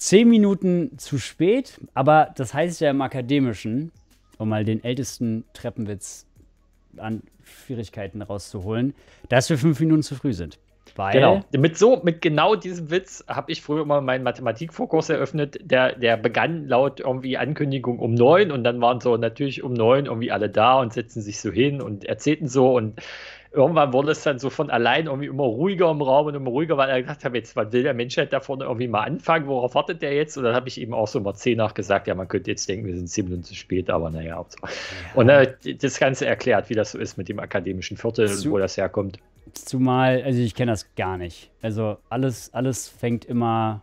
Zehn Minuten zu spät, aber das heißt ja im Akademischen, um mal den ältesten Treppenwitz an Schwierigkeiten rauszuholen, dass wir fünf Minuten zu früh sind. Weil genau. Mit so, mit genau diesem Witz habe ich früher immer meinen Mathematikfokus eröffnet. Der, der begann laut irgendwie Ankündigung um neun und dann waren so natürlich um neun irgendwie alle da und setzten sich so hin und erzählten so und irgendwann wurde es dann so von allein irgendwie immer ruhiger im Raum und immer ruhiger, weil er gedacht hat, jetzt was will der Menschheit halt da vorne irgendwie mal anfangen, worauf wartet der jetzt? Und dann habe ich eben auch so mal 10 nach gesagt, ja, man könnte jetzt denken, wir sind zehn Minuten zu spät, aber naja. Ja. Und äh, dann das Ganze erklärt, wie das so ist mit dem akademischen Viertel zu, wo das herkommt. Zumal, also ich kenne das gar nicht. Also alles, alles fängt immer.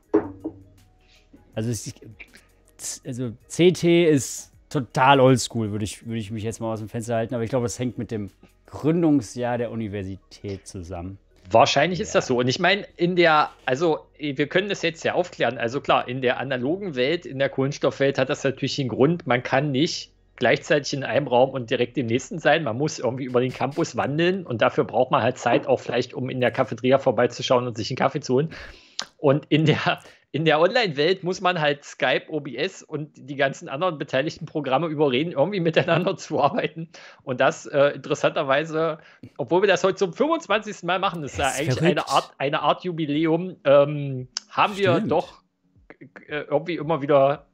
Also, es, also CT ist total oldschool, würde ich, würd ich mich jetzt mal aus dem Fenster halten. Aber ich glaube, das hängt mit dem Gründungsjahr der Universität zusammen. Wahrscheinlich ja. ist das so. Und ich meine, in der, also eh, wir können das jetzt ja aufklären. Also klar, in der analogen Welt, in der Kohlenstoffwelt hat das natürlich einen Grund. Man kann nicht gleichzeitig in einem Raum und direkt im nächsten sein. Man muss irgendwie über den Campus wandeln und dafür braucht man halt Zeit, auch vielleicht, um in der Cafeteria vorbeizuschauen und sich einen Kaffee zu holen. Und in der in der Online-Welt muss man halt Skype, OBS und die ganzen anderen beteiligten Programme überreden, irgendwie miteinander zu arbeiten. Und das äh, interessanterweise, obwohl wir das heute zum 25. Mal machen, das ist ja eigentlich eine Art, eine Art Jubiläum, ähm, haben Stimmt. wir doch äh, irgendwie immer wieder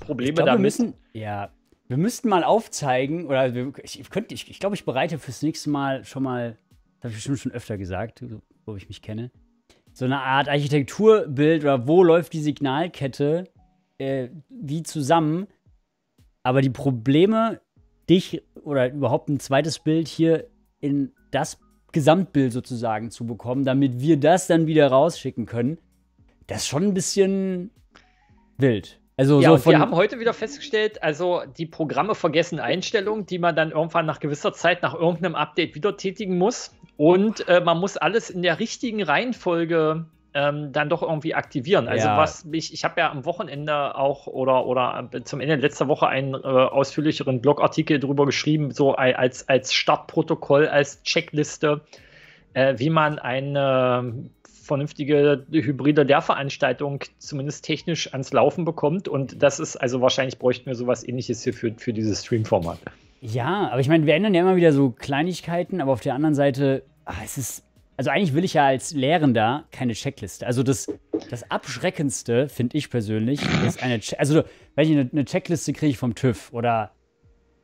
Probleme glaub, damit. Wir müssen, ja, wir müssten mal aufzeigen, oder wir, ich, ich, ich glaube, ich bereite fürs nächste Mal schon mal, das habe ich bestimmt schon öfter gesagt, wo ich mich kenne so eine Art Architekturbild oder wo läuft die Signalkette äh, wie zusammen. Aber die Probleme, dich oder überhaupt ein zweites Bild hier in das Gesamtbild sozusagen zu bekommen, damit wir das dann wieder rausschicken können, das ist schon ein bisschen wild. Also ja, so wir haben heute wieder festgestellt, also die Programme vergessen Einstellungen, die man dann irgendwann nach gewisser Zeit nach irgendeinem Update wieder tätigen muss. Und äh, man muss alles in der richtigen Reihenfolge ähm, dann doch irgendwie aktivieren. Also ja. was mich, ich habe ja am Wochenende auch oder oder äh, zum Ende letzter Woche einen äh, ausführlicheren Blogartikel darüber geschrieben, so als, als Startprotokoll, als Checkliste, äh, wie man eine vernünftige hybride Lehrveranstaltung zumindest technisch ans Laufen bekommt. Und das ist, also wahrscheinlich bräuchten wir sowas ähnliches hier für, für dieses Streamformat. format ja, aber ich meine, wir ändern ja immer wieder so Kleinigkeiten, aber auf der anderen Seite, ach, es ist. Also eigentlich will ich ja als Lehrender keine Checkliste. Also das, das Abschreckendste, finde ich persönlich, ist eine che Also, wenn ich eine, eine Checkliste kriege vom TÜV oder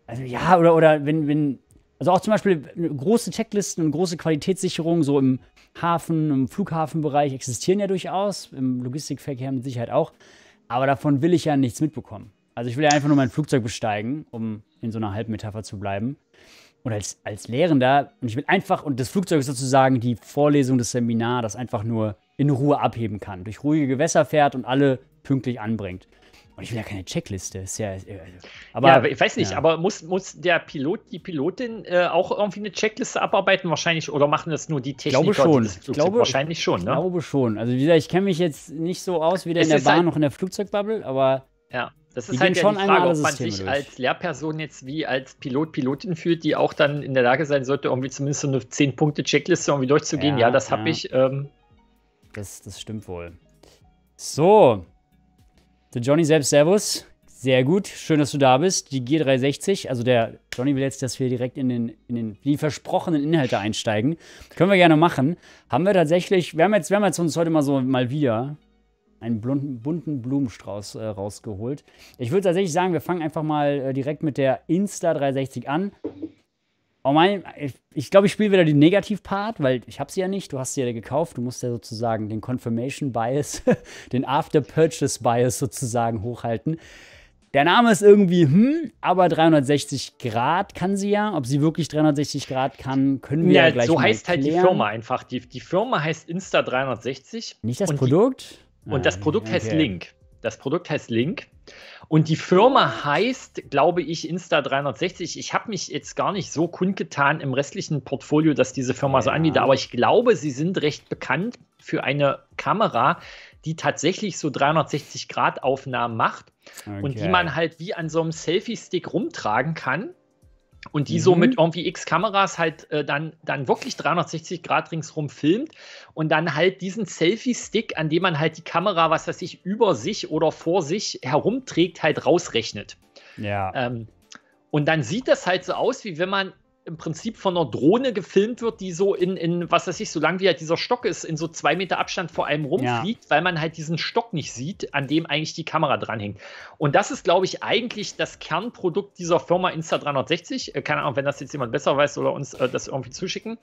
also ja, oder, oder wenn, wenn, also auch zum Beispiel große Checklisten und große Qualitätssicherungen so im Hafen, im Flughafenbereich existieren ja durchaus, im Logistikverkehr mit Sicherheit auch. Aber davon will ich ja nichts mitbekommen. Also ich will ja einfach nur mein Flugzeug besteigen, um in so einer Halbmetapher zu bleiben. Und als, als Lehrender, und ich will einfach, und das Flugzeug ist sozusagen die Vorlesung, des Seminars, das einfach nur in Ruhe abheben kann, durch ruhige Gewässer fährt und alle pünktlich anbringt. Und ich will ja keine Checkliste. Ist ja, also, aber, ja, ich weiß nicht, ja. aber muss, muss der Pilot, die Pilotin äh, auch irgendwie eine Checkliste abarbeiten wahrscheinlich oder machen das nur die Techniker? Ich glaube schon. Ich glaube, wahrscheinlich schon. Ich ne? glaube schon. Also wie gesagt, ich kenne mich jetzt nicht so aus, weder es in der Bahn halt noch in der Flugzeugbubble, aber ja. Das ist die halt ja schon die Frage, ob man sich durch. als Lehrperson jetzt wie als Pilot, Pilotin fühlt, die auch dann in der Lage sein sollte, irgendwie zumindest so eine 10-Punkte-Checkliste irgendwie durchzugehen. Ja, ja das ja. habe ich. Ähm das, das stimmt wohl. So. Der Johnny selbst, Servus. Sehr gut. Schön, dass du da bist. Die G360. Also der Johnny will jetzt, dass wir direkt in den, in den die versprochenen Inhalte einsteigen. Können wir gerne machen. Haben wir tatsächlich, wir haben jetzt, wir haben jetzt uns heute mal so mal wieder einen bunten, Blumenstrauß äh, rausgeholt. Ich würde tatsächlich sagen, wir fangen einfach mal äh, direkt mit der Insta360 an. Oh mein, ich glaube, ich, glaub, ich spiele wieder den Negativ-Part, weil ich habe sie ja nicht. Du hast sie ja gekauft. Du musst ja sozusagen den Confirmation-Bias, den After-Purchase-Bias sozusagen hochhalten. Der Name ist irgendwie, hm, aber 360 Grad kann sie ja. Ob sie wirklich 360 Grad kann, können wir ja, ja gleich So heißt halt die Firma einfach. Die, die Firma heißt Insta360. Nicht das Produkt? Und das ah, Produkt okay. heißt Link. Das Produkt heißt Link. Und die Firma heißt, glaube ich, Insta360. Ich habe mich jetzt gar nicht so kundgetan im restlichen Portfolio, dass diese Firma ja. so anbietet, aber ich glaube, sie sind recht bekannt für eine Kamera, die tatsächlich so 360-Grad-Aufnahmen macht okay. und die man halt wie an so einem Selfie-Stick rumtragen kann und die mhm. so mit irgendwie x Kameras halt äh, dann, dann wirklich 360 Grad ringsrum filmt und dann halt diesen Selfie-Stick, an dem man halt die Kamera, was weiß ich, über sich oder vor sich herumträgt, halt rausrechnet. Ja. Ähm, und dann sieht das halt so aus, wie wenn man im Prinzip von einer Drohne gefilmt wird, die so in, in was weiß ich, so lang wie halt dieser Stock ist, in so zwei Meter Abstand vor einem rumfliegt, ja. weil man halt diesen Stock nicht sieht, an dem eigentlich die Kamera dranhängt. Und das ist, glaube ich, eigentlich das Kernprodukt dieser Firma Insta360. Äh, keine Ahnung, wenn das jetzt jemand besser weiß oder uns äh, das irgendwie zuschicken.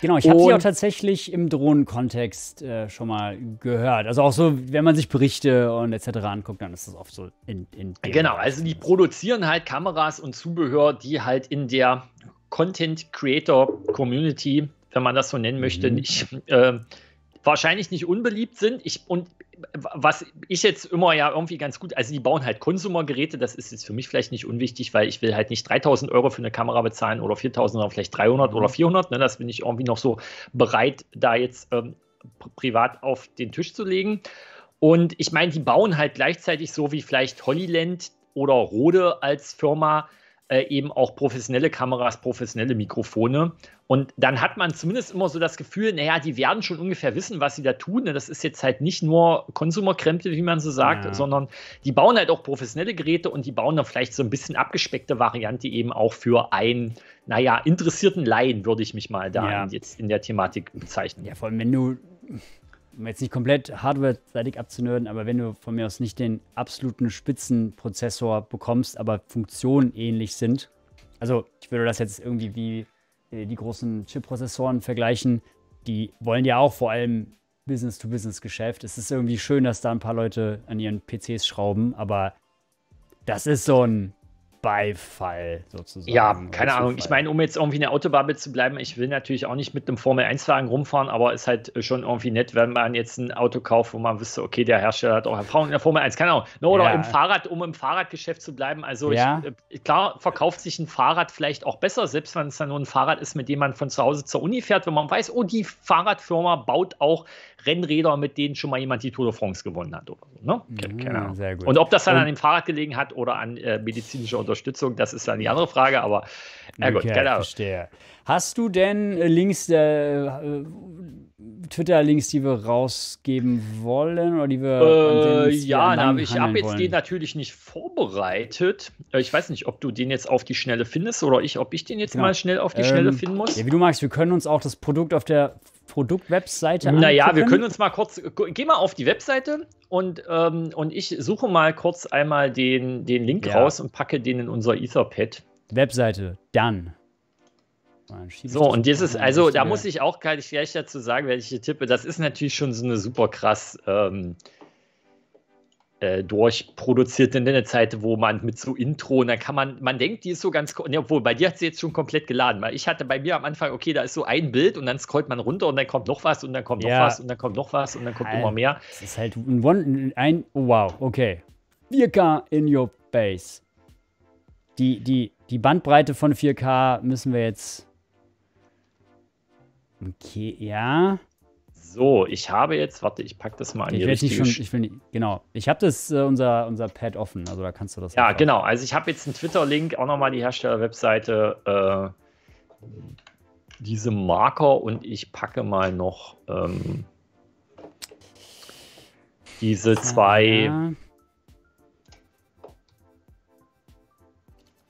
Genau, ich habe sie auch tatsächlich im Drohnenkontext äh, schon mal gehört. Also auch so, wenn man sich Berichte und etc. anguckt, dann ist das oft so in, in Genau, also die produzieren halt Kameras und Zubehör, die halt in der Content Creator Community, wenn man das so nennen möchte, mhm. nicht, äh, wahrscheinlich nicht unbeliebt sind. Ich, und was ich jetzt immer ja irgendwie ganz gut, also die bauen halt Konsumergeräte, das ist jetzt für mich vielleicht nicht unwichtig, weil ich will halt nicht 3000 Euro für eine Kamera bezahlen oder 4000, sondern vielleicht 300 mhm. oder 400. Ne? Das bin ich irgendwie noch so bereit, da jetzt ähm, privat auf den Tisch zu legen. Und ich meine, die bauen halt gleichzeitig so wie vielleicht Hollyland oder Rode als Firma äh, eben auch professionelle Kameras, professionelle Mikrofone. Und dann hat man zumindest immer so das Gefühl, naja, die werden schon ungefähr wissen, was sie da tun. Ne, das ist jetzt halt nicht nur Konsumerkrempel, wie man so sagt, ja. sondern die bauen halt auch professionelle Geräte und die bauen dann vielleicht so ein bisschen abgespeckte Variante eben auch für einen, naja, interessierten Laien, würde ich mich mal da ja. jetzt in der Thematik bezeichnen. Ja, vor allem, wenn du um jetzt nicht komplett hardware-seitig abzunörden, aber wenn du von mir aus nicht den absoluten Spitzenprozessor bekommst, aber Funktionen ähnlich sind, also ich würde das jetzt irgendwie wie äh, die großen Chip-Prozessoren vergleichen, die wollen ja auch vor allem Business-to-Business-Geschäft. Es ist irgendwie schön, dass da ein paar Leute an ihren PCs schrauben, aber das ist so ein Beifall sozusagen. Ja, keine Zufall. Ahnung. Ich meine, um jetzt irgendwie in der Autobubble zu bleiben, ich will natürlich auch nicht mit einem Formel-1-Wagen rumfahren, aber ist halt schon irgendwie nett, wenn man jetzt ein Auto kauft, wo man wüsste, okay, der Hersteller hat auch Erfahrung in der Formel 1. Keine Ahnung. No, ne, oder ja. im Fahrrad, um im Fahrradgeschäft zu bleiben. Also ja. ich, äh, klar verkauft sich ein Fahrrad vielleicht auch besser, selbst wenn es dann nur ein Fahrrad ist, mit dem man von zu Hause zur Uni fährt, wenn man weiß, oh, die Fahrradfirma baut auch Rennräder, mit denen schon mal jemand die Tour de France gewonnen hat oder so. Ne? Genau. Mhm, und ob das dann und an dem Fahrrad gelegen hat oder an äh, medizinischer Unterstützung, das ist dann die andere Frage, aber ja gut, keine Ahnung. Verstehe. Hast du denn äh, Links, äh, äh, Twitter-Links, die wir rausgeben wollen oder die wir. Äh, ja, na, ich habe jetzt wollen. den natürlich nicht vorbereitet. Äh, ich weiß nicht, ob du den jetzt auf die Schnelle findest oder ich, ob ich den jetzt genau. mal schnell auf die ähm, Schnelle finden muss. Ja, wie du magst, wir können uns auch das Produkt auf der Produktwebseite Naja, wir können uns mal kurz, geh mal auf die Webseite und, ähm, und ich suche mal kurz einmal den, den Link ja. raus und packe den in unser Etherpad. Webseite, dann. So, und das ist, also da muss ich auch gleich dazu sagen, welche Tippe, das ist natürlich schon so eine super krass ähm, äh, durchproduziert in der Zeit, wo man mit so Intro und dann kann man, man denkt, die ist so ganz, ne, obwohl bei dir hat sie jetzt schon komplett geladen, weil ich hatte bei mir am Anfang, okay, da ist so ein Bild und dann scrollt man runter und dann kommt noch was und dann kommt ja. noch was und dann kommt noch was und dann kommt Alter, immer mehr. Das ist halt ein, One, ein oh wow, okay. 4K in your base. Die, die, die Bandbreite von 4K müssen wir jetzt. Okay, ja. So, ich habe jetzt, warte, ich packe das mal in ich die richtige schon, Ich will nicht, genau. Ich habe das, äh, unser, unser Pad offen, also da kannst du das. Ja, genau. Also ich habe jetzt einen Twitter-Link, auch nochmal die Hersteller-Webseite, äh, diese Marker und ich packe mal noch ähm, diese zwei. Ah.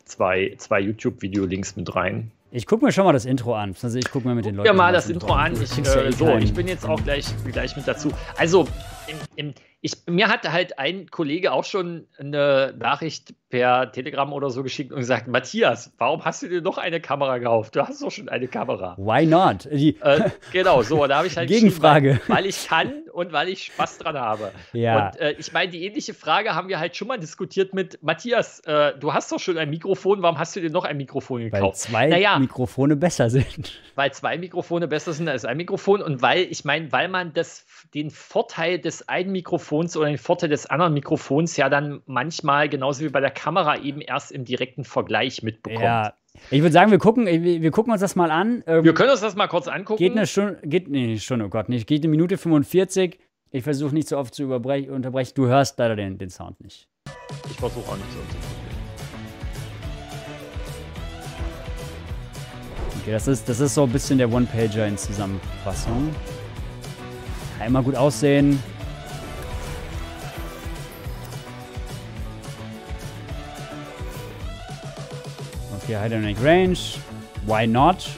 Zwei, zwei YouTube-Video-Links mit rein. Ich gucke mir schon mal das Intro an. Also ich gucke mir mit den Leuten. Ja, mal das Intro an. an. Ich, äh, eh so, ich bin jetzt auch gleich, gleich mit dazu. Also, im, im ich, mir hat halt ein Kollege auch schon eine Nachricht per Telegram oder so geschickt und gesagt: Matthias, warum hast du dir noch eine Kamera gekauft? Du hast doch schon eine Kamera. Why not? Äh, genau, so, da habe ich halt. Gegenfrage. Weil, weil, ich kann und weil ich Spaß dran habe. Ja. Und äh, ich meine, die ähnliche Frage haben wir halt schon mal diskutiert mit: Matthias, äh, du hast doch schon ein Mikrofon, warum hast du dir noch ein Mikrofon gekauft? Weil zwei naja, Mikrofone besser sind. Weil zwei Mikrofone besser sind als ein Mikrofon und weil, ich meine, weil man das, den Vorteil des einen Mikrofons Mikrofons oder den Vorteil des anderen Mikrofons ja dann manchmal, genauso wie bei der Kamera, eben erst im direkten Vergleich mitbekommt. Ja. Ich würde sagen, wir gucken, äh, wir gucken uns das mal an. Ähm, wir können uns das mal kurz angucken. Geht eine Stunde, geht, nee, Stunde, oh Gott, nicht. Geht eine Minute 45. Ich versuche nicht so oft zu unterbrechen. Du hörst leider den, den Sound nicht. Ich versuche auch nicht so zu unterbrechen. Okay, das ist, das ist so ein bisschen der One-Pager in Zusammenfassung. Einmal gut aussehen, Okay, Hydronic Range. Why not?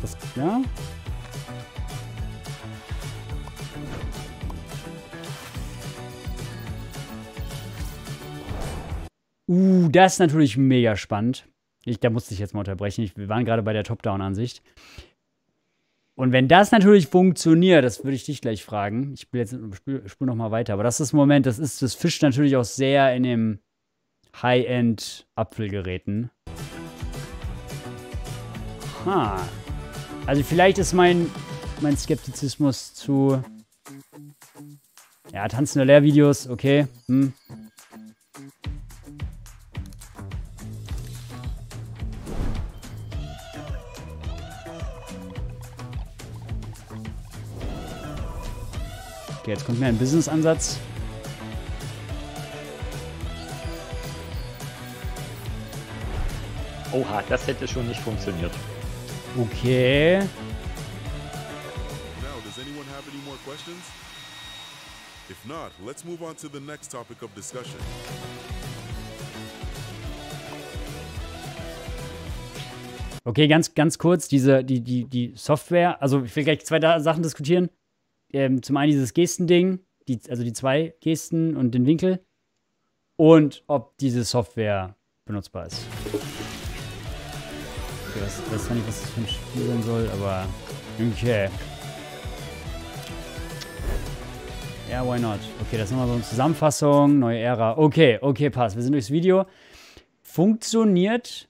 Das, ja. Uh, das ist natürlich mega spannend. Ich, da musste ich jetzt mal unterbrechen. Ich, wir waren gerade bei der Top-Down-Ansicht. Und wenn das natürlich funktioniert, das würde ich dich gleich fragen. Ich will jetzt spule spul noch mal weiter, aber das ist Moment, das ist das fischt natürlich auch sehr in dem High-End Apfelgeräten. Aha. Also vielleicht ist mein, mein Skeptizismus zu... Ja, tanzende Lehrvideos, okay. Hm. Okay, jetzt kommt mir ein Business-Ansatz. Oha, das hätte schon nicht funktioniert. Okay. Now, does anyone have any more questions? If not, let's move on to the next topic of discussion. Okay, ganz, ganz kurz, diese, die, die, die Software, also ich will gleich zwei Sachen diskutieren. Ähm, zum einen dieses Gestending, die, also die zwei Gesten und den Winkel. Und ob diese Software benutzbar ist ist. Ich weiß zwar nicht, was das für ein Spiel sein soll, aber... Okay. Äh, ja, why not? Okay, das ist nochmal so eine Zusammenfassung. Neue Ära. Okay, okay, passt. Wir sind durchs Video. Funktioniert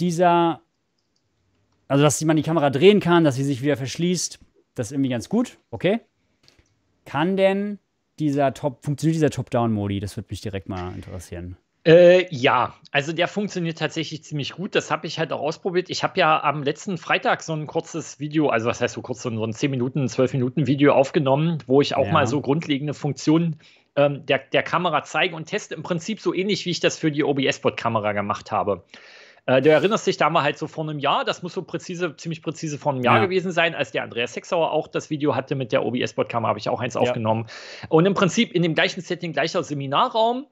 dieser... Also, dass man die Kamera drehen kann, dass sie sich wieder verschließt. Das ist irgendwie ganz gut. Okay. Kann denn dieser Top... Funktioniert dieser Top-Down-Modi? Das würde mich direkt mal interessieren. Äh, ja, also der funktioniert tatsächlich ziemlich gut. Das habe ich halt auch ausprobiert. Ich habe ja am letzten Freitag so ein kurzes Video, also was heißt so kurz, so ein 10 Minuten, 12 Minuten Video aufgenommen, wo ich auch ja. mal so grundlegende Funktionen ähm, der, der Kamera zeige und teste. Im Prinzip so ähnlich, wie ich das für die OBS-Bot-Kamera gemacht habe. Äh, du erinnerst dich da mal halt so vor einem Jahr, das muss so präzise, ziemlich präzise vor einem Jahr ja. gewesen sein, als der Andreas Sexauer auch das Video hatte mit der OBS-Bot-Kamera, habe ich auch eins ja. aufgenommen. Und im Prinzip in dem gleichen Setting, gleicher Seminarraum,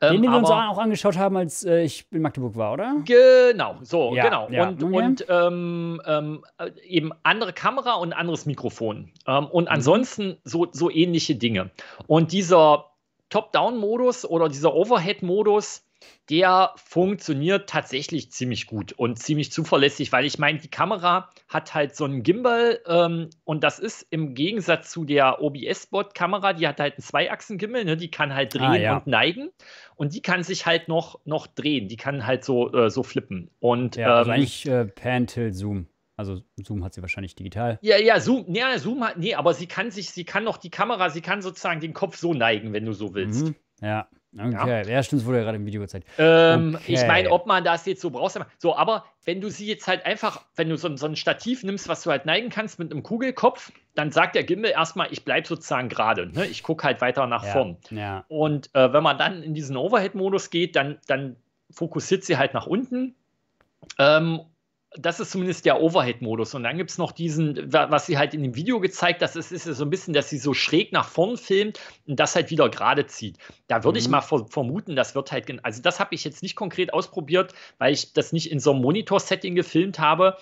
ähm, den, ähm, den wir uns auch angeschaut haben, als äh, ich in Magdeburg war, oder? Genau, so, ja, genau. Ja. Und, okay. und ähm, ähm, äh, eben andere Kamera und anderes Mikrofon. Ähm, und mhm. ansonsten so, so ähnliche Dinge. Und dieser Top-Down-Modus oder dieser Overhead-Modus, der funktioniert tatsächlich ziemlich gut und ziemlich zuverlässig, weil ich meine, die Kamera hat halt so einen Gimbal ähm, und das ist im Gegensatz zu der OBS-Bot-Kamera, die hat halt einen Zweiachsen-Gimbal, ne? die kann halt drehen ah, ja. und neigen und die kann sich halt noch, noch drehen, die kann halt so, äh, so flippen. Und, ja, also ähm, also eigentlich äh, Pan-Till-Zoom. Also Zoom hat sie wahrscheinlich digital. Ja, ja, Zoom, nee, Zoom hat, nee, aber sie kann sich, sie kann noch die Kamera, sie kann sozusagen den Kopf so neigen, wenn du so willst. Mhm. Ja. Okay, ja, ja stimmt, es wurde ja gerade im Video gezeigt. Ähm, okay. Ich meine, ob man das jetzt so braucht. so, aber wenn du sie jetzt halt einfach, wenn du so, so, ein Stativ nimmst, was du halt neigen kannst mit einem Kugelkopf, dann sagt der Gimbal erstmal, ich bleibe sozusagen gerade, ne? ich gucke halt weiter nach ja, vorn. Ja. Und äh, wenn man dann in diesen Overhead-Modus geht, dann, dann fokussiert sie halt nach unten ähm, das ist zumindest der Overhead-Modus. Und dann gibt es noch diesen, was sie halt in dem Video gezeigt hat, das ist ja so ein bisschen, dass sie so schräg nach vorn filmt und das halt wieder gerade zieht. Da würde mhm. ich mal vermuten, das wird halt, also das habe ich jetzt nicht konkret ausprobiert, weil ich das nicht in so einem Monitor-Setting gefilmt habe.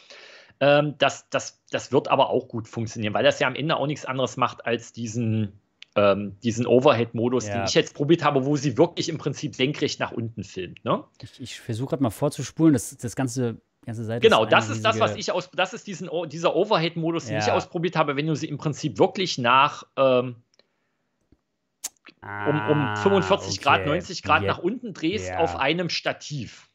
Ähm, das, das, das wird aber auch gut funktionieren, weil das ja am Ende auch nichts anderes macht als diesen, ähm, diesen Overhead-Modus, ja. den ich jetzt probiert habe, wo sie wirklich im Prinzip senkrecht nach unten filmt. Ne? Ich, ich versuche gerade mal vorzuspulen, dass das ganze ganze Seite. Genau, ist das ist das, was ich aus, das ist diesen, dieser Overhead-Modus, den ja. ich ausprobiert habe, wenn du sie im Prinzip wirklich nach ähm, um, um 45 ah, okay. Grad, 90 Grad yeah. nach unten drehst yeah. auf einem Stativ.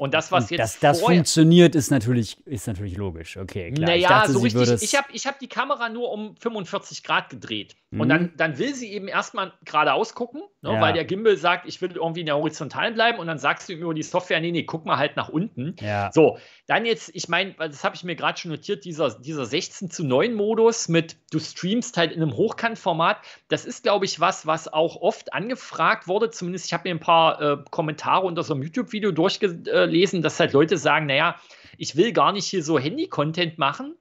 Und das, was hm, jetzt. Dass das funktioniert, ist natürlich, ist natürlich logisch. Okay, klar. Naja, ich dachte, so richtig. Ich habe ich hab die Kamera nur um 45 Grad gedreht. Mhm. Und dann, dann will sie eben erstmal geradeaus gucken, ne, ja. weil der Gimbal sagt, ich will irgendwie in der Horizontalen bleiben. Und dann sagst du über die Software, nee, nee, guck mal halt nach unten. Ja. So, dann jetzt, ich meine, das habe ich mir gerade schon notiert, dieser, dieser 16 zu 9 Modus mit du streamst halt in einem Hochkantformat. Das ist, glaube ich, was, was auch oft angefragt wurde. Zumindest, ich habe mir ein paar äh, Kommentare unter so einem YouTube-Video durchgelesen, dass halt Leute sagen, naja, ich will gar nicht hier so Handy-Content machen,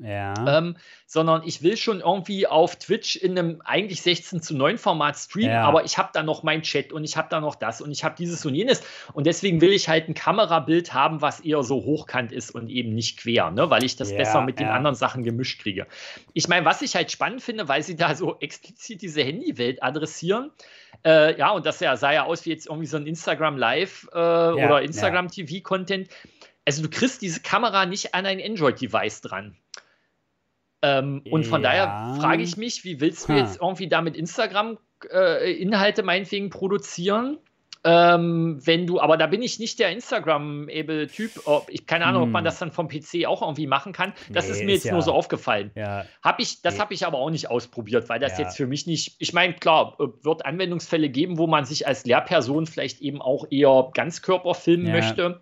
ja. Ähm, sondern ich will schon irgendwie auf Twitch in einem eigentlich 16 zu 9 Format streamen, ja. aber ich habe da noch mein Chat und ich habe da noch das und ich habe dieses und jenes. Und deswegen will ich halt ein Kamerabild haben, was eher so hochkant ist und eben nicht quer, ne? weil ich das ja, besser mit den anderen Sachen gemischt kriege. Ich meine, was ich halt spannend finde, weil sie da so explizit diese Handywelt adressieren. Äh, ja, und das ja, sah ja aus wie jetzt irgendwie so ein Instagram Live äh, oder Instagram TV Content. Also du kriegst diese Kamera nicht an ein Android-Device dran. Ähm, und von ja. daher frage ich mich, wie willst du hm. jetzt irgendwie damit Instagram-Inhalte äh, meinetwegen produzieren? Ähm, wenn du, aber da bin ich nicht der Instagram-able-Typ. Ich keine Ahnung, hm. ob man hm. das dann vom PC auch irgendwie machen kann. Das nee, ist mir jetzt ist nur so aufgefallen. Ja. Hab ich, das habe ich aber auch nicht ausprobiert, weil das ja. jetzt für mich nicht. Ich meine, klar, äh, wird Anwendungsfälle geben, wo man sich als Lehrperson vielleicht eben auch eher Ganzkörper filmen möchte.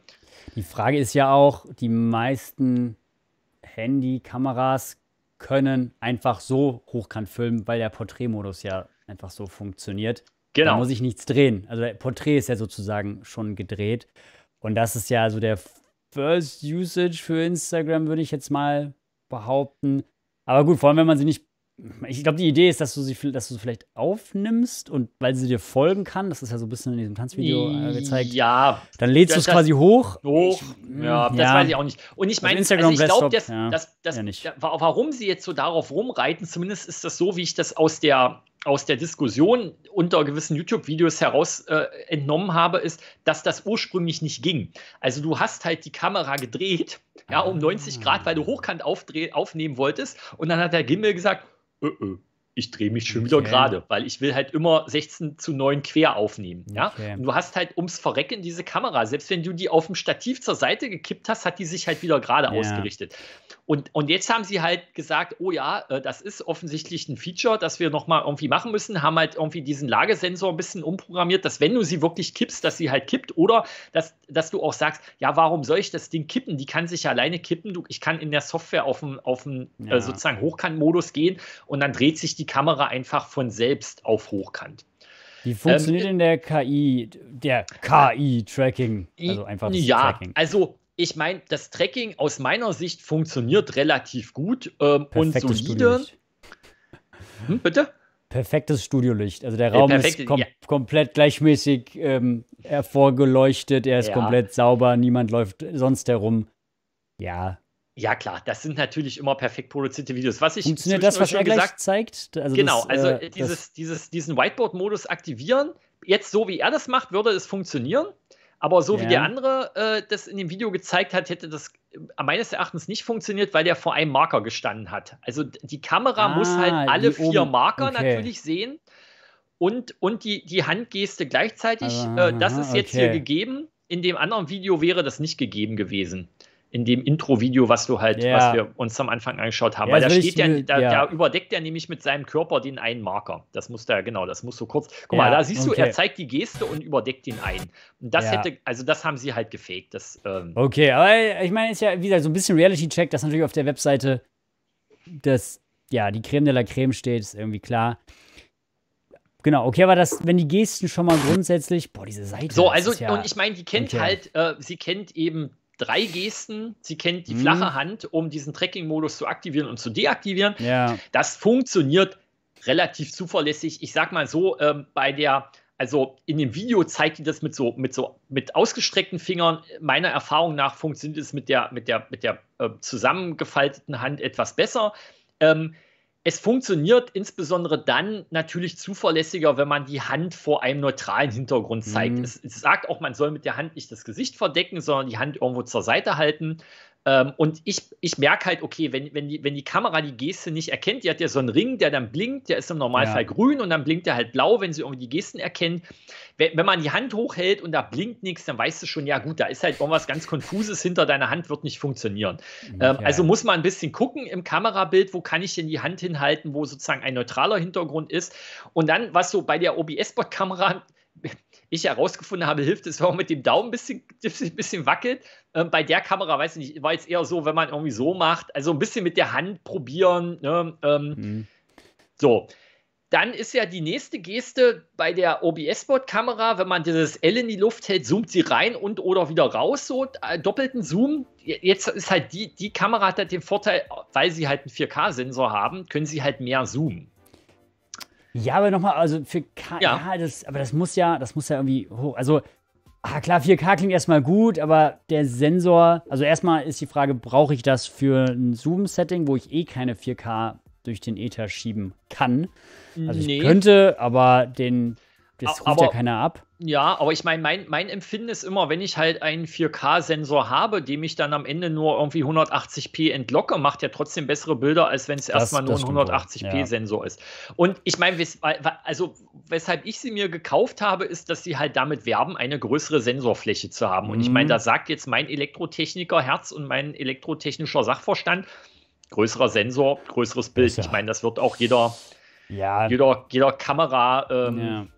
Die Frage ist ja auch, die meisten Handy-Kameras können einfach so hochkant filmen, weil der Porträtmodus ja einfach so funktioniert. Genau. Da muss ich nichts drehen. Also der Porträt ist ja sozusagen schon gedreht. Und das ist ja so der First Usage für Instagram, würde ich jetzt mal behaupten. Aber gut, vor allem, wenn man sie nicht ich glaube, die Idee ist, dass du sie dass du sie vielleicht aufnimmst und weil sie dir folgen kann, das ist ja so ein bisschen in diesem Tanzvideo äh, gezeigt. Ja. Dann lädst du es quasi hoch. Hoch. Ich, ja, das weiß ich auch nicht. Und ich meine, also ich glaube, das, ja. das, das, das ja, warum sie jetzt so darauf rumreiten, zumindest ist das so, wie ich das aus der aus der Diskussion unter gewissen YouTube-Videos heraus äh, entnommen habe, ist, dass das ursprünglich nicht ging. Also du hast halt die Kamera gedreht, ja, um 90 ah. Grad, weil du hochkant aufnehmen wolltest. Und dann hat der Gimbel gesagt, ö, äh, ö. Äh, ich drehe mich schon okay. wieder gerade, weil ich will halt immer 16 zu 9 quer aufnehmen. Ja? Und du hast halt ums Verrecken diese Kamera. Selbst wenn du die auf dem Stativ zur Seite gekippt hast, hat die sich halt wieder gerade ja. ausgerichtet. Und, und jetzt haben sie halt gesagt, oh ja, äh, das ist offensichtlich ein Feature, das wir nochmal irgendwie machen müssen, haben halt irgendwie diesen Lagesensor ein bisschen umprogrammiert, dass wenn du sie wirklich kippst, dass sie halt kippt oder dass, dass du auch sagst, ja, warum soll ich das Ding kippen? Die kann sich alleine kippen, du, ich kann in der Software auf den auf einen, äh, ja. äh, sozusagen Hochkantmodus gehen und dann dreht sich die Kamera einfach von selbst auf Hochkant. Wie funktioniert ähm, denn der KI, der KI-Tracking? Also einfach das ja, Tracking. Also ich meine, das Tracking aus meiner Sicht funktioniert relativ gut ähm, und solide. Hm, bitte? Perfektes Studiolicht. Also der äh, Raum Perfekte, ist kom ja. komplett gleichmäßig ähm, hervorgeleuchtet, er ist ja. komplett sauber, niemand läuft sonst herum. Ja. Ja, klar, das sind natürlich immer perfekt produzierte Videos. Was ich Funktioniert das, was er gleich zeigt? Also genau, das, also äh, dieses, dieses, diesen Whiteboard-Modus aktivieren. Jetzt, so wie er das macht, würde es funktionieren. Aber so ja. wie der andere äh, das in dem Video gezeigt hat, hätte das äh, meines Erachtens nicht funktioniert, weil der vor einem Marker gestanden hat. Also die Kamera ah, muss halt ah, alle vier oben. Marker okay. natürlich sehen und, und die, die Handgeste gleichzeitig. Ah, äh, das ist jetzt okay. hier gegeben. In dem anderen Video wäre das nicht gegeben gewesen in dem Intro-Video, was du halt, ja. was wir uns am Anfang angeschaut haben. Ja, Weil da steht ja, da, ja. da überdeckt er nämlich mit seinem Körper den einen Marker. Das muss da, genau, das muss so kurz. Guck mal, da siehst okay. du, er zeigt die Geste und überdeckt den einen. Und das hätte, also das haben sie halt gefaked. Das, ähm okay, aber ich meine, ist ja wieder so ein bisschen Reality-Check, dass natürlich auf der Webseite das, ja, die Creme de la Creme steht, ist irgendwie klar. Genau, okay, aber das, wenn die Gesten schon mal grundsätzlich, boah, diese Seite. So, also, ja, und ich meine, die kennt okay. halt, äh, sie kennt eben drei Gesten. Sie kennt die mhm. flache Hand, um diesen Tracking-Modus zu aktivieren und zu deaktivieren. Ja. Das funktioniert relativ zuverlässig. Ich sag mal so, ähm, bei der, also in dem Video zeigt die das mit so, mit so, mit ausgestreckten Fingern. Meiner Erfahrung nach funktioniert es mit der, mit der, mit der äh, zusammengefalteten Hand etwas besser. Ähm, es funktioniert insbesondere dann natürlich zuverlässiger, wenn man die Hand vor einem neutralen Hintergrund zeigt. Mhm. Es, es, sagt auch, man soll mit der Hand nicht das Gesicht verdecken, sondern die Hand irgendwo zur Seite halten. Ähm, und ich, ich merke halt, okay, wenn, wenn, die, wenn die Kamera die Geste nicht erkennt, die hat ja so einen Ring, der dann blinkt, der ist im Normalfall ja. grün und dann blinkt der halt blau, wenn sie irgendwie die Gesten erkennt. Wenn, wenn man die Hand hochhält und da blinkt nichts, dann weißt du schon, ja gut, da ist halt irgendwas ganz Konfuses hinter deiner Hand, wird nicht funktionieren. Mhm, ähm, ja. also muss man ein bisschen gucken im Kamerabild, wo kann ich denn die Hand hinhalten, wo sozusagen ein neutraler Hintergrund ist. Und dann, was so bei der OBS-Bot-Kamera ich herausgefunden habe, hilft es, wenn man mit dem Daumen ein bisschen, ein bisschen wackelt. Ähm, bei der Kamera, weiß ich nicht, war jetzt eher so, wenn man irgendwie so macht, also ein bisschen mit der Hand probieren. Ne? Ähm, mhm. So. Dann ist ja die nächste Geste bei der OBS-Bot-Kamera, wenn man dieses L in die Luft hält, zoomt sie rein und oder wieder raus, so äh, doppelten Zoom. Jetzt ist halt die, die Kamera hat halt den Vorteil, weil sie halt einen 4K-Sensor haben, können sie halt mehr zoomen. Ja, aber nochmal, also für K, ja. ja, das, aber das muss ja, das muss ja irgendwie hoch. Also, ah, klar, 4K klingt erstmal gut, aber der Sensor, also erstmal ist die Frage, brauche ich das für ein Zoom-Setting, wo ich eh keine 4K durch den Ether schieben kann? Also ich nee. könnte, aber den, das ruft aber, ja keiner ab. Ja, aber ich meine, mein, mein Empfinden ist immer, wenn ich halt einen 4K-Sensor habe, dem ich dann am Ende nur irgendwie 180p entlocke, macht ja trotzdem bessere Bilder, als wenn es erstmal nur ein 180p-Sensor ja. ist. Und ich meine, wes also, weshalb ich sie mir gekauft habe, ist, dass sie halt damit werben, eine größere Sensorfläche zu haben. Mhm. Und ich meine, mhm. da sagt jetzt mein Elektrotechniker Herz und mein elektrotechnischer Sachverstand, größerer Sensor, größeres Bild. Ja. Ich meine, das wird auch jeder, ja. jeder, jeder Kamera. Ähm,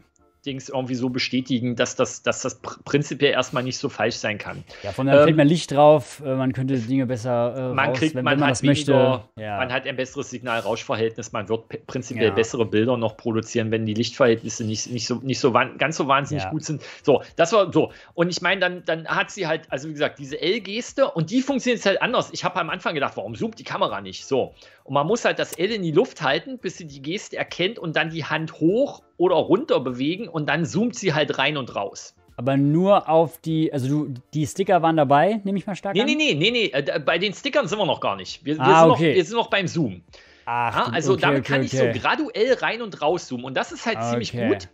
Dings irgendwie so bestätigen, dass das, dass das prinzipiell erstmal nicht so falsch sein kann. Ja, von da ähm, fällt mir Licht drauf, äh, man könnte Dinge besser äh, man raus, kriegt, wenn, man, wenn man hat weniger, möchte. Ja. Man hat ein besseres Signal-Rausch-Verhältnis, man wird prinzipiell ja. bessere Bilder noch produzieren, wenn die Lichtverhältnisse nicht, nicht, so, nicht so ganz so wahnsinnig ja. gut sind. So, das war so. Und ich meine, dann, dann hat sie halt, also wie gesagt, diese L-Geste und die funktioniert jetzt halt anders. Ich habe am Anfang gedacht, warum zoomt die Kamera nicht? So. Und man muss halt das L in die Luft halten, bis sie die Geste erkennt und dann die Hand hoch oder runter bewegen und dann zoomt sie halt rein und raus. Aber nur auf die, also du, die Sticker waren dabei, nehme ich mal stark nee, an? Nee, nee, nee, nee, äh, bei den Stickern sind wir noch gar nicht. Wir, wir ah, sind, okay. noch, wir sind noch beim Zoom. Ach, ja, also okay, damit okay, kann ich so graduell rein und raus zoomen und das ist halt ziemlich gut,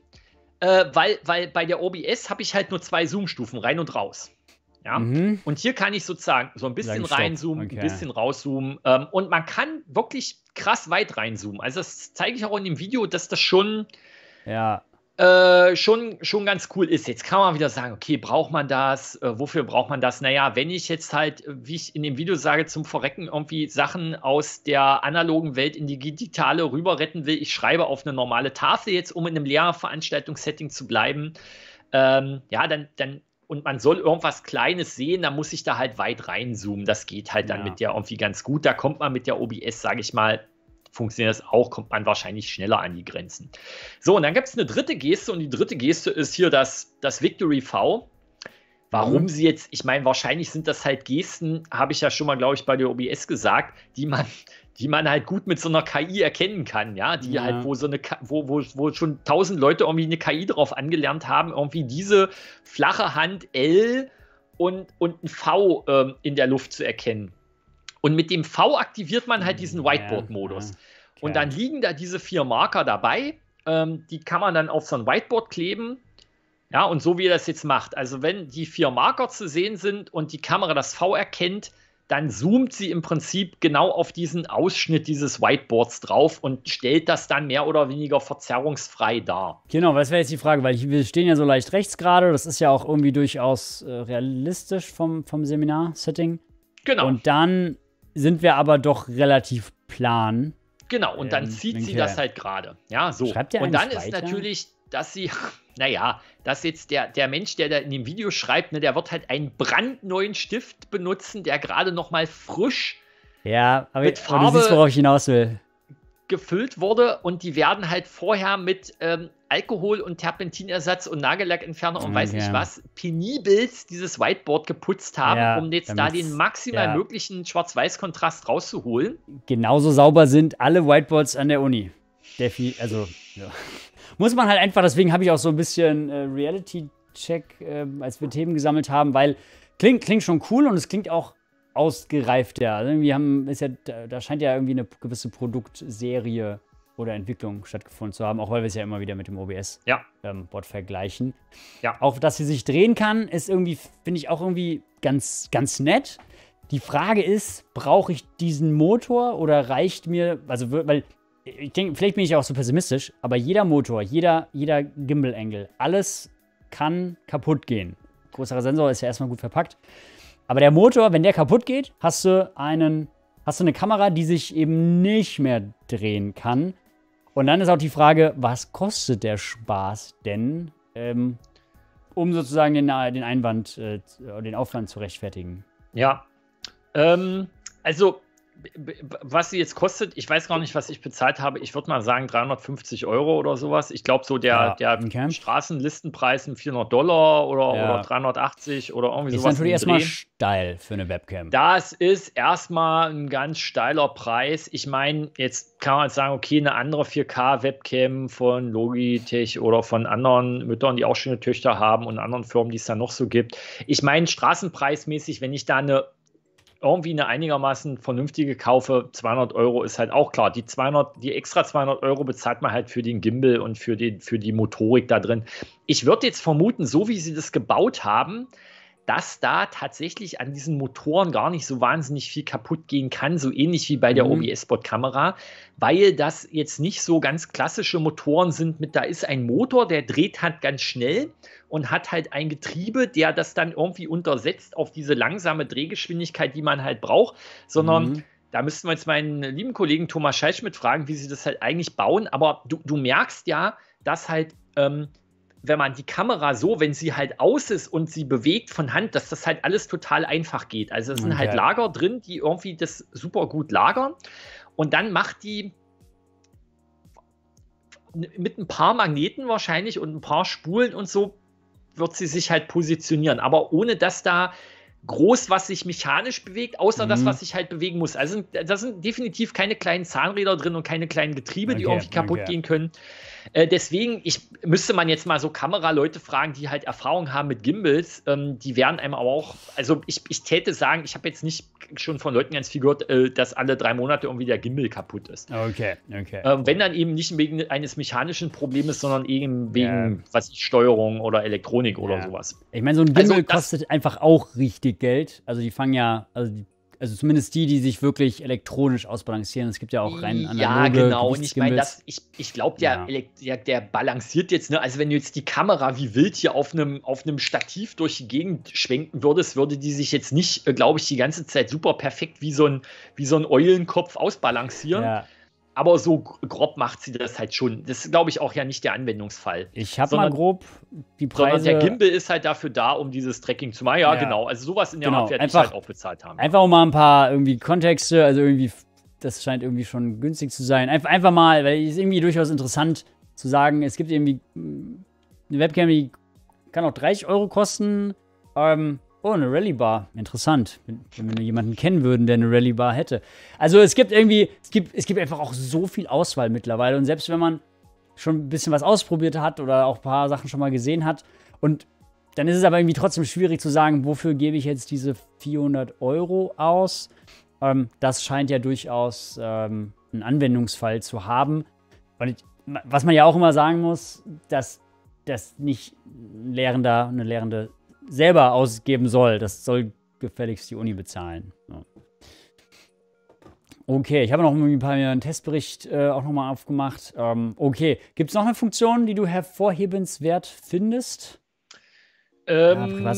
äh, weil, weil bei der OBS habe ich halt nur zwei Zoomstufen, rein und raus. Ja? Mhm. Und hier kann ich sozusagen so ein bisschen reinzoomen, okay. ein bisschen rauszoomen. Ähm, und man kann wirklich krass weit reinzoomen. Also, das zeige ich auch in dem Video, dass das schon. Ja. Äh, schon, schon ganz cool ist. Jetzt kann man wieder sagen, okay, braucht man das? Äh, wofür braucht man das? Naja, wenn ich jetzt halt, äh, wie ich in dem Video sage, zum Verrecken irgendwie Sachen aus der analogen Welt in die digitale rüber retten will, ich schreibe auf eine normale Tafel jetzt, um in einem Lehrveranstaltungssetting zu bleiben, ähm, ja, dann, dann und man soll irgendwas Kleines sehen, dann muss ich da halt weit reinzoomen. Das geht halt dann ja. mit der irgendwie ganz gut. Da kommt man mit der OBS, sage ich mal, funktioniert das auch, kommt man wahrscheinlich schneller an die Grenzen. So, und dann gibt es eine dritte Geste und die dritte Geste ist hier das, das Victory V. Warum mhm. sie jetzt, ich meine, wahrscheinlich sind das halt Gesten, habe ich ja schon mal, glaube ich, bei der OBS gesagt, die man, die man halt gut mit so einer KI erkennen kann, ja, die ja. halt, wo so eine, wo, wo, wo schon tausend Leute irgendwie eine KI drauf angelernt haben, irgendwie diese flache Hand L und, und ein V ähm, in der Luft zu erkennen. Und mit dem V aktiviert man halt diesen Whiteboard-Modus. Ja, ja. Und dann liegen da diese vier Marker dabei, ähm, die kann man dann auf so ein Whiteboard kleben. Ja, und so wie ihr das jetzt macht. Also, wenn die vier Marker zu sehen sind und die Kamera das V erkennt, dann zoomt sie im Prinzip genau auf diesen Ausschnitt dieses Whiteboards drauf und stellt das dann mehr oder weniger verzerrungsfrei dar. Genau, was wäre jetzt die Frage, weil ich, wir stehen ja so leicht rechts gerade, das ist ja auch irgendwie durchaus äh, realistisch vom, vom Seminar-Setting. Genau. Und dann sind wir aber doch relativ plan. Genau, und dann ähm, zieht sie das halt gerade. Ja, so. Schreibt und dann weiter? ist natürlich, dass sie naja, dass jetzt der, der Mensch, der da in dem Video schreibt, ne, der wird halt einen brandneuen Stift benutzen, der gerade noch mal frisch ja, aber, mit Farbe du siehst, worauf ich hinaus will. gefüllt wurde und die werden halt vorher mit ähm, Alkohol und Terpentinersatz und Nagellackentferner und mhm, weiß nicht was penibels dieses Whiteboard geputzt haben, ja, um jetzt da den maximal ja. möglichen Schwarz-Weiß-Kontrast rauszuholen. Genauso sauber sind alle Whiteboards an der Uni. Defi also, ja. Muss man halt einfach, deswegen habe ich auch so ein bisschen äh, Reality-Check, äh, als wir Themen gesammelt haben, weil klingt, klingt schon cool und es klingt auch ausgereift, ja. Also irgendwie haben, ist ja, da scheint ja irgendwie eine gewisse Produktserie oder Entwicklung stattgefunden zu haben, auch weil wir es ja immer wieder mit dem OBS-Bot ja. Ähm, vergleichen. Ja. Auch, dass sie sich drehen kann, ist irgendwie, finde ich auch irgendwie ganz, ganz nett. Die Frage ist, brauche ich diesen Motor oder reicht mir, also, weil denk, vielleicht bin ich auch so pessimistisch, aber jeder Motor, jeder, jeder Gimbal-Angle, alles kann kaputt gehen. Größerer Sensor ist ja erstmal gut verpackt. Aber der Motor, wenn der kaputt geht, hast du einen, hast du eine Kamera, die sich eben nicht mehr drehen kann. Und dann ist auch die Frage, was kostet der Spaß denn, ähm, um sozusagen den, äh, den Einwand, äh, den Aufwand zu rechtfertigen? Ja, ähm, also was sie jetzt kostet, ich weiß gar nicht, was ich bezahlt habe. Ich würde mal sagen 350 Euro oder sowas. Ich glaube, so der, ja, der Straßenlistenpreis sind 400 Dollar oder, ja. oder 380 oder irgendwie ist sowas. Ist natürlich erstmal steil für eine Webcam. Das ist erstmal ein ganz steiler Preis. Ich meine, jetzt kann man sagen, okay, eine andere 4K-Webcam von Logitech oder von anderen Müttern, die auch schöne Töchter haben und anderen Firmen, die es da noch so gibt. Ich meine, straßenpreismäßig, wenn ich da eine irgendwie eine einigermaßen vernünftige kaufe, 200 Euro ist halt auch klar. Die 200, die extra 200 Euro bezahlt man halt für den Gimbal und für, den, für die Motorik da drin. Ich würde jetzt vermuten, so wie sie das gebaut haben, dass da tatsächlich an diesen Motoren gar nicht so wahnsinnig viel kaputt gehen kann, so ähnlich wie bei der mhm. OBS-Bot-Kamera, weil das jetzt nicht so ganz klassische Motoren sind mit, da ist ein Motor, der dreht halt ganz schnell und hat halt ein Getriebe, der das dann irgendwie untersetzt auf diese langsame Drehgeschwindigkeit, die man halt braucht, sondern mhm. da müssten wir jetzt meinen lieben Kollegen Thomas Scheischmidt fragen, wie sie das halt eigentlich bauen, aber du, du merkst ja, dass halt ähm, wenn man die Kamera so, wenn sie halt aus ist und sie bewegt von Hand, dass das halt alles total einfach geht. Also es sind okay. halt Lager drin, die irgendwie das super gut lagern. Und dann macht die mit ein paar Magneten wahrscheinlich und ein paar Spulen und so wird sie sich halt positionieren. Aber ohne dass da groß, was sich mechanisch bewegt, außer mhm. das, was sich halt bewegen muss. Also da sind definitiv keine kleinen Zahnräder drin und keine kleinen Getriebe, okay, die irgendwie kaputt okay. gehen können. Äh, deswegen, ich müsste man jetzt mal so Kameraleute fragen, die halt Erfahrung haben mit Gimbals. Ähm, die werden einem aber auch, also ich, ich täte sagen, ich habe jetzt nicht schon von Leuten ganz viel gehört, äh, dass alle drei Monate irgendwie der Gimbal kaputt ist. Okay, okay. Ähm, wenn dann eben nicht wegen eines mechanischen Problems, sondern eben wegen, ja. was ich, Steuerung oder Elektronik ja. oder sowas. Ich meine, so ein also Gimbal also, kostet einfach auch richtig Geld. Also die fangen ja, also die also zumindest die, die sich wirklich elektronisch ausbalancieren. Es gibt ja auch rein analoge Ja, genau. Und ich meine, ich, ich glaube, der, ja. der, der, balanciert jetzt, ne? also wenn du jetzt die Kamera wie wild hier auf einem auf Stativ durch die Gegend schwenken würdest, würde die sich jetzt nicht, äh, glaube ich, die ganze Zeit super perfekt wie so ein, wie so ein Eulenkopf ausbalancieren. Ja. Aber so grob macht sie das halt schon. Das ist, glaube ich, auch ja nicht der Anwendungsfall. Ich habe mal grob die Preise. Sondern der Gimbal ist halt dafür da, um dieses Tracking zu machen. Ja, ja. genau. Also sowas in der genau. Art werde einfach, ich halt auch bezahlt haben. Einfach ja. mal ein paar irgendwie Kontexte, also irgendwie, das scheint irgendwie schon günstig zu sein. Einf einfach mal, weil es ist irgendwie durchaus interessant zu sagen, es gibt irgendwie hm, eine Webcam, die kann auch 30 Euro kosten. Ähm, Oh, eine Rally Bar. Interessant. Wenn, wir nur jemanden kennen würden, der eine Rally Bar hätte. Also es gibt irgendwie, es gibt, es gibt einfach auch so viel Auswahl mittlerweile. Und selbst wenn man schon ein bisschen was ausprobiert hat oder auch ein paar Sachen schon mal gesehen hat und dann ist es aber irgendwie trotzdem schwierig zu sagen, wofür gebe ich jetzt diese 400 Euro aus. Ähm, das scheint ja durchaus ähm, einen Anwendungsfall zu haben. Und ich, was man ja auch immer sagen muss, dass das nicht ein lehrender, eine lehrende selber ausgeben soll. Das soll gefälligst die Uni bezahlen. So. Okay, ich habe noch ein paar einen Testbericht äh, auch nochmal aufgemacht. Ähm, okay, gibt es noch eine Funktion, die du hervorhebenswert findest? ja, ähm,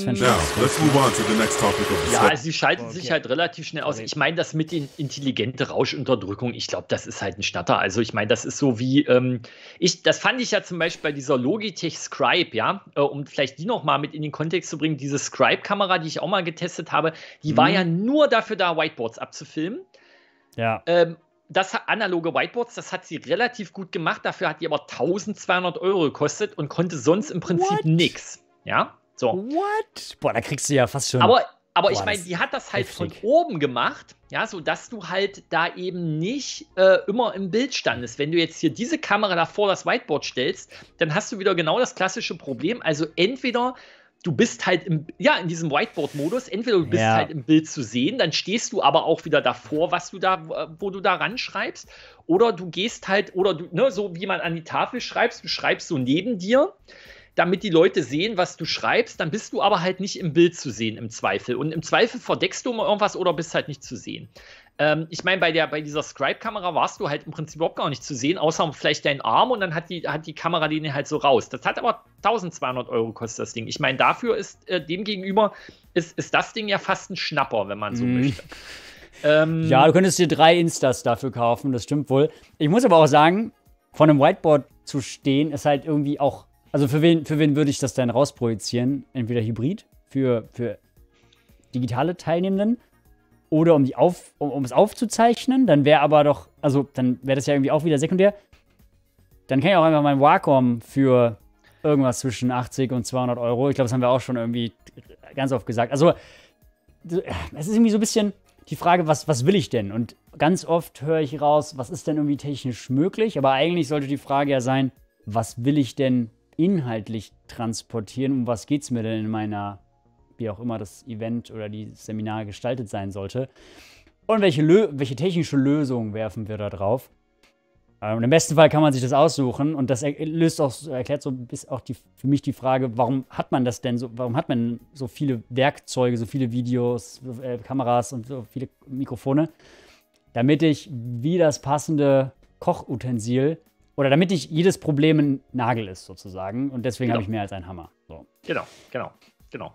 sie schalten okay. sich halt relativ schnell aus. Ich meine, das mit den intelligenten Rauschunterdrückung, ich glaube, das ist halt ein Schnatter. Also ich meine, das ist so wie, ähm, ich, das fand ich ja zum Beispiel bei dieser Logitech Scribe, ja, äh, um vielleicht die nochmal mit in den Kontext zu bringen, diese Scribe-Kamera, die ich auch mal getestet habe, die mhm. war ja nur dafür da, Whiteboards abzufilmen. Ja. Ähm, das analoge Whiteboards, das hat sie relativ gut gemacht. Dafür hat die aber 1200 Euro gekostet und konnte sonst im Prinzip nichts. Ja. So. What? Boah, da kriegst du ja fast schon. Aber, aber Boah, ich meine, die hat das halt heftig. von oben gemacht, ja, sodass du halt da eben nicht äh, immer im Bild standest. Wenn du jetzt hier diese Kamera davor das Whiteboard stellst, dann hast du wieder genau das klassische Problem. Also entweder du bist halt im, ja, in diesem Whiteboard-Modus, entweder du bist ja. halt im Bild zu sehen, dann stehst du aber auch wieder davor, was du da, äh, wo du da ranschreibst, oder du gehst halt, oder du, ne, so wie man an die Tafel schreibst, du schreibst so neben dir damit die Leute sehen, was du schreibst, dann bist du aber halt nicht im Bild zu sehen im Zweifel. Und im Zweifel verdeckst du mal irgendwas oder bist halt nicht zu sehen. Ähm, ich meine, bei, bei dieser Scribe-Kamera warst du halt im Prinzip überhaupt gar nicht zu sehen, außer vielleicht deinen Arm und dann hat die, hat die Kamera den halt so raus. Das hat aber 1200 Euro kostet das Ding. Ich meine, dafür ist äh, demgegenüber ist, ist das Ding ja fast ein Schnapper, wenn man so mm. möchte. Ähm, ja, du könntest dir drei Instas dafür kaufen, das stimmt wohl. Ich muss aber auch sagen, von einem Whiteboard zu stehen, ist halt irgendwie auch also für wen, für wen würde ich das denn rausprojizieren? Entweder Hybrid für, für digitale Teilnehmenden oder um, die auf, um, um es aufzuzeichnen. Dann wäre aber doch, also dann wäre das ja irgendwie auch wieder sekundär. Dann kann ich auch einfach meinen Wacom für irgendwas zwischen 80 und 200 Euro. Ich glaube, das haben wir auch schon irgendwie ganz oft gesagt. Also es ist irgendwie so ein bisschen die Frage, was, was will ich denn? Und ganz oft höre ich raus, was ist denn irgendwie technisch möglich? Aber eigentlich sollte die Frage ja sein, was will ich denn inhaltlich transportieren, um was geht es mir denn in meiner, wie auch immer das Event oder die Seminar gestaltet sein sollte. Und welche, Lö welche technische Lösung werfen wir da drauf? Und ähm, Im besten Fall kann man sich das aussuchen und das löst auch, erklärt so bis auch die, für mich die Frage, warum hat man das denn so, warum hat man so viele Werkzeuge, so viele Videos, äh, Kameras und so viele Mikrofone, damit ich wie das passende Kochutensil oder damit nicht jedes Problem ein Nagel ist, sozusagen. Und deswegen genau. habe ich mehr als einen Hammer. So. Genau, genau, genau.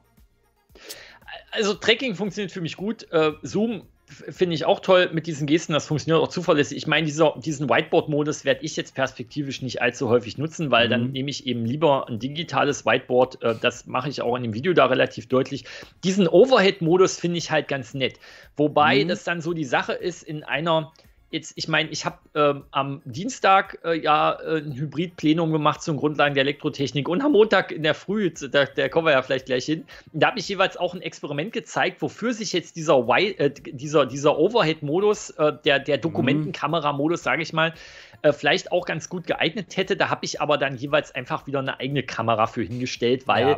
Also Tracking funktioniert für mich gut. Äh, Zoom finde ich auch toll mit diesen Gesten. Das funktioniert auch zuverlässig. Ich meine, diesen Whiteboard-Modus werde ich jetzt perspektivisch nicht allzu häufig nutzen, weil mhm. dann nehme ich eben lieber ein digitales Whiteboard. Äh, das mache ich auch in dem Video da relativ deutlich. Diesen Overhead-Modus finde ich halt ganz nett. Wobei mhm. das dann so die Sache ist, in einer jetzt, ich meine, ich habe ähm, am Dienstag äh, ja äh, ein Hybrid-Plenum gemacht zum Grundlagen der Elektrotechnik und am Montag in der Früh, da, da kommen wir ja vielleicht gleich hin, da habe ich jeweils auch ein Experiment gezeigt, wofür sich jetzt dieser, äh, dieser, dieser Overhead-Modus, äh, der, der Dokumentenkamera-Modus, sage ich mal, äh, vielleicht auch ganz gut geeignet hätte. Da habe ich aber dann jeweils einfach wieder eine eigene Kamera für hingestellt, weil ja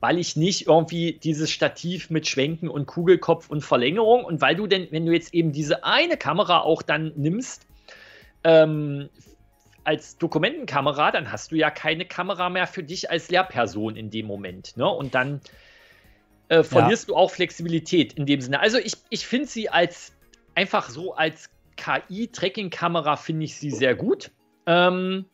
weil ich nicht irgendwie dieses Stativ mit Schwenken und Kugelkopf und Verlängerung und weil du denn, wenn du jetzt eben diese eine Kamera auch dann nimmst, ähm, als Dokumentenkamera, dann hast du ja keine Kamera mehr für dich als Lehrperson in dem Moment. Ne? Und dann äh, verlierst ja. du auch Flexibilität in dem Sinne. Also ich, ich finde sie als einfach so als KI-Tracking-Kamera finde ich sie sehr gut. Ähm,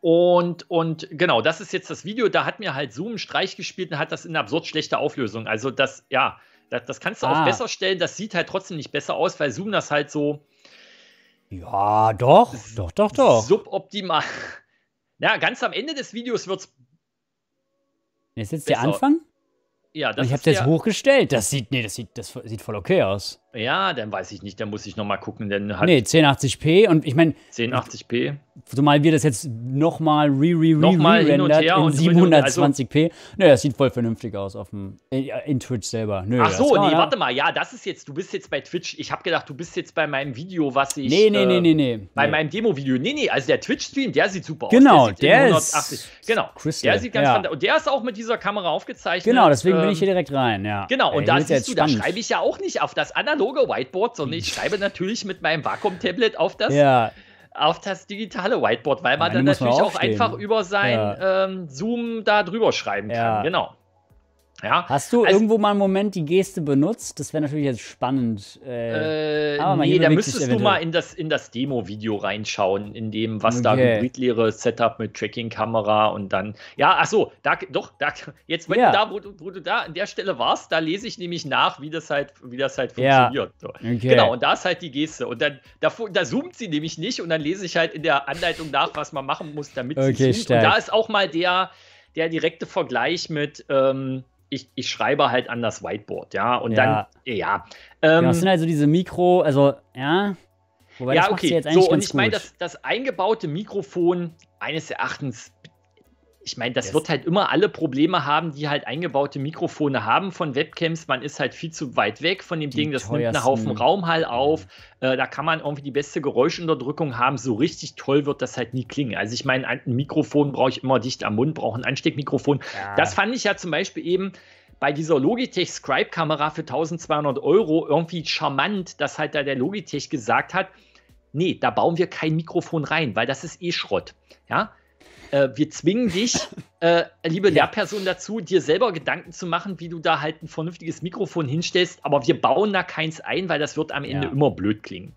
und, und genau, das ist jetzt das Video. Da hat mir halt Zoom einen Streich gespielt und hat das in absurd schlechter Auflösung. Also, das, ja, das, das kannst du ah. auch besser stellen. Das sieht halt trotzdem nicht besser aus, weil Zoom das halt so. Ja, doch, doch, doch, doch. Suboptimal. Na, ja, ganz am Ende des Videos wird's. Ist jetzt besser. der Anfang? Ja, das und ich hab's jetzt hochgestellt. Das sieht, nee, das sieht, das sieht voll okay aus. Ja, dann weiß ich nicht, dann muss ich nochmal gucken. Denn halt nee, 1080p und ich meine. 1080p. Zumal wir das jetzt nochmal re re re nochmal re rendert in 720p. Also, Nö, das sieht voll vernünftig aus auf dem, in, in Twitch selber. Nö, Ach so, nee, ja. warte mal. Ja, das ist jetzt, du bist jetzt bei Twitch. Ich habe gedacht, du bist jetzt bei meinem Video, was ich. Nee, nee, nee, äh, nee, nee. Bei nee. meinem Demo-Video. Nee, nee, also der Twitch-Stream, der sieht super genau, aus. Der, der 180. ist. Genau, Crystal. der sieht ganz ja. Und der ist auch mit dieser Kamera aufgezeichnet. Genau, deswegen ähm, bin ich ähm, hier direkt rein, ja. Genau, und Ey, da siehst du, spannend. da schreibe ich ja auch nicht auf das anderen analoge Whiteboard, sondern ich hm. schreibe natürlich mit meinem Vakuum-Tablet auf das. Ja. Auf das digitale Whiteboard, weil man dann natürlich man auch einfach über sein ja. ähm, Zoom da drüber schreiben kann. Genau. Ja, Hast du also, irgendwo mal einen Moment die Geste benutzt? Das wäre natürlich jetzt spannend. Äh, äh nee, da müsstest du mal in das, in das Demo-Video reinschauen, in dem, was okay. da hybridleere Setup mit Tracking-Kamera und dann. Ja, achso, da, doch, da, jetzt, wenn ja. du da, wo du, wo du, da an der Stelle warst, da lese ich nämlich nach, wie das halt, wie das halt funktioniert. Ja. Okay. Genau, und da ist halt die Geste. Und dann, da, da zoomt sie nämlich nicht und dann lese ich halt in der Anleitung nach, was man machen muss, damit okay, sie zoomt. Stark. Und da ist auch mal der, der direkte Vergleich mit. Ähm, ich, ich schreibe halt an das Whiteboard, ja. Und ja. dann, ja. Genau, ähm, ja. Das sind also diese Mikro, also, ja. Wobei, ja, okay. jetzt eigentlich so, und ich meine, das, das eingebaute Mikrofon eines Erachtens ich meine, das yes. wird halt immer alle Probleme haben, die halt eingebaute Mikrofone haben von Webcams. Man ist halt viel zu weit weg von dem die Ding, das teuersten. nimmt einen Haufen Raum halt auf. Mhm. Äh, da kann man irgendwie die beste Geräuschunterdrückung haben. So richtig toll wird das halt nie klingen. Also ich meine, ein Mikrofon brauche ich immer dicht am Mund, brauche ein Ansteckmikrofon. Ja. Das fand ich ja zum Beispiel eben bei dieser Logitech Scribe-Kamera für 1200 Euro irgendwie charmant, dass halt da der Logitech gesagt hat, nee, da bauen wir kein Mikrofon rein, weil das ist eh Schrott. Ja, äh, wir zwingen dich, äh, liebe ja. Lehrperson, dazu, dir selber Gedanken zu machen, wie du da halt ein vernünftiges Mikrofon hinstellst, aber wir bauen da keins ein, weil das wird am Ende ja. immer blöd klingen.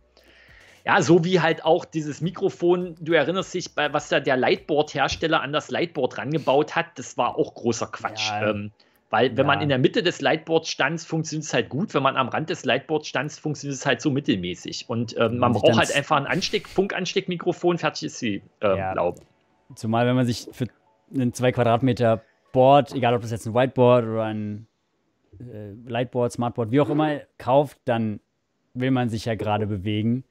Ja, so wie halt auch dieses Mikrofon, du erinnerst dich, was da der Lightboard-Hersteller an das Lightboard rangebaut hat, das war auch großer Quatsch. Ja. Ähm, weil wenn ja. man in der Mitte des Lightboards stand, funktioniert es halt gut. Wenn man am Rand des Lightboards stand, funktioniert es halt so mittelmäßig. Und ähm, man braucht halt einfach ein Ansteck, Funkansteckmikrofon, fertig ist sie, äh, ja. glaube Zumal, wenn man sich für einen 2 Quadratmeter Board, egal ob das jetzt ein Whiteboard oder ein äh, Lightboard, Smartboard, wie auch immer, kauft, dann will man sich ja gerade bewegen.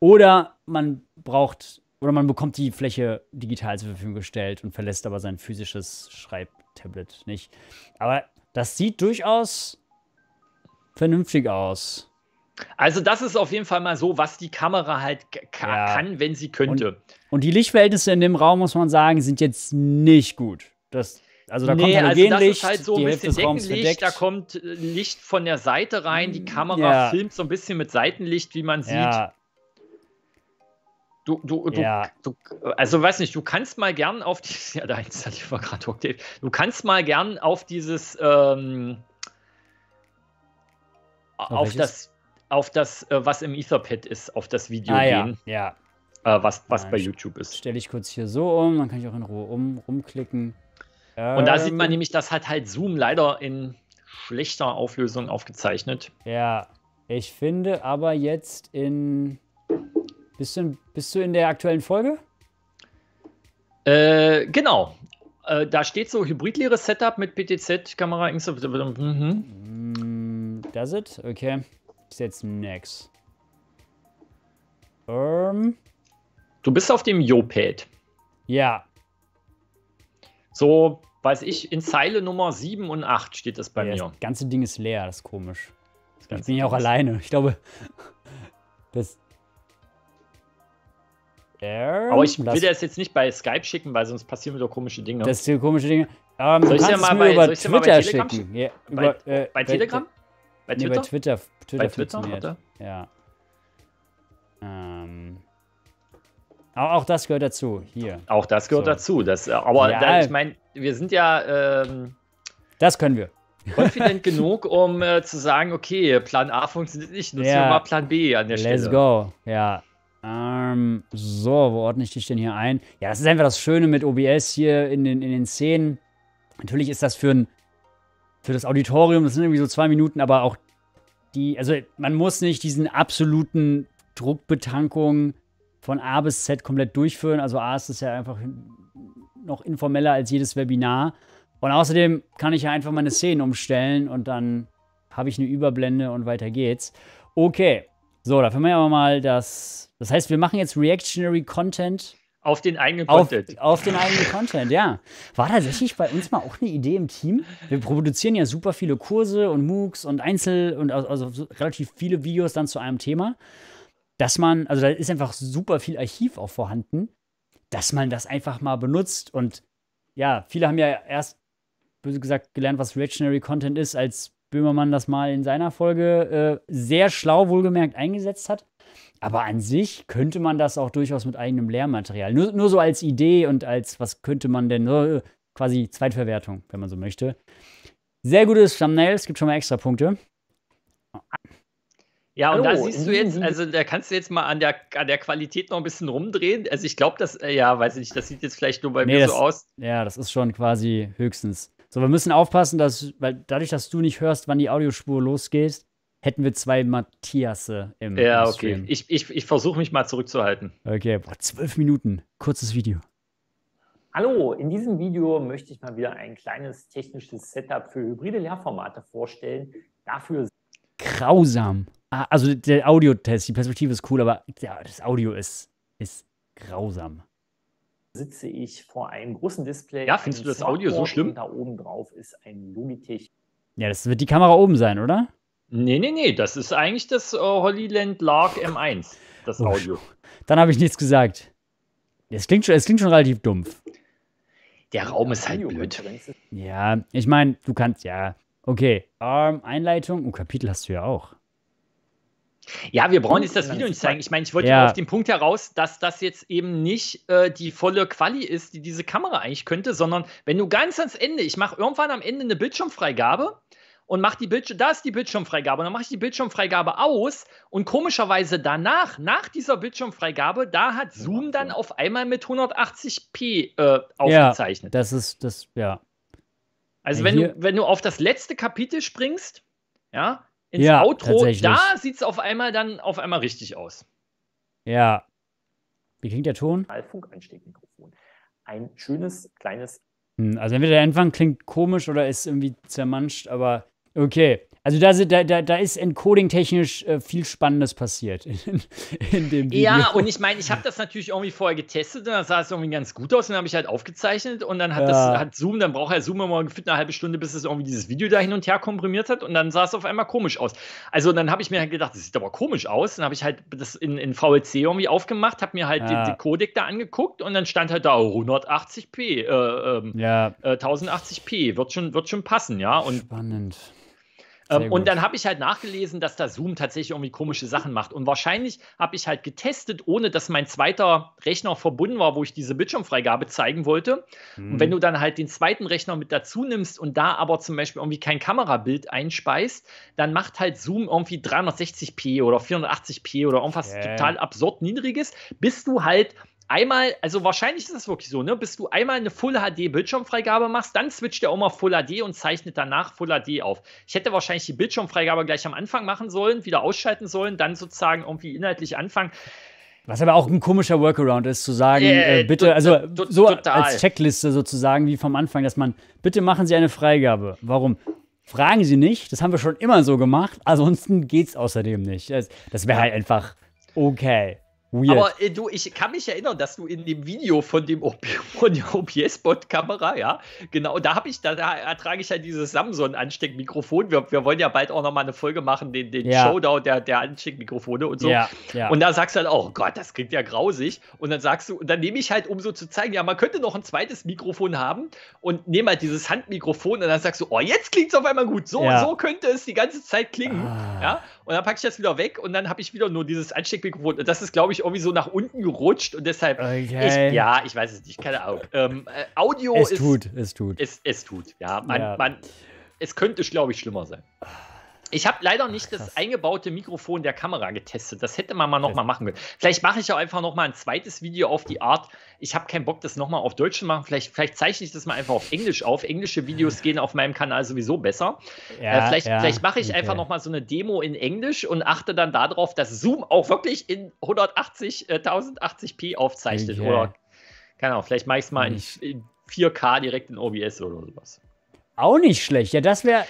Oder man braucht oder man bekommt die Fläche digital zur Verfügung gestellt und verlässt aber sein physisches Schreibtablet nicht. Aber das sieht durchaus vernünftig aus. Also das ist auf jeden Fall mal so, was die Kamera halt ja. kann, wenn sie könnte. Und, und, die Lichtverhältnisse in dem Raum, muss man sagen, sind jetzt nicht gut. Das, also da nee, kommt Halogenlicht, also das ist halt so ein bisschen Deckenlicht, da kommt äh, Licht von der Seite rein, die mm, Kamera ja. filmt so ein bisschen mit Seitenlicht, wie man sieht. Ja. Du, du, du, ja. du, also weiß nicht, du kannst mal gern auf dieses, ja, da installiert war gerade Octave, du kannst mal gern auf dieses, ähm, auf, auf das auf das, äh, was im Etherpad ist, auf das Video ah, gehen. Ja, ja. Äh, was was bei YouTube ist. Stelle ich kurz hier so um, dann kann ich auch in Ruhe um, rumklicken. Und da sieht man ähm. nämlich, das hat halt Zoom leider in schlechter Auflösung aufgezeichnet. Ja, ich finde aber jetzt in. Bist du, in, bist du in der aktuellen Folge? Äh, genau. Äh, da steht so hybridleeres Setup mit PTZ, Kamera, Insta. Mhm. Mm -hmm. does it? Okay. Bis jetzt nix. Ähm. Du bist auf dem Jopad. Ja. So, weiß ich, in Zeile Nummer 7 und 8 steht das bei ja, mir. Das ganze Ding ist leer, das ist komisch. Das ganze ich bin ja auch alleine. Ich glaube, das. Ähm, Aber ich will das jetzt nicht bei Skype schicken, weil sonst passieren wieder komische Dinge. Das sind komische Dinge. Ähm, soll ich dir mal, über Twitter äh, mal bei Telegram schicken? bei, äh, bei Telegram? Bei Twitter? Nee, bei Twitter, Twitter, bei Twitter funktioniert. Ja. Ähm. Aber auch das gehört dazu, hier. Auch das gehört so. dazu. Das, äh, aber ja. da, ich meine, wir sind ja. Ähm, das können wir. Confident genug, um äh, zu sagen, okay, Plan A funktioniert nicht, nutzen ja. wir mal Plan B an der Stelle. Let's go, ja. Ähm, so, wo ordne ich dich denn hier ein? Ja, das ist einfach das Schöne mit OBS hier in den, in den Szenen. Natürlich ist das für ein für das Auditorium. Das sind irgendwie so zwei Minuten, aber auch die, also man muss nicht diesen absoluten Druckbetankung von A bis Z komplett durchführen. Also A ist es ja einfach noch informeller als jedes Webinar. Und außerdem kann ich ja einfach meine Szenen umstellen und dann habe ich eine Überblende und weiter geht's. Okay, so, dafür machen wir mal das. Das heißt, wir machen jetzt Reactionary Content auf den eigenen Content. Auf, auf, den eigenen Content, ja. War tatsächlich bei uns mal auch eine Idee im Team. Wir produzieren ja super viele Kurse und MOOCs und Einzel- und also relativ viele Videos dann zu einem Thema. Dass man, also da ist einfach super viel Archiv auch vorhanden, dass man das einfach mal benutzt. Und ja, viele haben ja erst, böse gesagt, gelernt, was Reactionary Content ist, als Böhmermann das mal in seiner Folge äh, sehr schlau wohlgemerkt eingesetzt hat. Aber an sich könnte man das auch durchaus mit eigenem Lehrmaterial. Nur, nur so als Idee und als, was könnte man denn, äh, quasi Zweitverwertung, wenn man so möchte. Sehr gutes Thumbnail, es gibt schon mal extra Punkte. Ja, und Hallo. da siehst du jetzt, also da kannst du jetzt mal an der, an der Qualität noch ein bisschen rumdrehen. Also ich glaube, das, äh, ja, weiß ich nicht, das sieht jetzt vielleicht nur bei nee, mir das, so aus. Ja, das ist schon quasi höchstens. So, wir müssen aufpassen, dass, weil dadurch, dass du nicht hörst, wann die Audiospur losgeht, hätten wir zwei Matthiasse im Ja, im okay. Ich, ich, ich versuche mich mal zurückzuhalten. Okay, boah, zwölf Minuten. Kurzes Video. Hallo, in diesem Video möchte ich mal wieder ein kleines technisches Setup für hybride Lehrformate vorstellen. Dafür grausam. Ah, also der Audiotest, die Perspektive ist cool, aber das Audio ist, ist grausam. Sitze ich vor einem großen Display. Ja, findest du das Audio so schlimm? da oben drauf ist ein Logitech. Ja, das wird die Kamera oben sein, oder? Nee, nee, nee, das ist eigentlich das uh, Holyland Lark M1, das Audio. dann habe ich nichts gesagt. Es klingt, schon, klingt schon relativ dumpf. Der Raum ist halt blöd. Ja, ich meine, du kannst, ja. Okay, ähm, Einleitung. Oh, Kapitel hast du ja auch. Ja, wir brauchen jetzt das Video nicht zeigen. Ich meine, ich wollte ja. auf den Punkt heraus, dass das jetzt eben nicht äh, die volle Quali ist, die diese Kamera eigentlich könnte, sondern wenn du ganz ans Ende, ich mache irgendwann am Ende eine Bildschirmfreigabe, und mache die Bildschirm, da ist die Bildschirmfreigabe. Und dann mache ich die Bildschirmfreigabe aus und komischerweise danach, nach dieser Bildschirmfreigabe, da hat Zoom dann auf einmal mit 180p äh, aufgezeichnet. Ja, das ist das, ja. Also wenn du, wenn du auf das letzte Kapitel springst, ja, ins ja, Outro, da sieht es auf einmal dann auf einmal richtig aus. Ja. Wie klingt der Ton? Funkeinstiegmikrofon. Ein schönes, kleines hm, also entweder der Anfang klingt komisch oder ist irgendwie zermanscht, aber Okay. Also da, da, da ist encoding-technisch äh, viel Spannendes passiert in, in dem Video. Ja, und ich meine, ich habe das natürlich irgendwie vorher getestet und dann sah es irgendwie ganz gut aus und dann habe ich halt aufgezeichnet und dann hat, ja. das, hat Zoom, dann braucht er halt Zoom immer eine halbe Stunde, bis es irgendwie dieses Video da hin und her komprimiert hat und dann sah es auf einmal komisch aus. Also dann habe ich mir halt gedacht, das sieht aber komisch aus. Dann habe ich halt das in, in VLC irgendwie aufgemacht, habe mir halt ja. den, den Codec da angeguckt und dann stand halt da 180p, äh, ähm, äh, ja. 1080p, wird schon, wird schon passen, ja. Und Spannend. Ähm, und dann habe ich halt nachgelesen, dass da Zoom tatsächlich irgendwie komische Sachen macht. Und wahrscheinlich habe ich halt getestet, ohne dass mein zweiter Rechner verbunden war, wo ich diese Bildschirmfreigabe zeigen wollte. Mhm. Und wenn mhm. du dann halt den zweiten Rechner mit dazu nimmst und da aber zum Beispiel irgendwie kein Kamerabild einspeist, dann macht halt Zoom irgendwie 360p oder 480p oder irgendwas yeah. total absurd niedriges, bis du halt einmal, also wahrscheinlich ist es wirklich so, ne? Bis du einmal eine Full HD Bildschirmfreigabe machst, dann switcht der auch mal Full HD und zeichnet danach Full HD auf. Ich hätte wahrscheinlich die Bildschirmfreigabe gleich am Anfang machen sollen, wieder ausschalten sollen, dann sozusagen irgendwie inhaltlich anfangen. Was aber auch ein komischer Workaround ist, zu sagen, yeah, äh, bitte, also so als Checkliste sozusagen wie vom Anfang, dass man, bitte machen Sie eine Freigabe. Warum? Fragen Sie nicht, das haben wir schon immer so gemacht, ansonsten geht es außerdem nicht. Das, das wäre halt einfach okay. Weird. Aber äh, du, ich kann mich erinnern, dass du in dem Video von dem OP, von der obs bot kamera ja, genau, da habe ich, da, da ertrage ich ja dieses Samsung-Ansteckmikrofon. Wir, wir wollen ja bald auch nochmal eine Folge machen, den, den ja. Showdown der, der Ansteckmikrofone und so. Ja, ja. Und da sagst du halt, oh Gott, das klingt ja grausig. Und dann sagst du, und dann nehme ich halt, um so zu zeigen, ja, man könnte noch ein zweites Mikrofon haben und nehme halt dieses Handmikrofon und dann sagst du, oh, jetzt klingt es auf einmal gut. So, so könnte es die ganze Zeit klingen. Ah. Ja. Und dann packe ich das wieder weg und dann habe ich wieder nur dieses Ansteckmikrofon. Und das ist, glaube ich, ich, irgendwie so nach unten gerutscht und deshalb. Okay. Ich, ja, ich weiß es nicht, keine Ahnung. Ähm, äh, Audio es ist. Es tut, es tut. Es, es tut, ja. Man, ja. man, es könnte, glaube ich, schlimmer sein. Ah. Ich habe leider nicht Ach, das eingebaute Mikrofon der Kamera getestet. Das hätte man mal nochmal machen können. Vielleicht mache ich auch einfach nochmal ein zweites Video auf die Art. Ich habe keinen Bock, das nochmal auf Deutsch zu machen. Vielleicht, vielleicht zeichne ich das mal einfach auf Englisch auf. Englische Videos gehen auf meinem Kanal sowieso besser. Ja, äh, vielleicht, ja, vielleicht mache ich okay. einfach nochmal so eine Demo in Englisch und achte dann darauf, dass Zoom auch wirklich in 180, äh, 1080p aufzeichnet. Okay. Oder, keine Ahnung, vielleicht mache ich es mal in, in 4K direkt in OBS oder sowas. Auch nicht schlecht. Ja, das wäre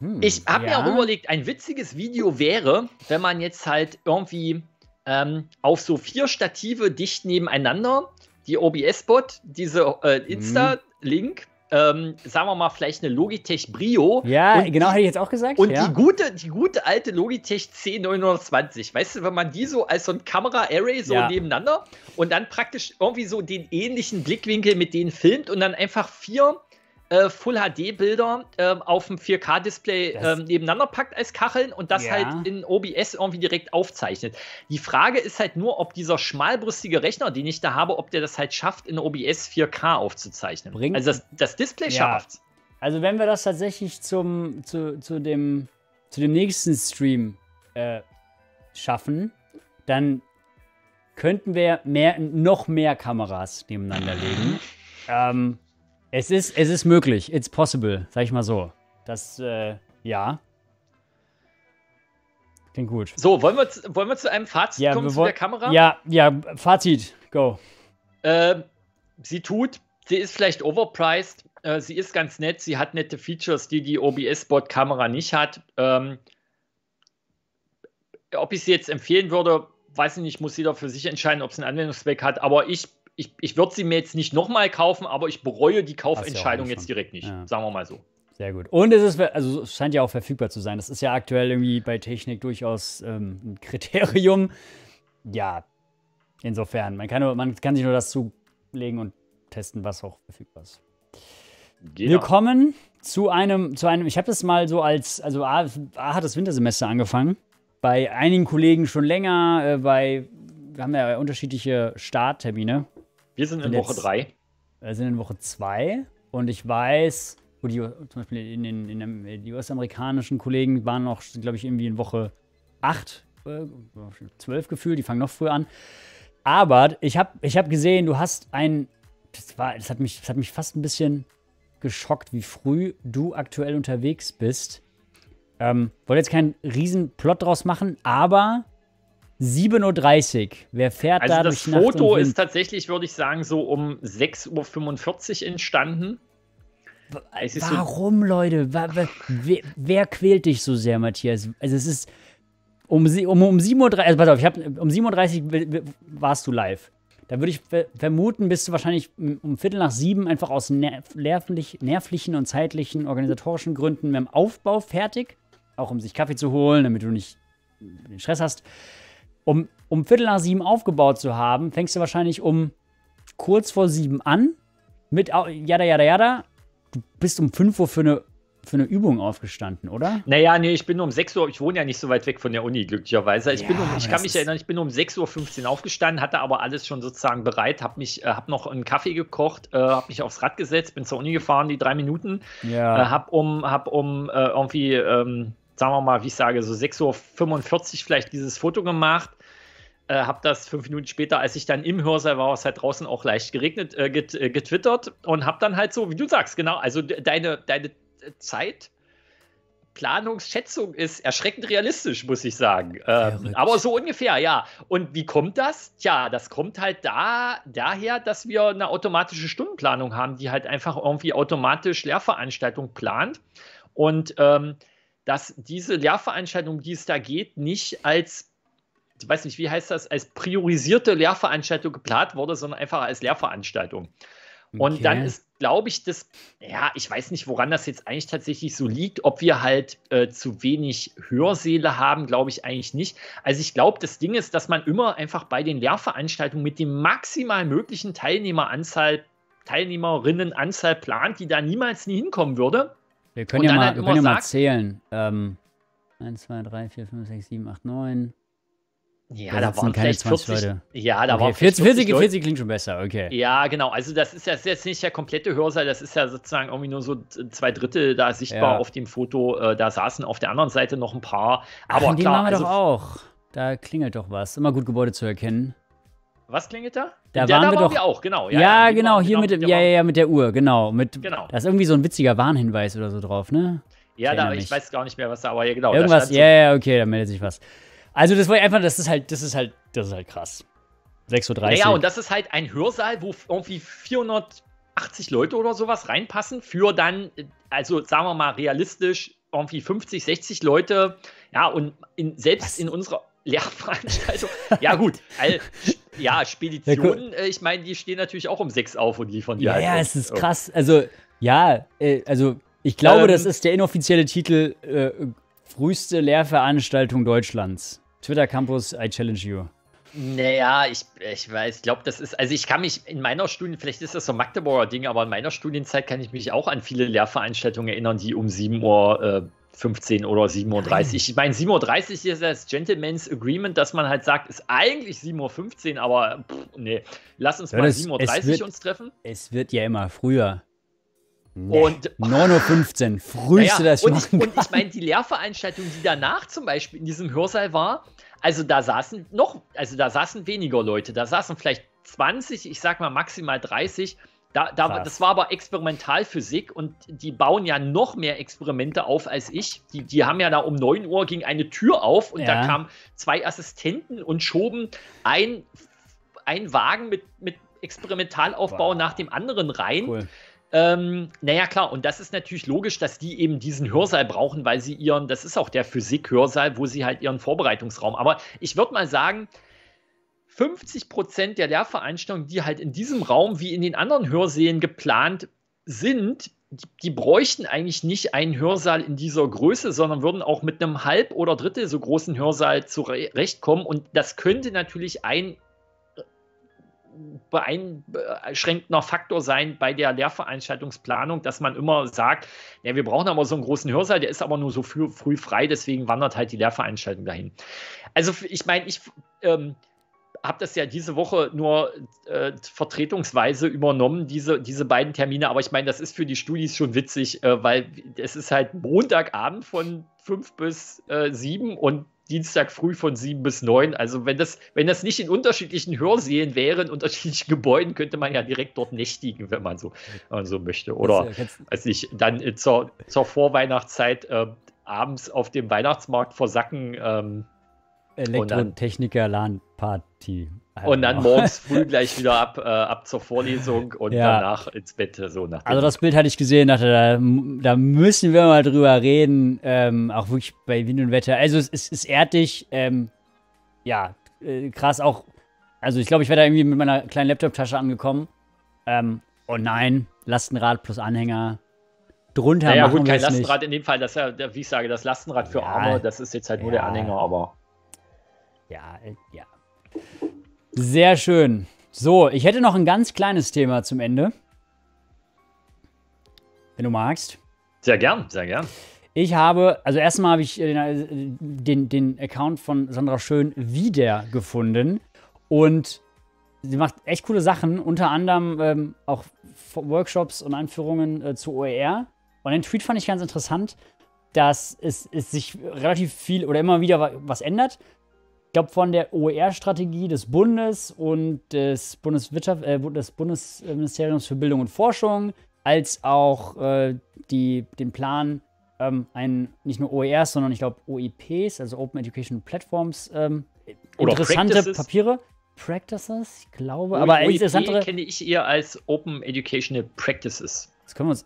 hm, ich habe ja. mir auch überlegt, ein witziges Video wäre, wenn man jetzt halt irgendwie ähm, auf so vier Stative dicht nebeneinander, die OBS-Bot, diese äh, Insta-Link, ähm, sagen wir mal, vielleicht eine Logitech Brio. Ja, und, genau, hätte ich jetzt auch gesagt. Und ja. die, gute, die gute alte Logitech C920. Weißt du, wenn man die so als so ein Kamera-Array so ja. nebeneinander und dann praktisch irgendwie so den ähnlichen Blickwinkel mit denen filmt und dann einfach vier äh, Full-HD-Bilder äh, auf dem 4K-Display äh, nebeneinander packt als Kacheln und das ja. halt in OBS irgendwie direkt aufzeichnet. Die Frage ist halt nur, ob dieser schmalbrüstige Rechner, den ich da habe, ob der das halt schafft, in OBS 4K aufzuzeichnen. Bringt also das, das Display ja. schafft Also wenn wir das tatsächlich zum, zu, zu, dem, zu dem nächsten Stream äh, schaffen, dann könnten wir mehr, noch mehr Kameras nebeneinander legen. Ähm, es ist, es ist möglich. It's possible, sag ich mal so. Das, äh, ja. Klingt gut. So, wollen wir, wollen wir zu einem Fazit ja, kommen, zu der Kamera? Ja, ja, Fazit, go. Äh, sie tut, sie ist vielleicht overpriced, äh, sie ist ganz nett, sie hat nette Features, die die OBS-Bot-Kamera nicht hat. Ähm, ob ich sie jetzt empfehlen würde, weiß ich nicht, muss jeder für sich entscheiden, ob es einen Anwendungszweck hat, aber ich ich, ich würde sie mir jetzt nicht nochmal kaufen, aber ich bereue die Kaufentscheidung jetzt direkt nicht. Ja. Sagen wir mal so. Sehr gut. Und es ist, also es scheint ja auch verfügbar zu sein. Das ist ja aktuell irgendwie bei Technik durchaus ähm, ein Kriterium. Ja, insofern. Man kann, nur, man kann sich nur das zulegen und testen, was auch verfügbar ist. Genau. Wir kommen zu einem, zu einem, ich habe das mal so als, also A, A, hat das Wintersemester angefangen. Bei einigen Kollegen schon länger, äh, bei, wir haben ja unterschiedliche Starttermine wir sind in Woche 3. Wir sind in Woche 2 und ich weiß, wo die, zum Beispiel in den, in den, die US-amerikanischen Kollegen waren noch, glaube ich, irgendwie in Woche 8, 12 äh, gefühlt, die fangen noch früher an. Aber ich habe ich hab gesehen, du hast ein, das, war, das, hat mich, das hat mich fast ein bisschen geschockt, wie früh du aktuell unterwegs bist. Ähm, wollte jetzt keinen riesen Plot draus machen, aber 7.30 Uhr. Wer fährt also da durch Nacht Das Foto ist tatsächlich, würde ich sagen, so um 6.45 Uhr entstanden. Warum, so Leute? Wer, wer, quält dich so sehr, Matthias? Also, es ist um, um, um 7.30 Uhr, also pass auf, ich hab, um 7.30 Uhr warst du live. Da würde ich vermuten, bist du wahrscheinlich um Viertel nach sieben einfach aus nervlich, nervlichen und zeitlichen organisatorischen Gründen mit dem Aufbau fertig. Auch um sich Kaffee zu holen, damit du nicht den Stress hast. Um, um Viertel nach sieben aufgebaut zu haben, fängst du wahrscheinlich um kurz vor sieben an. Mit jada, jada, jada. Du bist um fünf Uhr für eine für eine Übung aufgestanden, oder? Naja, nee, ich bin um 6 Uhr, ich wohne ja nicht so weit weg von der Uni, glücklicherweise. Ich, ja, bin um, ich kann mich erinnern, ich bin um 6.15 Uhr aufgestanden, hatte aber alles schon sozusagen bereit, habe mich, äh, habe noch einen Kaffee gekocht, äh, habe mich aufs Rad gesetzt, bin zur Uni gefahren, die drei Minuten, ja. äh, habe um, hab um äh, irgendwie ähm, sagen wir mal, wie ich sage, so 6.45 Uhr vielleicht dieses Foto gemacht. Äh, habe das fünf Minuten später, als ich dann im Hörsaal war, es halt draußen auch leicht geregnet, äh, get, äh, getwittert und habe dann halt so, wie du sagst, genau, also deine, deine äh, Zeit. ist erschreckend realistisch, muss ich sagen. Ähm, aber so ungefähr, ja. Und wie kommt das? Tja, das kommt halt da, daher, dass wir eine automatische Stundenplanung haben, die halt einfach irgendwie automatisch Lehrveranstaltung plant. Und ähm, dass diese Lehrveranstaltung, um die es da geht, nicht als, ich weiß nicht, wie heißt das, als priorisierte Lehrveranstaltung geplant wurde, sondern einfach als Lehrveranstaltung. Okay. Und dann ist, glaube ich, das, ja, ich weiß nicht, woran das jetzt eigentlich tatsächlich so liegt, ob wir halt äh, zu wenig Hörsäle haben, glaube ich eigentlich nicht. Also ich glaube, das Ding ist, dass man immer einfach bei den Lehrveranstaltungen mit dem maximal möglichen Teilnehmeranzahl, Teilnehmerinnenanzahl plant, die da niemals nie hinkommen würde. Wir halt können ja, mal, halt wir können ja sagt, mal zählen. Ähm, 1, 2, 3, 4, 5, 6, 7, 8, 9. Ja, da, waren keine 20 40, Leute. Ja, da okay, waren 40, 40, 40, 40 klingt schon besser, okay. Ja, genau. Also, das ist, das ist jetzt nicht der komplette Hörsaal, das ist ja sozusagen irgendwie nur so zwei Drittel da sichtbar ja. auf dem Foto. Äh, da saßen auf der anderen Seite noch ein paar. Aber Ach, klar. Die machen wir also, doch auch. Da klingelt doch was. Immer gut, Gebäude zu erkennen. Was klingelt da? Da, waren, da wir waren doch, wir auch, genau. Ja, ja, ja genau, hier genau, mit, mit, ja, ja, ja, mit der Uhr, genau. Mit, genau. Da ist irgendwie so ein witziger Warnhinweis oder so drauf, ne? Ja, ich, da, ich weiß gar nicht mehr, was da, aber ja, genau. Irgendwas, ja, ja, okay, da meldet sich was. Also, das war einfach, das ist halt, das ist halt, das ist halt krass. 6.30 Uhr. Naja, und das ist halt ein Hörsaal, wo irgendwie 480 Leute oder sowas reinpassen für dann, also sagen wir mal realistisch, irgendwie 50, 60 Leute. Ja, und in, selbst was? in unserer Lehrveranstaltung. Also, ja, gut. All, ja, Speditionen, ja, äh, ich meine, die stehen natürlich auch um sechs auf und liefern die Ja, halt ja es ist krass. Also, ja, äh, also ich glaube, ähm, das ist der inoffizielle Titel äh, früheste Lehrveranstaltung Deutschlands. Twitter Campus, I challenge you. Naja, ich, ich weiß, ich glaube, das ist, also ich kann mich in meiner Studien, vielleicht ist das so ein Magdeburger Ding, aber in meiner Studienzeit kann ich mich auch an viele Lehrveranstaltungen erinnern, die um 7 Uhr äh, 15 oder 7.30 Uhr. Ich meine, 7.30 Uhr ist das Gentleman's Agreement, dass man halt sagt, ist eigentlich 7.15 Uhr, aber pff, nee, lass uns ja, mal 7.30 Uhr uns treffen. Es wird ja immer früher. Nee. Und 9.15 Uhr, frühste naja, das Und ich, und ich meine, die Lehrveranstaltung, die danach zum Beispiel in diesem Hörsaal war, also da saßen noch, also da saßen weniger Leute, da saßen vielleicht 20, ich sag mal maximal 30 da, da, das war aber Experimentalphysik und die bauen ja noch mehr Experimente auf als ich. Die, die haben ja da um 9 Uhr ging eine Tür auf und ja. da kamen zwei Assistenten und schoben ein, ein Wagen mit, mit Experimentalaufbau wow. nach dem anderen rein. Cool. Ähm, naja, klar, und das ist natürlich logisch, dass die eben diesen Hörsaal brauchen, weil sie ihren, das ist auch der Physik-Hörsaal, wo sie halt ihren Vorbereitungsraum. Aber ich würde mal sagen, 50 Prozent der Lehrveranstaltungen, die halt in diesem Raum wie in den anderen Hörsälen geplant sind, die, die, bräuchten eigentlich nicht einen Hörsaal in dieser Größe, sondern würden auch mit einem halb oder drittel so großen Hörsaal zurechtkommen. Und das könnte natürlich ein beeinschränkender äh, äh, Faktor sein bei der Lehrveranstaltungsplanung, dass man immer sagt, ja, wir brauchen aber so einen großen Hörsaal, der ist aber nur so früh, früh frei, deswegen wandert halt die Lehrveranstaltung dahin. Also ich meine, ich ähm, habe das ja diese Woche nur äh, vertretungsweise übernommen, diese, diese beiden Termine. Aber ich meine, das ist für die Studis schon witzig, äh, weil es ist halt Montagabend von 5 bis äh, und Dienstag früh von 7 bis 9. Also wenn das, wenn das nicht in unterschiedlichen Hörsälen wäre, in unterschiedlichen Gebäuden, könnte man ja direkt dort nächtigen, wenn man so, äh, so möchte. Oder als ich dann äh, zur, zur Vorweihnachtszeit äh, abends auf dem Weihnachtsmarkt versacken. Ähm, Elektrotechniker-LAN-Party. Und dann morgens früh gleich wieder ab, äh, ab zur Vorlesung und ja. danach ins Bett. So nach also das Bild hatte ich gesehen, dachte, da, da müssen wir mal drüber reden, ähm, auch wirklich bei Wind und Wetter. Also es, es ist erdig, ähm, ja, äh, krass auch. Also ich glaube, ich wäre da irgendwie mit meiner kleinen Laptop-Tasche angekommen. Ähm, oh nein, Lastenrad plus Anhänger. Drunter naja, machen gut, kein Lastenrad nicht. in dem Fall, das ist ja, wie ich sage, das Lastenrad für ja, Arme, das ist jetzt halt nur der Anhänger, aber ja, äh, ja. Sehr schön. So, ich hätte noch ein ganz kleines Thema zum Ende. Wenn du magst. Sehr gern, sehr gern. Ich habe, also erstmal habe ich äh, den, äh, den, den Account von Sandra Schön wieder gefunden und sie macht echt coole Sachen, unter anderem ähm, auch Workshops und Einführungen äh, zu OER. Und den Tweet fand ich ganz interessant, dass es, es sich relativ viel oder immer wieder was ändert ich glaube, von der OER-Strategie des Bundes und des, Bundeswirtschaft äh, des Bundesministeriums für Bildung und Forschung, als auch äh, die, den Plan, ähm, ein, nicht nur OERs, sondern ich glaube OEPs, also Open Education Platforms, ähm, interessante Practices. Papiere. Practices, ich glaube. OEP aber interessantere. kenne ich eher als Open Educational Practices. Das können wir uns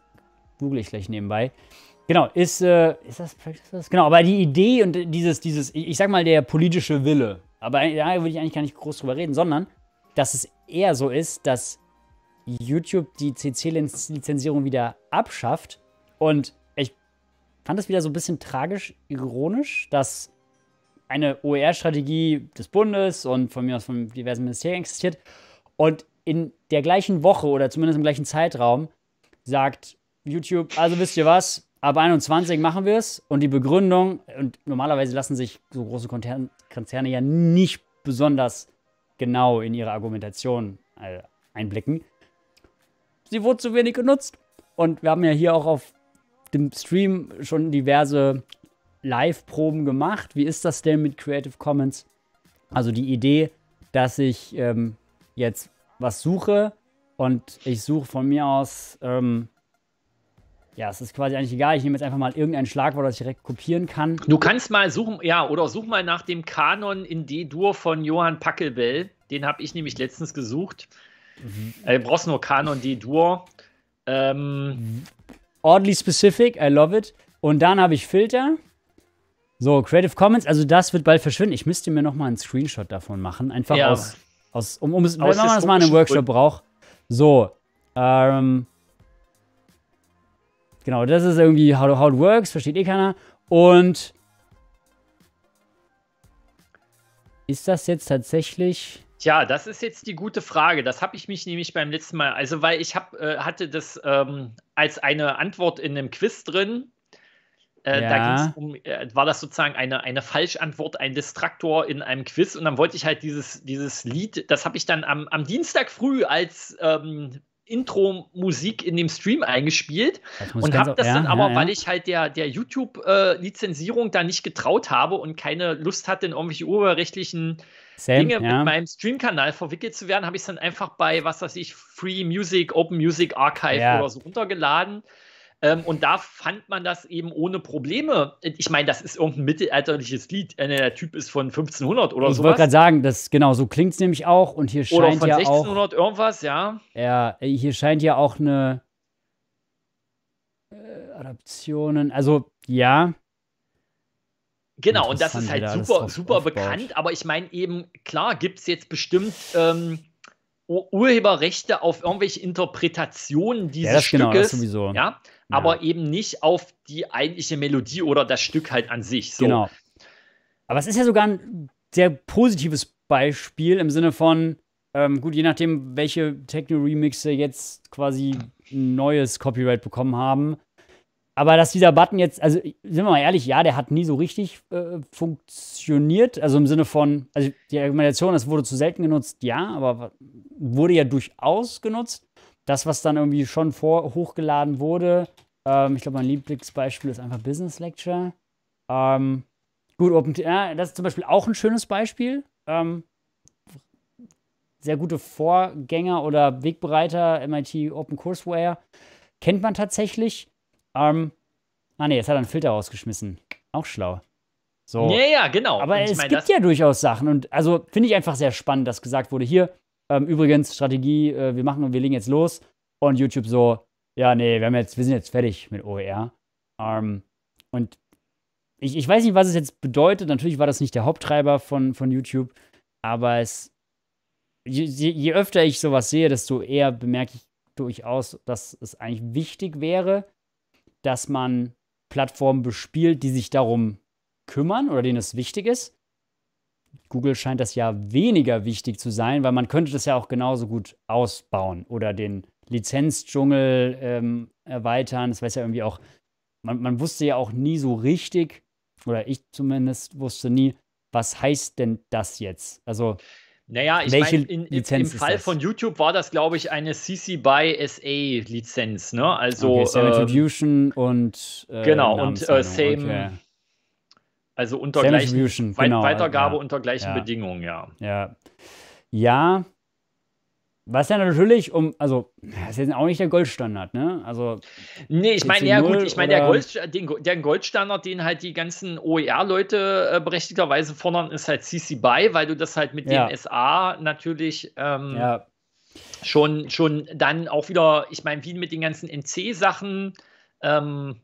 google ich gleich nebenbei. Genau, ist, äh, ist das Practices? Genau, aber die Idee und dieses, dieses, ich sag mal, der politische Wille, aber da würde ich eigentlich gar nicht groß drüber reden, sondern, dass es eher so ist, dass YouTube die CC-Lizenzierung wieder abschafft und ich fand das wieder so ein bisschen tragisch, ironisch, dass eine OER-Strategie des Bundes und von mir aus von diversen Ministerien existiert und in der gleichen Woche oder zumindest im gleichen Zeitraum sagt YouTube, also wisst ihr was, Ab 21 machen wir es und die Begründung, und normalerweise lassen sich so große Konzerne, ja nicht besonders genau in ihre Argumentation äh, einblicken. Sie wurde zu wenig genutzt. Und wir haben ja hier auch auf dem Stream schon diverse Live-Proben gemacht. Wie ist das denn mit Creative Commons? Also die Idee, dass ich ähm, jetzt was suche und ich suche von mir aus ähm, ja, es ist quasi eigentlich egal. Ich nehme jetzt einfach mal irgendein Schlagwort, das ich direkt kopieren kann. Du kannst mal suchen, ja, oder such mal nach dem Kanon in D-Dur von Johann Packelbell. Den habe ich nämlich letztens gesucht. Mhm. Du äh, brauchst nur Kanon D-Dur. Ähm, Oddly specific, I love it. Und dann habe ich Filter. So, Creative Commons, also das wird bald verschwinden. Ich müsste mir noch mal einen Screenshot davon machen. Einfach ja. aus, aus, um, um es, wenn man das mal in einem Workshop braucht. So, ähm, Genau, das ist irgendwie how, how it works, versteht eh keiner. Und ist das jetzt tatsächlich Tja, das ist jetzt die gute Frage. Das habe ich mich nämlich beim letzten Mal, also weil ich hab, äh, hatte das ähm, als eine Antwort in einem Quiz drin. Äh, ja. Da um, äh, war das sozusagen eine, eine Falschantwort, ein Distraktor in einem Quiz. Und dann wollte ich halt dieses, dieses Lied, das habe ich dann am, am Dienstag früh als ähm, Intro-Musik in dem Stream eingespielt und habe das ja, dann aber, ja, ja. weil ich halt der, der YouTube-Lizenzierung äh, da nicht getraut habe und keine Lust hatte, in irgendwelche urheberrechtlichen Sam, Dinge mit meinem Stream-Kanal verwickelt zu werden, habe ich es dann einfach bei, was weiß ich, Free Music, Open Music Archive oder so runtergeladen ähm, und da fand man das eben ohne Probleme. Ich meine, das ist irgendein mittelalterliches Lied. Äh, der Typ ist von 1500 oder so. Ich wollte gerade sagen, das, genau, so klingt es nämlich auch. Und hier scheint oder von ja 1600 auch, irgendwas, ja. Ja, äh, hier scheint ja auch eine äh, Adaptionen. Also, ja, Genau, und das ist halt super, super bekannt, aber ich meine eben, klar, gibt es jetzt bestimmt ähm, Urheberrechte auf irgendwelche Interpretationen dieses ja, genau, das Stückes. Genau, das sowieso. Ja, aber eben nicht auf die eigentliche Melodie oder das Stück halt an sich. So. Genau. Aber es ist ja sogar ein sehr positives Beispiel im Sinne von, ähm, gut, je nachdem, welche Techno-Remixe jetzt quasi ein neues Copyright bekommen haben. Aber dass dieser Button jetzt, also sind wir mal ehrlich, ja, der hat nie so richtig äh, funktioniert. Also im Sinne von, also die Argumentation, das wurde zu selten genutzt, ja, aber wurde ja durchaus genutzt. Das, was dann irgendwie schon vor hochgeladen wurde, ähm, ich glaube, mein Lieblingsbeispiel ist einfach Business Lecture. Ähm, gut, Open ja, das ist zum Beispiel auch ein schönes Beispiel. Ähm, sehr gute Vorgänger oder Wegbereiter, MIT OpenCourseware. Kennt man tatsächlich. Ähm, ah ne, jetzt hat er einen Filter rausgeschmissen. Auch schlau. So. Ja, ja, genau. Aber es mein, gibt ja durchaus Sachen. Und also finde ich einfach sehr spannend, dass gesagt wurde, hier, ähm, übrigens, Strategie, äh, wir machen und wir legen jetzt los. Und YouTube so, ja, nee, wir, haben jetzt, wir sind jetzt fertig mit OER. Ähm, und ich, ich weiß nicht, was es jetzt bedeutet. Natürlich war das nicht der Haupttreiber von, von YouTube, aber es, je, je öfter ich sowas sehe, desto eher bemerke ich durchaus, dass es eigentlich wichtig wäre, dass man Plattformen bespielt, die sich darum kümmern oder denen es wichtig ist. Google scheint das ja weniger wichtig zu sein, weil man könnte das ja auch genauso gut ausbauen oder den Lizenzdschungel ähm, erweitern. Das weiß ja irgendwie auch, man, man wusste ja auch nie so richtig, oder ich zumindest wusste nie, was heißt denn das jetzt? Also naja, ich meine, im Fall von YouTube war das, glaube ich, eine CC by SA Lizenz, ne? Also okay, Same äh, Attribution und äh, genau und äh, Same, okay. also unter gleichen genau, Weitergabe ja. unter gleichen ja. Bedingungen, ja. Ja, ja, was ja natürlich um, also, das ist ja auch nicht der Goldstandard, ne? Also. Nee, ich meine, ja gut, ich meine, der, Gold, der Goldstandard, den halt die ganzen OER-Leute äh, berechtigterweise fordern, ist halt CC BY, weil du das halt mit ja. dem SA natürlich ähm, ja. schon, schon dann auch wieder, ich meine, wie mit den ganzen NC-Sachen ähm,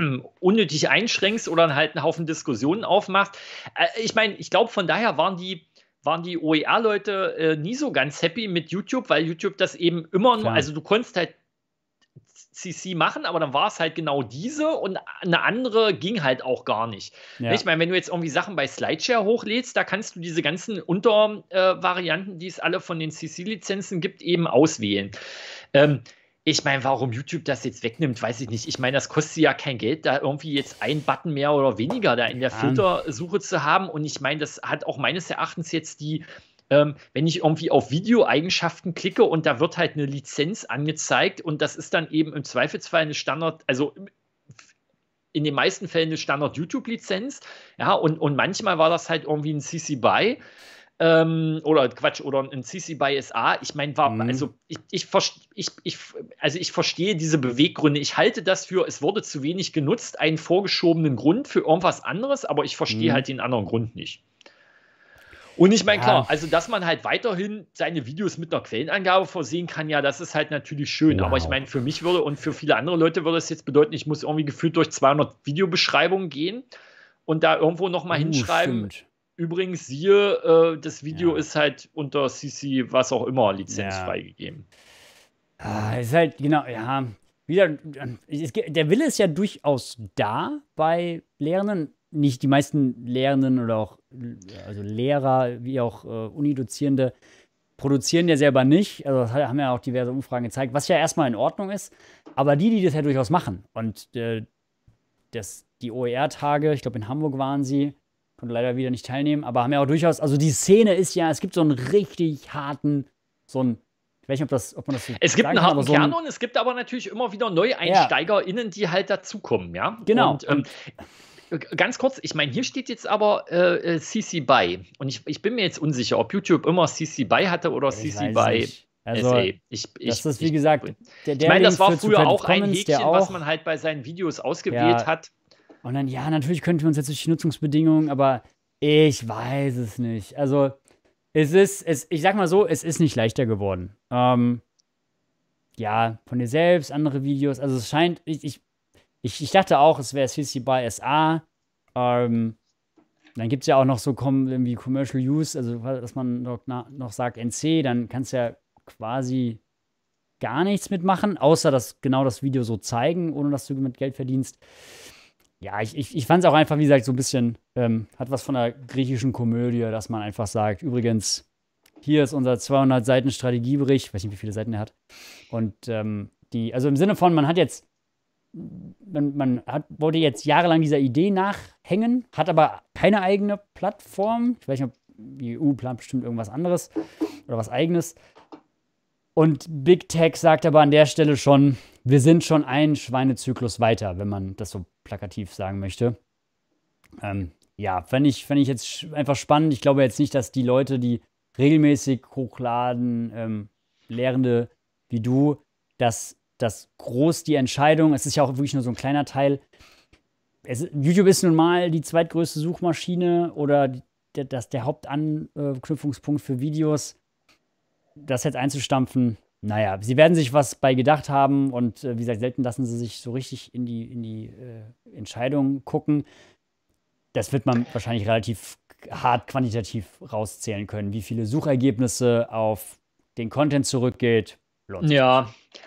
unnötig einschränkst oder halt einen Haufen Diskussionen aufmachst. Äh, ich meine, ich glaube, von daher waren die waren die OER-Leute äh, nie so ganz happy mit YouTube, weil YouTube das eben immer nur, also du konntest halt CC machen, aber dann war es halt genau diese und eine andere ging halt auch gar nicht. Ja. Ich meine, wenn du jetzt irgendwie Sachen bei Slideshare hochlädst, da kannst du diese ganzen Untervarianten, äh, die es alle von den CC-Lizenzen gibt, eben auswählen. Ähm, ich meine, warum YouTube das jetzt wegnimmt, weiß ich nicht. Ich meine, das kostet ja kein Geld, da irgendwie jetzt einen Button mehr oder weniger da in der Filtersuche zu haben. Und ich meine, das hat auch meines Erachtens jetzt die, ähm, wenn ich irgendwie auf Videoeigenschaften klicke und da wird halt eine Lizenz angezeigt und das ist dann eben im Zweifelsfall eine Standard, also in den meisten Fällen eine Standard-YouTube-Lizenz. Ja, und, und manchmal war das halt irgendwie ein CC BY. Ähm, oder Quatsch, oder ein CC by SA. Ich meine, war, mhm. also ich, ich, ich, ich, also ich verstehe diese Beweggründe. Ich halte das für, es wurde zu wenig genutzt, einen vorgeschobenen Grund für irgendwas anderes, aber ich verstehe mhm. halt den anderen Grund nicht. Und ich meine, ja. klar, also dass man halt weiterhin seine Videos mit einer Quellenangabe versehen kann, ja, das ist halt natürlich schön. Wow. Aber ich genau. meine, für mich würde und für viele andere Leute würde es jetzt bedeuten, ich muss irgendwie gefühlt durch 200 Videobeschreibungen gehen und da irgendwo nochmal uh, hinschreiben. Stimmt Übrigens, siehe, äh, das Video ja. ist halt unter CC was auch immer Lizenz ja. freigegeben. Ah, ist halt, genau, ja. Wieder, ähm, es, der Wille ist ja durchaus da bei Lehrenden. Nicht die meisten Lehrenden oder auch äh, also Lehrer wie auch äh, Unidozierende produzieren ja selber nicht. Also das haben ja auch diverse Umfragen gezeigt, was ja erstmal in Ordnung ist. Aber die, die das ja durchaus machen und äh, das, die OER-Tage, ich glaube in Hamburg waren sie, Konnte leider wieder nicht teilnehmen, aber haben ja auch durchaus, also die Szene ist ja, es gibt so einen richtig harten, so einen ich weiß nicht, ob, das, ob man das so Es gibt einen harten so ein Kanon, es gibt aber natürlich immer wieder NeueinsteigerInnen, ja. die halt dazukommen, ja? Genau. Und, ähm, ganz kurz, ich meine, hier steht jetzt aber äh, äh CC BY und ich, ich bin mir jetzt unsicher, ob YouTube immer CC BY hatte oder ich CC BY. Also, Ich, ich, das ist wie gesagt, der, der ich meine, das war früher auch ein Häkchen, auch, was man halt bei seinen Videos ausgewählt ja, hat. Und dann, ja, natürlich könnten wir uns jetzt durch die Nutzungsbedingungen, aber ich weiß es nicht. Also, es ist, es, ich sag mal so, es ist nicht leichter geworden. Ähm, ja, von dir selbst, andere Videos. Also, es scheint, ich, ich, ich, dachte auch, es wäre CC by SA. Ähm, dann gibt es ja auch noch so irgendwie Commercial Use, also dass man noch, noch sagt NC, dann kannst du ja quasi gar nichts mitmachen, außer dass genau das Video so zeigen, ohne dass du mit Geld verdienst ja, ich, ich, ich fand es auch einfach, wie gesagt, so ein bisschen, ähm, hat was von der griechischen Komödie, dass man einfach sagt, übrigens, hier ist unser 200 Seiten Strategiebericht, ich weiß nicht, wie viele Seiten er hat. Und ähm, die, also im Sinne von, man hat jetzt, man, man hat, wollte jetzt jahrelang dieser Idee nachhängen, hat aber keine eigene Plattform. Ich weiß nicht, ob die EU plant bestimmt irgendwas anderes oder was eigenes. Und Big Tech sagt aber an der Stelle schon, wir sind schon einen Schweinezyklus weiter, wenn man das so plakativ sagen möchte. Ähm, ja, fände ich, fänd ich jetzt einfach spannend. Ich glaube jetzt nicht, dass die Leute, die regelmäßig hochladen, ähm, Lehrende wie du, dass das groß die Entscheidung, es ist ja auch wirklich nur so ein kleiner Teil. Es, YouTube ist nun mal die zweitgrößte Suchmaschine oder die, das, der Hauptanknüpfungspunkt für Videos. Das jetzt einzustampfen, naja, sie werden sich was bei gedacht haben und äh, wie gesagt, selten lassen sie sich so richtig in die, in die äh, Entscheidung gucken. Das wird man wahrscheinlich relativ hart quantitativ rauszählen können, wie viele Suchergebnisse auf den Content zurückgeht. Lohnt ja, sich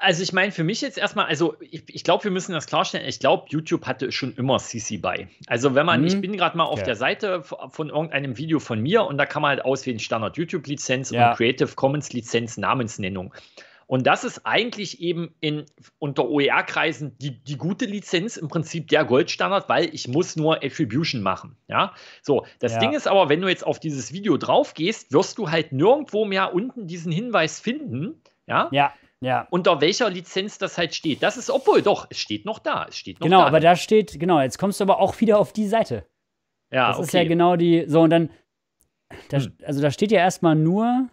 also ich meine, für mich jetzt erstmal, also ich, ich glaube, wir müssen das klarstellen. Ich glaube, YouTube hatte schon immer CC BY. Also wenn man, mhm. ich bin gerade mal auf ja. der Seite von irgendeinem Video von mir und da kann man halt auswählen Standard YouTube Lizenz ja. und Creative Commons Lizenz Namensnennung. Und das ist eigentlich eben in, unter OER-Kreisen die, die gute Lizenz, im Prinzip der Goldstandard, weil ich muss nur Attribution machen. Ja? So, das ja. Ding ist aber, wenn du jetzt auf dieses Video drauf gehst, wirst du halt nirgendwo mehr unten diesen Hinweis finden, ja, ja ja. unter welcher Lizenz das halt steht. Das ist, obwohl doch, es steht noch da. Es steht noch genau, da. aber da steht, genau, jetzt kommst du aber auch wieder auf die Seite. Ja, Das okay. ist ja genau die, so und dann, da, hm. also da steht ja erstmal nur,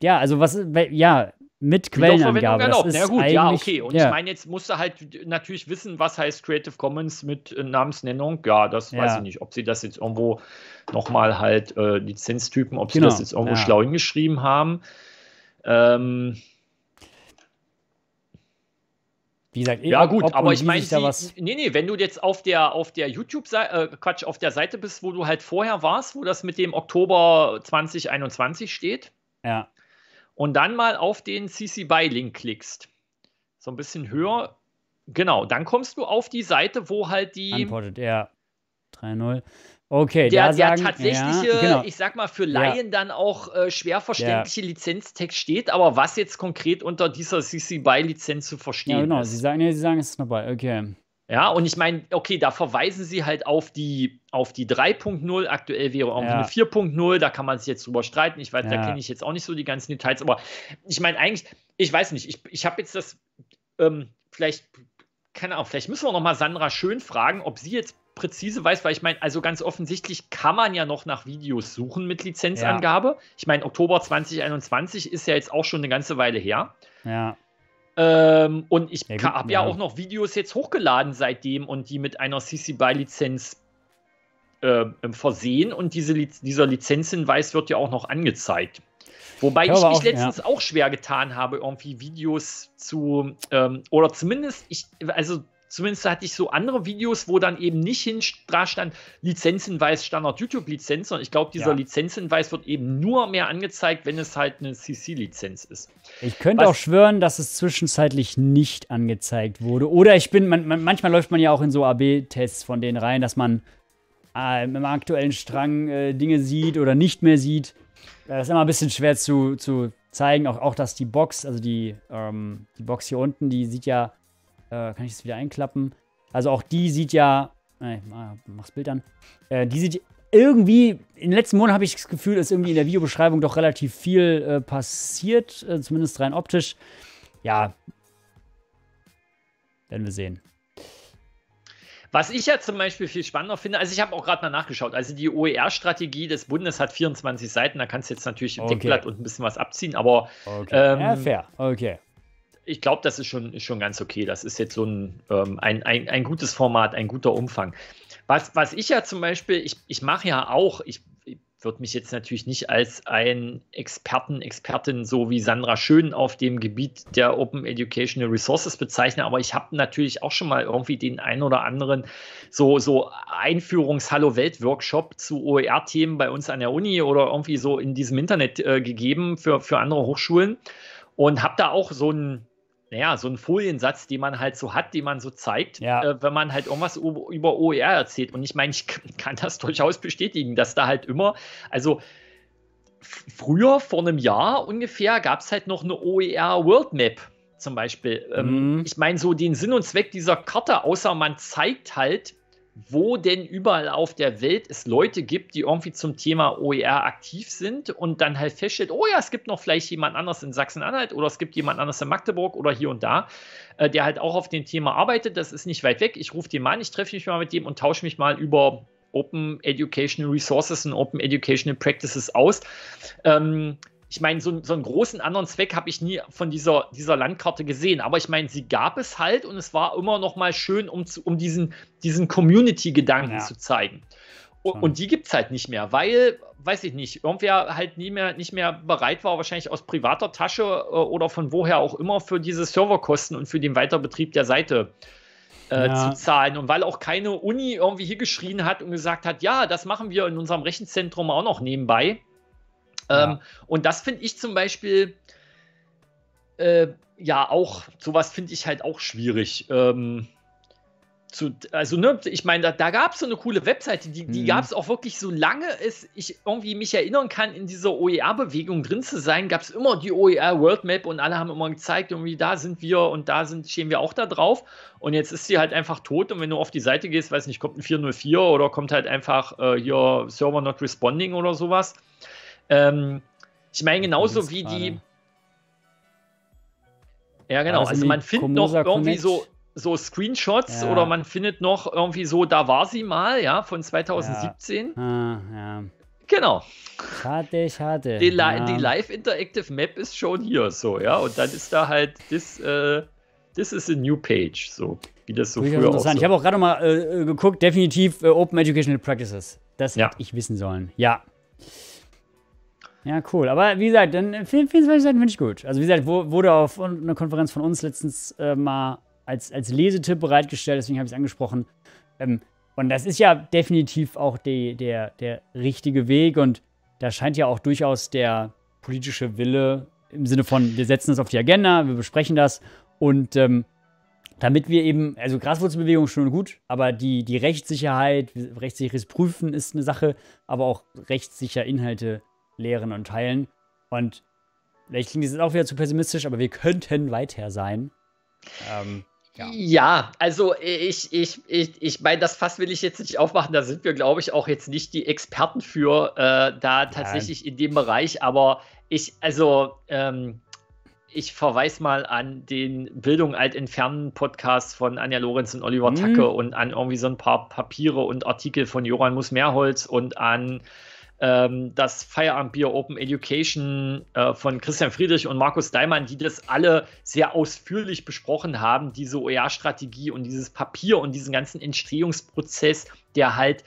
ja, also was, ja, mit Quellenangabe. Das ist Na gut, ja, okay. Und ja. ich meine, jetzt musst du halt natürlich wissen, was heißt Creative Commons mit äh, Namensnennung. Ja, das ja. weiß ich nicht, ob sie das jetzt irgendwo nochmal halt äh, Lizenztypen, ob genau. sie das jetzt irgendwo ja. schlau hingeschrieben haben. Ähm, wie gesagt, eh, ja gut, ob, aber ich meine, nee, nee, wenn du jetzt auf der auf der YouTube äh, Quatsch, auf der Seite bist, wo du halt vorher warst, wo das mit dem Oktober 2021 steht. Ja und dann mal auf den CC BY-Link klickst, so ein bisschen höher, genau, dann kommst du auf die Seite, wo halt die. Antwortet er 3 Okay, der, der sagen, tatsächliche, ja, genau. ich sag mal, für Laien ja. dann auch äh, schwer verständliche ja. Lizenztext steht, aber was jetzt konkret unter dieser CC BY-Lizenz zu verstehen ist. Ja, genau, ist. Sie, sagen, nee, Sie sagen, es ist dabei, okay. Ja, und ich meine, okay, da verweisen sie halt auf die, auf die 3.0. Aktuell wäre auch ja. eine 4.0, da kann man sich jetzt drüber streiten. Ich weiß, ja. da kenne ich jetzt auch nicht so die ganzen Details, aber ich meine eigentlich, ich weiß nicht, ich, ich habe jetzt das, ähm, vielleicht, keine Ahnung, vielleicht müssen wir nochmal Sandra Schön fragen, ob sie jetzt präzise weiß, weil ich meine, also ganz offensichtlich kann man ja noch nach Videos suchen mit Lizenzangabe. Ja. Ich meine, Oktober 2021 ist ja jetzt auch schon eine ganze Weile her. Ja. Ähm, und ich ja, habe ja, ja, auch noch Videos jetzt hochgeladen seitdem und die mit einer CC BY-Lizenz äh, ähm, versehen und diese dieser Lizenzhinweis wird ja auch noch angezeigt. Wobei ich mich auch, letztens auch schwer getan habe, irgendwie Videos zu ähm, oder zumindest ich, also Zumindest hatte ich so andere Videos, wo dann eben nicht hin da stand, Lizenzenweis Standard YouTube-Lizenz, sondern ich glaube, dieser ja. Lizenzenweis wird eben nur mehr angezeigt, wenn es halt eine CC-Lizenz ist. Ich könnte Was, auch schwören, dass es zwischenzeitlich nicht angezeigt wurde. Oder ich bin, man, man, manchmal läuft man ja auch in so AB-Tests von denen rein, dass man äh, im aktuellen Strang äh, Dinge sieht oder nicht mehr sieht. Das ist immer ein bisschen schwer zu, zu zeigen. Auch, auch dass die Box, also die, ähm, die Box hier unten, die sieht ja äh, kann ich das wieder einklappen? Also auch die sieht ja... Äh, mach's Bild an. Äh, die sieht irgendwie... In den letzten Monaten habe ich das Gefühl, ist irgendwie in der Videobeschreibung doch relativ viel äh, passiert. Äh, zumindest rein optisch. Ja. Werden wir sehen. Was ich ja zum Beispiel viel spannender finde, also ich habe auch gerade mal nachgeschaut, also die OER-Strategie des Bundes hat 24 Seiten, da kannst du jetzt natürlich im okay. Deckblatt und ein bisschen was abziehen, aber... Okay. Ähm, ja, fair, okay ich glaube, das ist schon, ist schon ganz okay. Das ist jetzt so ein, ähm, ein, ein, ein, gutes Format, ein guter Umfang. Was, was ich ja zum Beispiel, ich, ich mache ja auch, ich, ich würde mich jetzt natürlich nicht als ein Experten, Expertin so wie Sandra Schön auf dem Gebiet der Open Educational Resources bezeichnen, aber ich habe natürlich auch schon mal irgendwie den einen oder anderen so, so Einführungs-Hallo-Welt-Workshop zu OER-Themen bei uns an der Uni oder irgendwie so in diesem Internet äh, gegeben für, für andere Hochschulen und habe da auch so ein naja, so einen Foliensatz, den man halt so hat, den man so zeigt, ja. äh, wenn man halt irgendwas über OER erzählt. Und ich meine, ich kann das durchaus bestätigen, dass da halt immer, also früher, vor einem Jahr ungefähr, gab es halt noch eine OER World Map zum Beispiel. Ähm, mhm. Ähm, ich meine, so den Sinn und Zweck dieser Karte, außer man zeigt halt, wo denn überall auf der Welt es Leute gibt, die irgendwie zum Thema OER aktiv sind und dann halt feststellt, oh ja, es gibt noch vielleicht jemand anders in Sachsen-Anhalt oder es gibt jemand anders in Magdeburg oder hier und da, äh, der halt auch auf dem Thema arbeitet. Das ist nicht weit weg. Ich rufe den mal an, ich treffe mich mal mit dem und tausche mich mal über Open Educational Resources und Open Educational Practices aus. Ähm, ich meine, so, so einen großen anderen Zweck habe ich nie von dieser, dieser Landkarte gesehen. Aber ich meine, sie gab es halt und es war immer noch mal schön, um, zu, um diesen, diesen Community-Gedanken ja. zu zeigen. Und, und die gibt es halt nicht mehr, weil, weiß ich nicht, irgendwer halt nie mehr, nicht mehr bereit war, wahrscheinlich aus privater Tasche äh, oder von woher auch immer für diese Serverkosten und für den Weiterbetrieb der Seite äh, ja. zu zahlen. Und weil auch keine Uni irgendwie hier geschrien hat und gesagt hat, ja, das machen wir in unserem Rechenzentrum auch noch nebenbei. Ähm, und das finde ich zum Beispiel, äh, ja, auch, sowas finde ich halt auch schwierig. Ähm, zu, also, ne, ich meine, da, da gab es so eine coole Webseite, die, die mhm. gab es auch wirklich, so lange, es ich irgendwie mich erinnern kann, in dieser OER-Bewegung drin zu sein, gab es immer die OER worldmap und alle haben immer gezeigt, irgendwie da sind wir und da sind, stehen wir auch da drauf. Und jetzt ist sie halt einfach tot und wenn du auf die Seite gehst, weiß nicht, kommt ein 404 oder kommt halt einfach äh, hier Server not responding oder sowas. Ähm, ich meine, genauso wie gerade. die. Ja, genau. Also, also man findet noch irgendwie so, so Screenshots ja. oder man findet noch irgendwie so, da war sie mal, ja, von 2017. Ja. Ah, ja. Genau. Schade, schade. Die, Li ja. die Live Interactive Map ist schon hier so, ja. Und dann ist da halt das, äh, das ist a new page, so wie das so früher interessant. So. Ich habe auch gerade mal äh, äh, geguckt, definitiv äh, Open Educational Practices. Das ja. hätte ich wissen sollen. Ja. Ja, cool. Aber wie gesagt, dann 24 äh, Seiten finde ich gut. Also wie gesagt, wurde auf einer Konferenz von uns letztens äh, mal als, als Lesetipp bereitgestellt, deswegen habe ich es angesprochen. Ähm, und das ist ja definitiv auch die, der, der richtige Weg und da scheint ja auch durchaus der politische Wille im Sinne von, wir setzen das auf die Agenda, wir besprechen das und ähm, damit wir eben, also Graswurzelbewegung schon gut, aber die, die Rechtssicherheit, rechtssicheres Prüfen ist eine Sache, aber auch rechtssicher Inhalte lehren und teilen. Und vielleicht klingt das auch wieder zu pessimistisch, aber wir könnten weiter sein. Ähm, ja. ja. also ich, ich, ich, ich meine, das Fass will ich jetzt nicht aufmachen. Da sind wir, glaube ich, auch jetzt nicht die Experten für äh, da tatsächlich ja. in dem Bereich. Aber ich, also ähm, ich verweise mal an den Bildung alt entfernen Podcast von Anja Lorenz und Oliver mhm. Tacke und an irgendwie so ein paar Papiere und Artikel von Joran Muss-Mehrholz und an ähm, das Feierabendbier Open Education äh, von Christian Friedrich und Markus Daimann, die das alle sehr ausführlich besprochen haben, diese OER-Strategie und dieses Papier und diesen ganzen Entstehungsprozess, der halt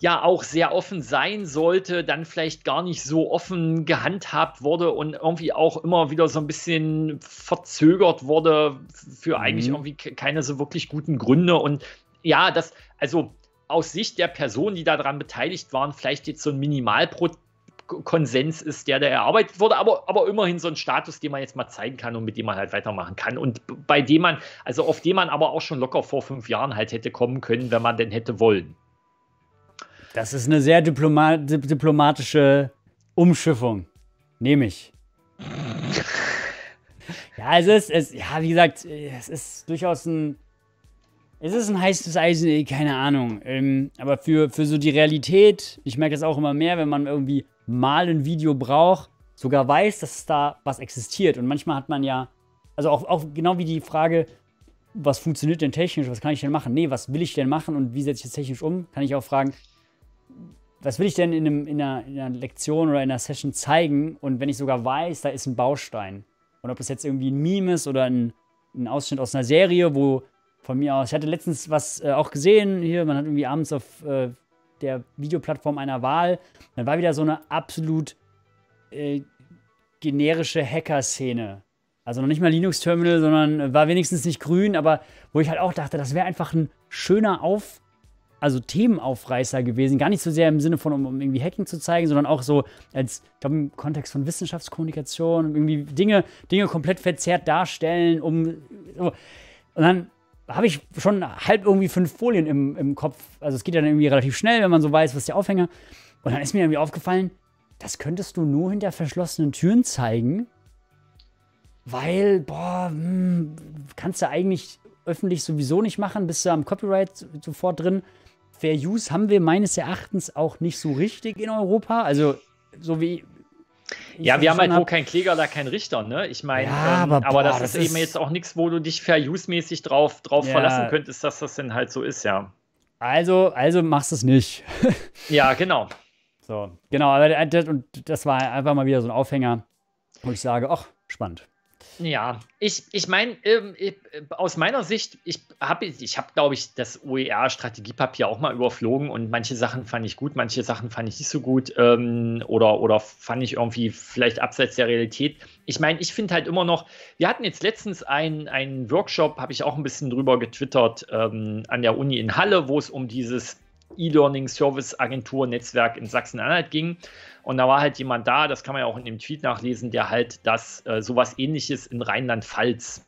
ja auch sehr offen sein sollte, dann vielleicht gar nicht so offen gehandhabt wurde und irgendwie auch immer wieder so ein bisschen verzögert wurde für eigentlich mhm. irgendwie keine so wirklich guten Gründe. Und ja, das, also aus Sicht der Personen, die daran beteiligt waren, vielleicht jetzt so ein Minimalkonsens ist, der da erarbeitet wurde, aber, aber immerhin so ein Status, den man jetzt mal zeigen kann und mit dem man halt weitermachen kann. Und bei dem man, also auf den man aber auch schon locker vor fünf Jahren halt hätte kommen können, wenn man denn hätte wollen. Das ist eine sehr Diploma diplomatische Umschiffung, nehme ich. ja, es ist, es, ja, wie gesagt, es ist durchaus ein es ist ein heißes Eisen, keine Ahnung. Ähm, aber für, für so die Realität, ich merke das auch immer mehr, wenn man irgendwie mal ein Video braucht, sogar weiß, dass da was existiert. Und manchmal hat man ja, also auch, auch genau wie die Frage, was funktioniert denn technisch, was kann ich denn machen? Nee, was will ich denn machen und wie setze ich das technisch um? Kann ich auch fragen, was will ich denn in, einem, in, einer, in, einer, Lektion oder in einer Session zeigen? Und wenn ich sogar weiß, da ist ein Baustein. Und ob es jetzt irgendwie ein Meme ist oder ein, ein Ausschnitt aus einer Serie, wo von mir aus. Ich hatte letztens was äh, auch gesehen, hier, man hat irgendwie abends auf äh, der Videoplattform einer Wahl, dann war wieder so eine absolut äh, generische Hacker-Szene. Also noch nicht mal Linux-Terminal, sondern war wenigstens nicht grün, aber wo ich halt auch dachte, das wäre einfach ein schöner Auf, also Themenaufreißer gewesen. Gar nicht so sehr im Sinne von, um, um irgendwie Hacking zu zeigen, sondern auch so als, ich glaube, im Kontext von Wissenschaftskommunikation, irgendwie Dinge, Dinge komplett verzerrt darstellen, um. So. Und dann habe ich schon halb irgendwie fünf Folien im, im Kopf. Also es geht ja dann irgendwie relativ schnell, wenn man so weiß, was der Aufhänger. Und dann ist mir irgendwie aufgefallen, das könntest du nur hinter verschlossenen Türen zeigen, weil, boah, mh, hm, kannst du eigentlich öffentlich sowieso nicht machen, bist du am Copyright sofort drin. Fair Use haben wir meines Erachtens auch nicht so richtig in Europa. Also, so wie ja, wir haben halt wo kein Kläger, da kein Richter, ne? Ich meine, ja, ähm, aber, boah, das, das, ist eben jetzt auch nichts, wo du dich fair use-mäßig drauf, drauf ja. verlassen könntest, dass das denn halt so ist, ja. Also, also machst es nicht. ja, genau. So, genau, aber und das war einfach mal wieder so ein Aufhänger, wo ich sage, ach, spannend. Ja, ich, ich meine, ähm, äh, aus meiner Sicht, ich habe, ich hab, glaube ich, das OER-Strategiepapier auch mal überflogen und manche Sachen fand ich gut, manche Sachen fand ich nicht so gut ähm, oder, oder fand ich irgendwie vielleicht abseits der Realität. Ich meine, ich finde halt immer noch, wir hatten jetzt letztens einen Workshop, habe ich auch ein bisschen drüber getwittert, ähm, an der Uni in Halle, wo es um dieses E-Learning-Service-Agentur-Netzwerk in Sachsen-Anhalt ging. Und da war halt jemand da, das kann man ja auch in dem Tweet nachlesen, der halt das äh, sowas ähnliches in Rheinland-Pfalz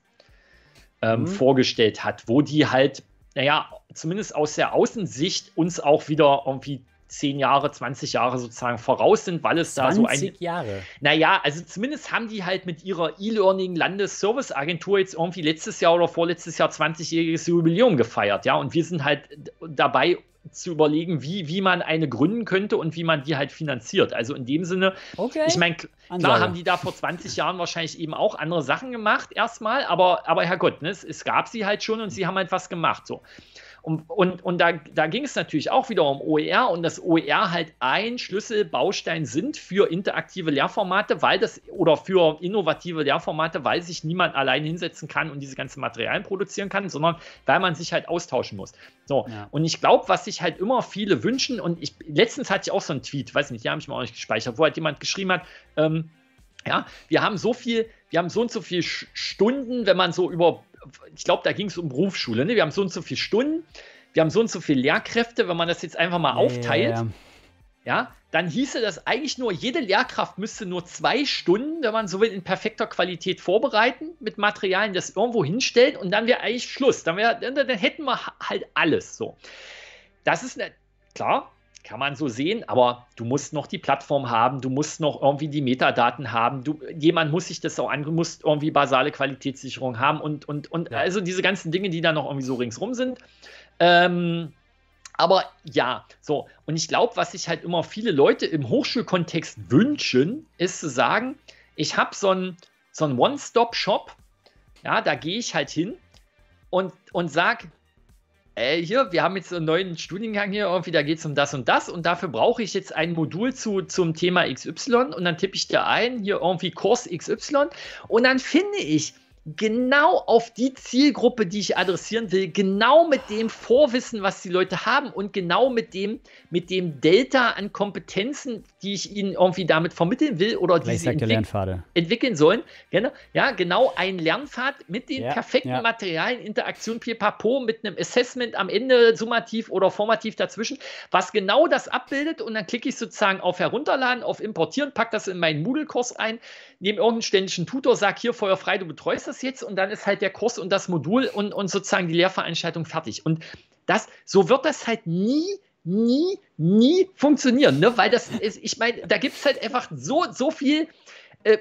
ähm, mhm. vorgestellt hat, wo die halt, naja, zumindest aus der Außensicht uns auch wieder irgendwie zehn Jahre, 20 Jahre sozusagen voraus sind, weil es da so ein. 20 Jahre. Naja, also zumindest haben die halt mit ihrer E-Learning-Landesservice-Agentur jetzt irgendwie letztes Jahr oder vorletztes Jahr 20-jähriges Jubiläum gefeiert, ja. Und wir sind halt dabei, zu überlegen, wie, wie man eine gründen könnte und wie man die halt finanziert. Also in dem Sinne, okay. ich meine, klar Ansage. haben die da vor 20 Jahren wahrscheinlich eben auch andere Sachen gemacht erstmal, aber, aber Herrgott, ne, es, es gab sie halt schon und sie haben halt was gemacht. So. Und, und, und da, da ging es natürlich auch wieder um OER und dass OER halt ein Schlüsselbaustein sind für interaktive Lehrformate, weil das oder für innovative Lehrformate, weil sich niemand allein hinsetzen kann und diese ganzen Materialien produzieren kann, sondern weil man sich halt austauschen muss. So, ja. und ich glaube, was sich halt immer viele wünschen, und ich letztens hatte ich auch so einen Tweet, weiß nicht, den habe ich mal auch nicht gespeichert, wo halt jemand geschrieben hat, ähm, ja, wir haben so viel, wir haben so und so viele Stunden, wenn man so über ich glaube, da ging es um Berufsschule. Ne? Wir haben so und so viele Stunden, wir haben so und so viele Lehrkräfte. Wenn man das jetzt einfach mal ja, aufteilt, ja, dann hieße das eigentlich nur, jede Lehrkraft müsste nur zwei Stunden, wenn man so will, in perfekter Qualität vorbereiten, mit Materialien das irgendwo hinstellen und dann wäre eigentlich Schluss. Dann, wär, dann, dann hätten wir halt alles so. Das ist eine, klar, kann man so sehen, aber du musst noch die Plattform haben, du musst noch irgendwie die Metadaten haben, du, jemand muss sich das auch angucken, muss irgendwie basale Qualitätssicherung haben und, und, und ja. also diese ganzen Dinge, die da noch irgendwie so ringsrum sind. Ähm, aber ja, so. Und ich glaube, was sich halt immer viele Leute im Hochschulkontext wünschen, ist zu sagen, ich habe so einen so One-Stop-Shop, ja, da gehe ich halt hin und, und sage, äh, hier, wir haben jetzt einen neuen Studiengang hier irgendwie, da geht es um das und das und dafür brauche ich jetzt ein Modul zu, zum Thema XY und dann tippe ich dir ein, hier irgendwie Kurs XY und dann finde ich genau auf die Zielgruppe, die ich adressieren will, genau mit dem Vorwissen, was die Leute haben und genau mit dem, mit dem Delta an Kompetenzen, die ich ihnen irgendwie damit vermitteln will oder die sie entwick entwickeln sollen. Genau, ja, genau ein Lernpfad mit den ja, perfekten ja. Materialien, Interaktion, pipapo, mit einem Assessment am Ende, summativ oder formativ dazwischen, was genau das abbildet und dann klicke ich sozusagen auf Herunterladen, auf Importieren, packe das in meinen Moodle-Kurs ein, neben irgendeinem ständigen Tutor, sag hier Feuer frei, du betreust das jetzt und dann ist halt der Kurs und das Modul und, und sozusagen die Lehrveranstaltung fertig. Und das, so wird das halt nie nie, nie funktionieren, ne? Weil das ist, ich meine, da gibt es halt einfach so, so viel. Äh,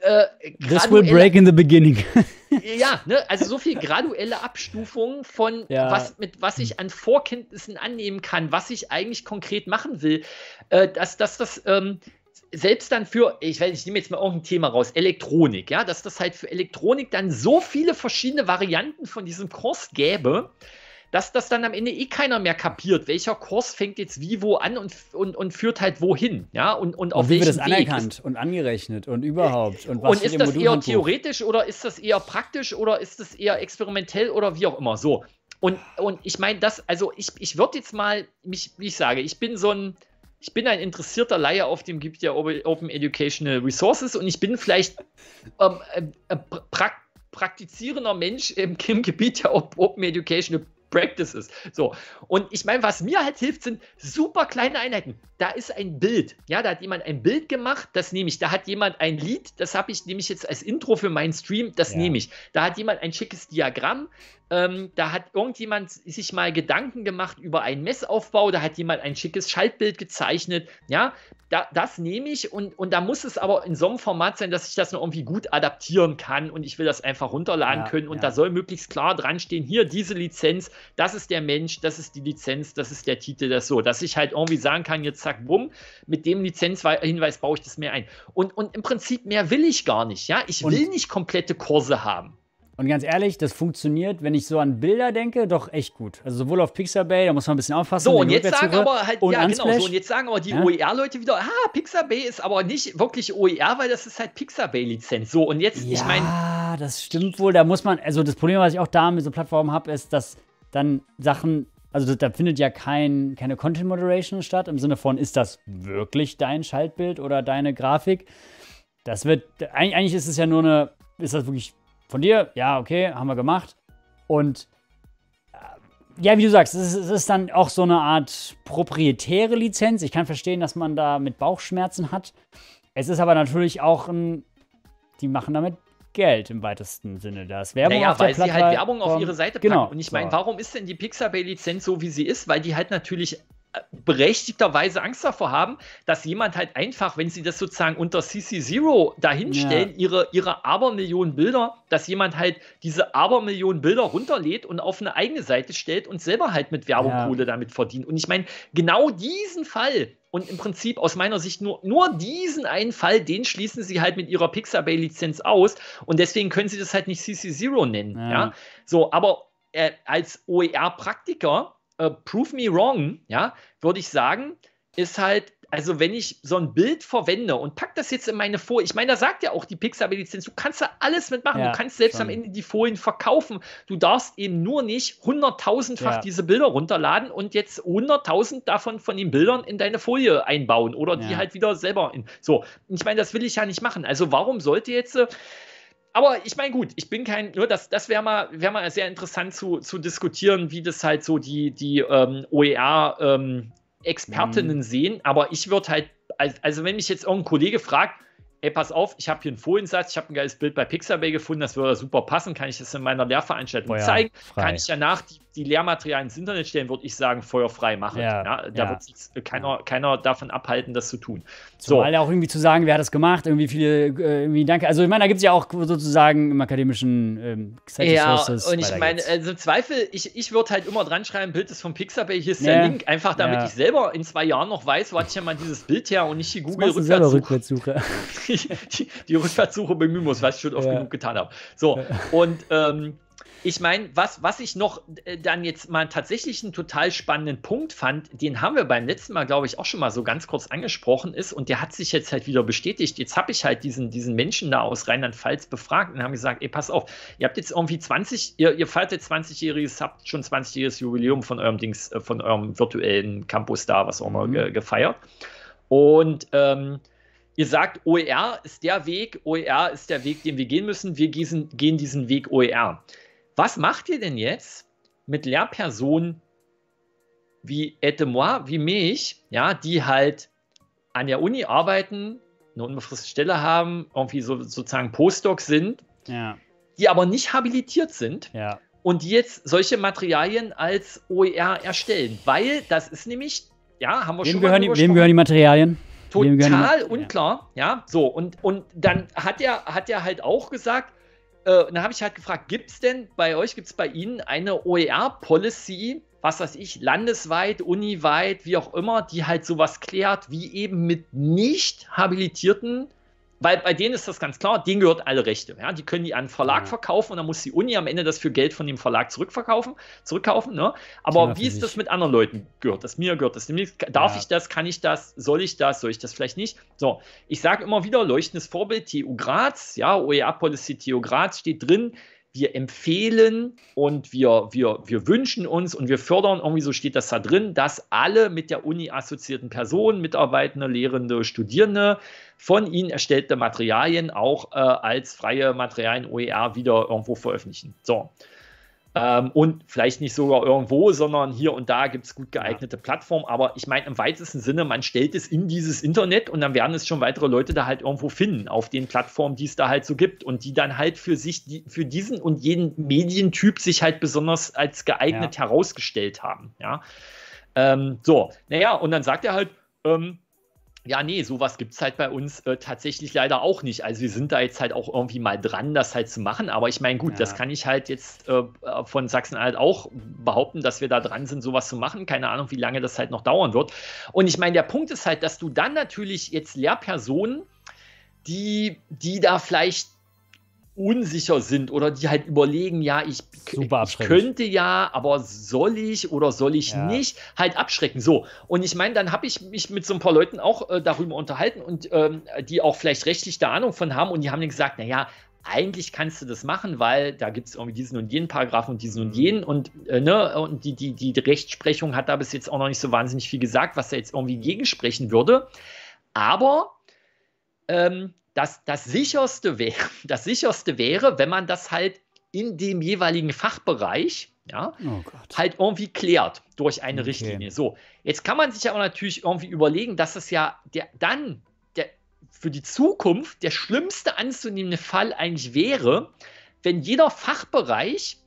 äh, This will break in the beginning. ja, ne? also so viel graduelle Abstufung von ja. was mit was ich an Vorkenntnissen annehmen kann, was ich eigentlich konkret machen will, äh, dass, dass das ähm, selbst dann für, ich ich nehme jetzt mal irgendein Thema raus, Elektronik, ja, dass das halt für Elektronik dann so viele verschiedene Varianten von diesem Kurs gäbe, dass das dann am Ende eh keiner mehr kapiert, welcher Kurs fängt jetzt wie wo an und, und, und führt halt wohin, ja, und, und auf und wie wird das Weg. anerkannt und angerechnet und überhaupt und was Und ist das eher theoretisch oder ist das eher praktisch oder ist das eher experimentell oder wie auch immer, so. Und, und ich meine, das, also ich, ich würde jetzt mal, mich, wie ich sage, ich bin so ein, ich bin ein interessierter Laie auf dem Gebiet der Open Educational Resources und ich bin vielleicht ähm, äh, äh pra praktizierender Mensch im, im, Gebiet der Open Educational Practices. So. Und ich meine, was mir halt hilft, sind super kleine Einheiten. Da ist ein Bild. Ja, da hat jemand ein Bild gemacht, das nehme ich. Da hat jemand ein Lied, das habe ich, nehme ich jetzt als Intro für meinen Stream, das ja. nehme ich. Da hat jemand ein schickes Diagramm, ähm, da hat irgendjemand sich mal Gedanken gemacht über einen Messaufbau, da hat jemand ein schickes Schaltbild gezeichnet, ja, da, das nehme ich und, und da muss es aber in so einem Format sein, dass ich das noch irgendwie gut adaptieren kann und ich will das einfach runterladen ja, können und ja. da soll möglichst klar dran stehen, hier diese Lizenz, das ist der Mensch, das ist die Lizenz, das ist der Titel, das so, dass ich halt irgendwie sagen kann, jetzt zack, bumm, mit dem Lizenzhinweis baue ich das mehr ein. Und, und im Prinzip mehr will ich gar nicht, ja. Ich will und nicht komplette Kurse haben. Und ganz ehrlich, das funktioniert, wenn ich so an Bilder denke, doch echt gut. Also sowohl auf Pixabay, da muss man ein bisschen aufpassen. So, und jetzt sagen aber halt, ja, Unsplash. genau, so, und jetzt sagen aber die ja? OER-Leute wieder, ah, Pixabay ist aber nicht wirklich OER, weil das ist halt Pixabay-Lizenz. So, und jetzt, ja, ich meine. Ja, das stimmt wohl, da muss man, also das Problem, was ich auch da mit so Plattformen habe, ist, dass dann Sachen, also da findet ja kein, keine Content Moderation statt, im Sinne von, ist das wirklich dein Schaltbild oder deine Grafik? Das wird, eigentlich ist es ja nur eine, ist das wirklich von dir? Ja, okay, haben wir gemacht. Und äh, ja, wie du sagst, es ist, es ist dann auch so eine Art proprietäre Lizenz. Ich kann verstehen, dass man da mit Bauchschmerzen hat. Es ist aber natürlich auch ein, die machen damit Geld im weitesten Sinne. Da Werbung naja, auf weil sie halt Werbung auf ihre Seite genau, packen. Genau, und ich meine, so. warum ist denn die Pixabay-Lizenz so, wie sie ist? Weil die halt natürlich äh, berechtigterweise Angst davor haben, dass jemand halt einfach, wenn sie das sozusagen unter CC0 dahinstellen, ja. ihre, ihre Abermillionen Bilder, dass jemand halt diese Abermillionen Bilder runterlädt und auf eine eigene Seite stellt und selber halt mit Werbung ja. Kohle damit verdient. Und ich meine, genau diesen Fall, und im Prinzip aus meiner Sicht nur, nur diesen einen Fall, den schließen sie halt mit ihrer Pixabay-Lizenz aus und deswegen können sie das halt nicht CC0 nennen. Ja. ja? So, aber äh, als OER-Praktiker, äh, prove me wrong, ja, würde ich sagen, ist halt also wenn ich so ein Bild verwende und pack das jetzt in meine Folie, ich meine, da sagt ja auch die pixabay lizenz du kannst da alles mitmachen, ja, du kannst selbst schon. am Ende die Folien verkaufen, du darfst eben nur nicht hunderttausendfach ja. diese Bilder runterladen und jetzt hunderttausend davon von den Bildern in deine Folie einbauen oder ja. die halt wieder selber in, so. Ich meine, das will ich ja nicht machen, also warum sollte jetzt äh, aber ich meine, gut, ich bin kein, nur das, das wäre mal, wär mal sehr interessant zu, zu diskutieren, wie das halt so die, die ähm, OER ähm, Expertinnen mhm. sehen, aber ich würde halt, also wenn mich jetzt irgendein Kollege fragt, ey, pass auf, ich habe hier einen Foliensatz, ich habe ein geiles Bild bei Pixabay gefunden, das würde super passen, kann ich das in meiner Lehrveranstaltung oh ja, zeigen, frei. kann ich danach die die Lehrmaterialien ins Internet stellen, würde ich sagen, feuerfrei machen. Ja, ja, da ja. wird sich keiner, keiner davon abhalten, das zu tun. Zumal so. auch irgendwie zu sagen, wer hat das gemacht, irgendwie viele, äh, irgendwie danke. Also ich meine, da gibt es ja auch sozusagen im akademischen ähm, Ja, und ich meine, also im Zweifel, ich, ich würde halt immer dran schreiben, Bild ist von Pixabay, hier ist der Link, einfach damit ich selber in zwei Jahren noch weiß, wo hatte ich ja mal dieses Bild her und nicht die Google-Rückwärtssuche. die, die, die Rückwärtssuche bemühen muss, was ich schon oft genug getan habe. So, und ähm, ich meine, was, was ich noch äh, dann jetzt mal tatsächlich einen total spannenden Punkt fand, den haben wir beim letzten Mal, glaube ich, auch schon mal so ganz kurz angesprochen ist und der hat sich jetzt halt wieder bestätigt. Jetzt habe ich halt diesen, diesen Menschen da aus Rheinland-Pfalz befragt und haben gesagt, ey, pass auf, ihr habt jetzt irgendwie 20, ihr, ihr feiert jetzt 20-jähriges, habt schon 20-jähriges Jubiläum von eurem Dings, äh, von eurem virtuellen Campus da, was auch immer, mhm. ge gefeiert. Und ähm, ihr sagt, OER ist der Weg, OER ist der Weg, den wir gehen müssen, wir gießen, gehen diesen Weg OER. Was macht ihr denn jetzt mit Lehrpersonen wie moi, wie mich, ja, die halt an der Uni arbeiten, eine unbefristete Stelle haben, irgendwie so, sozusagen Postdocs sind, ja. die aber nicht habilitiert sind ja. und die jetzt solche Materialien als OER erstellen, weil das ist nämlich, ja, haben wir wem schon gehören mal die, Wem gehören die Materialien? Total unklar, ja. ja. so und, und dann hat er, hat er halt auch gesagt, äh, dann habe ich halt gefragt, gibt es denn bei euch, gibt es bei Ihnen eine OER-Policy, was weiß ich, landesweit, uniweit, wie auch immer, die halt sowas klärt, wie eben mit nicht habilitierten weil bei denen ist das ganz klar, denen gehört alle Rechte. Ja? Die können die an einen Verlag ja. verkaufen und dann muss die Uni am Ende das für Geld von dem Verlag zurückverkaufen, zurückkaufen. Ne? Aber genau, wie ist das mit anderen Leuten? Gehört das mir? Gehört das mir? Darf ja. ich das? Kann ich das? Soll ich das? Soll ich das vielleicht nicht? So, ich sage immer wieder, leuchtendes Vorbild, TU Graz, ja, OEA-Policy TU Graz steht drin, wir empfehlen und wir, wir, wir wünschen uns und wir fördern, irgendwie so steht das da drin, dass alle mit der Uni assoziierten Personen, Mitarbeitende, Lehrende, Studierende von ihnen erstellte Materialien auch äh, als freie Materialien OER wieder irgendwo veröffentlichen. So. Ähm, und vielleicht nicht sogar irgendwo, sondern hier und da gibt es gut geeignete ja. Plattformen. Aber ich meine, im weitesten Sinne, man stellt es in dieses Internet und dann werden es schon weitere Leute da halt irgendwo finden, auf den Plattformen, die es da halt so gibt. Und die dann halt für sich, die, für diesen und jeden Medientyp sich halt besonders als geeignet ja. herausgestellt haben. Ja. Ähm, so, naja, und dann sagt er halt, ähm, ja, nee, sowas gibt es halt bei uns äh, tatsächlich leider auch nicht. Also wir sind da jetzt halt auch irgendwie mal dran, das halt zu machen. Aber ich meine, gut, ja. das kann ich halt jetzt äh, äh, von sachsen halt auch behaupten, dass wir da dran sind, sowas zu machen. Keine Ahnung, wie lange das halt noch dauern wird. Und ich meine, der Punkt ist halt, dass du dann natürlich jetzt Lehrpersonen, die, die da vielleicht unsicher sind oder die halt überlegen, ja, ich, ich könnte ja, aber soll ich oder soll ich ja. nicht, halt abschrecken. So, und ich meine, dann habe ich mich mit so ein paar Leuten auch äh, darüber unterhalten und ähm, die auch vielleicht rechtlich da Ahnung von haben und die haben dann gesagt, naja, eigentlich kannst du das machen, weil da gibt es irgendwie diesen und jenen Paragraphen und diesen und mhm. jenen und, äh, ne, und die, die, die Rechtsprechung hat da bis jetzt auch noch nicht so wahnsinnig viel gesagt, was da jetzt irgendwie gegensprechen würde. Aber ähm, das, das, sicherste wär, das sicherste wäre, wenn man das halt in dem jeweiligen Fachbereich ja, oh halt irgendwie klärt durch eine okay. Richtlinie. So, jetzt kann man sich ja auch natürlich irgendwie überlegen, dass es ja der, dann der, für die Zukunft der schlimmste anzunehmende Fall eigentlich wäre, wenn jeder Fachbereich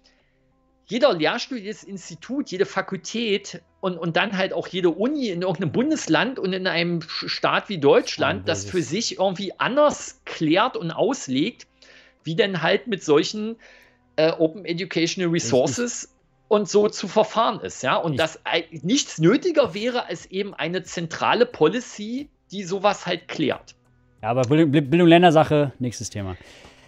jeder Lehrstuhl, jedes Institut, jede Fakultät und, und dann halt auch jede Uni in irgendeinem Bundesland und in einem Staat wie Deutschland das für sich irgendwie anders klärt und auslegt, wie denn halt mit solchen äh, Open Educational Resources und so zu verfahren ist. Ja? Und dass äh, nichts nötiger wäre als eben eine zentrale Policy, die sowas halt klärt. Ja, aber Bildung, Bildung Ländersache, nächstes Thema.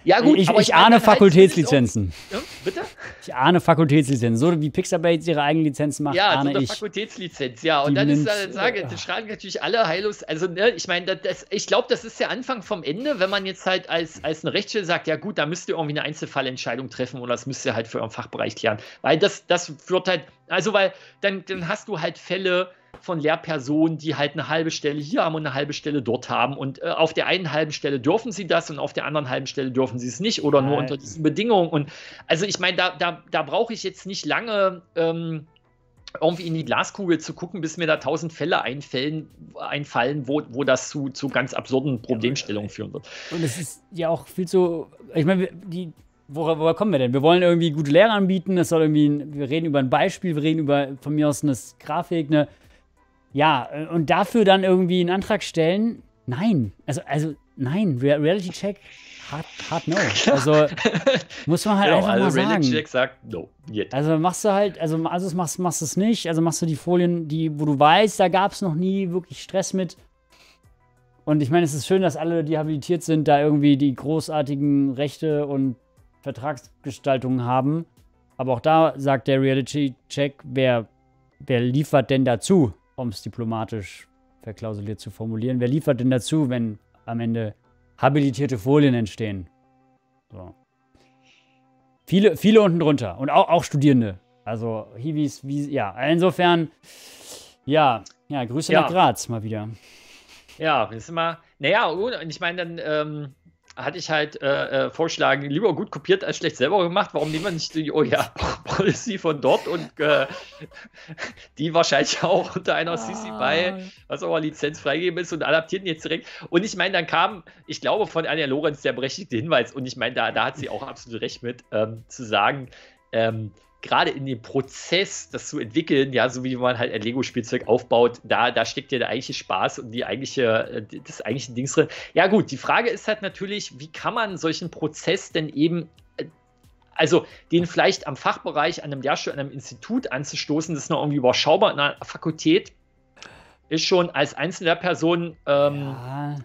Ja, gut, ich, aber ich, ich ahne Fakultätslizenzen. Ja, bitte? Ich ahne Fakultätslizenzen. So wie Pixabay jetzt ihre eigenen Lizenzen macht, ja, ahne so eine ich. Fakultätslizenz, ja. Und dann nimmt, ist dann sage, ja. das schreiben natürlich alle heillos. Also, ne, ich meine, ich glaube, das ist der Anfang vom Ende, wenn man jetzt halt als, als eine Rechtsstelle sagt, ja gut, da müsst ihr irgendwie eine Einzelfallentscheidung treffen oder das müsst ihr halt für euren Fachbereich klären. Weil das, das führt halt, also weil dann, dann hast du halt Fälle, von Lehrpersonen, die halt eine halbe Stelle hier haben und eine halbe Stelle dort haben. Und äh, auf der einen halben Stelle dürfen sie das und auf der anderen halben Stelle dürfen sie es nicht oder Nein. nur unter diesen Bedingungen. Und also ich meine, da, da, da brauche ich jetzt nicht lange. Ähm, irgendwie in die Glaskugel zu gucken, bis mir da tausend Fälle einfallen, einfallen wo, wo das zu, zu ganz absurden Problemstellungen führen wird. Äh, und es ist ja auch viel zu, ich meine, die, woher, woher kommen wir denn? Wir wollen irgendwie gute Lehrer anbieten, es soll irgendwie, wir reden über ein Beispiel, wir reden über von mir aus eine Grafik, eine ja, äh, und dafür dann irgendwie einen Antrag stellen? Nein. Also, also nein. Re Reality Check, hard, hard no. Also, muss man halt genau, einfach also mal sagen. Reality Check sagt no. Yet. Also, machst du halt, also, also machst, machst du es nicht. Also, machst du die Folien, die, wo du weißt, da gab es noch nie wirklich Stress mit. Und ich meine, es ist schön, dass alle, die habilitiert sind, da irgendwie die großartigen Rechte und Vertragsgestaltungen haben. Aber auch da sagt der Reality-Check, wer, wer liefert denn dazu? um es diplomatisch verklausuliert zu formulieren, wer liefert denn dazu, wenn am Ende habilitierte Folien entstehen? So. Viele, viele unten drunter und auch, auch Studierende. Also Hiwis, wie, ja, insofern, ja, ja, Grüße ja. nach Graz mal wieder. Ja, ist immer, naja, und ich meine, dann ähm, hatte ich halt äh, äh vorschlagen, lieber gut kopiert als schlecht selber gemacht. Warum nehmen wir nicht die OER-Policy oh von dort und äh, die wahrscheinlich auch unter einer ah. CC BY, was aber Lizenz freigegeben ist und adaptieren jetzt direkt. Und ich meine, dann kam, ich glaube, von Anja Lorenz der berechtigte Hinweis und ich meine, da, da hat sie auch absolut recht mit, ähm, zu sagen, ähm, gerade in dem Prozess, das zu entwickeln, ja, so wie man halt ein Lego-Spielzeug aufbaut, da, da steckt ja der eigentliche Spaß und die eigentliche, äh, das eigentliche Dings drin. Ja, gut, die Frage ist halt natürlich, wie kann man solchen Prozess denn eben äh, also den vielleicht am Fachbereich, an einem Lehrstuhl, an einem Institut anzustoßen, das ist noch irgendwie überschaubar in einer Fakultät, ist schon als Einzellehrperson ähm, ja.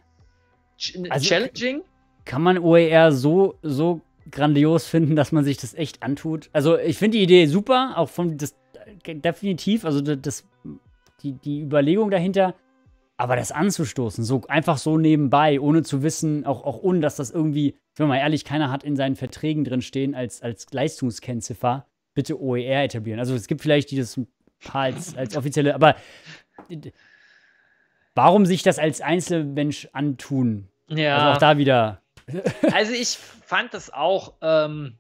also challenging. Kann man OER so, so grandios finden, dass man sich das echt antut. Also ich finde die Idee super, auch von das äh, definitiv, also das, die, die Überlegung dahinter, aber das anzustoßen, so einfach so nebenbei, ohne zu wissen, auch, auch ohne, dass das irgendwie, wenn man mal ehrlich, keiner hat in seinen Verträgen drin stehen als, als Leistungskennziffer, bitte OER etablieren. Also es gibt vielleicht dieses paar als, als offizielle, aber warum sich das als Einzelmensch antun? Ja. Also auch da wieder also ich fand das auch ähm,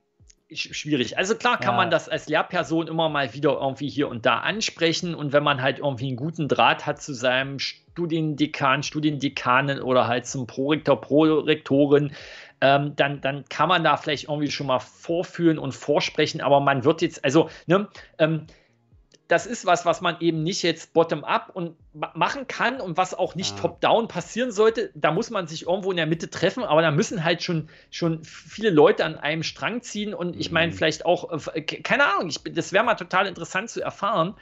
schwierig. Also klar kann ja. man das als Lehrperson immer mal wieder irgendwie hier und da ansprechen und wenn man halt irgendwie einen guten Draht hat zu seinem Studiendekan, Studiendekanin oder halt zum Prorektor, Prorektorin, ähm, dann, dann kann man da vielleicht irgendwie schon mal vorführen und vorsprechen, aber man wird jetzt, also, ne, ähm, das ist was, was man eben nicht jetzt bottom-up und machen kann und was auch nicht ja. top-down passieren sollte. Da muss man sich irgendwo in der Mitte treffen, aber da müssen halt schon, schon viele Leute an einem Strang ziehen und ich meine, mhm. vielleicht auch, äh, keine Ahnung, ich, das wäre mal total interessant zu erfahren,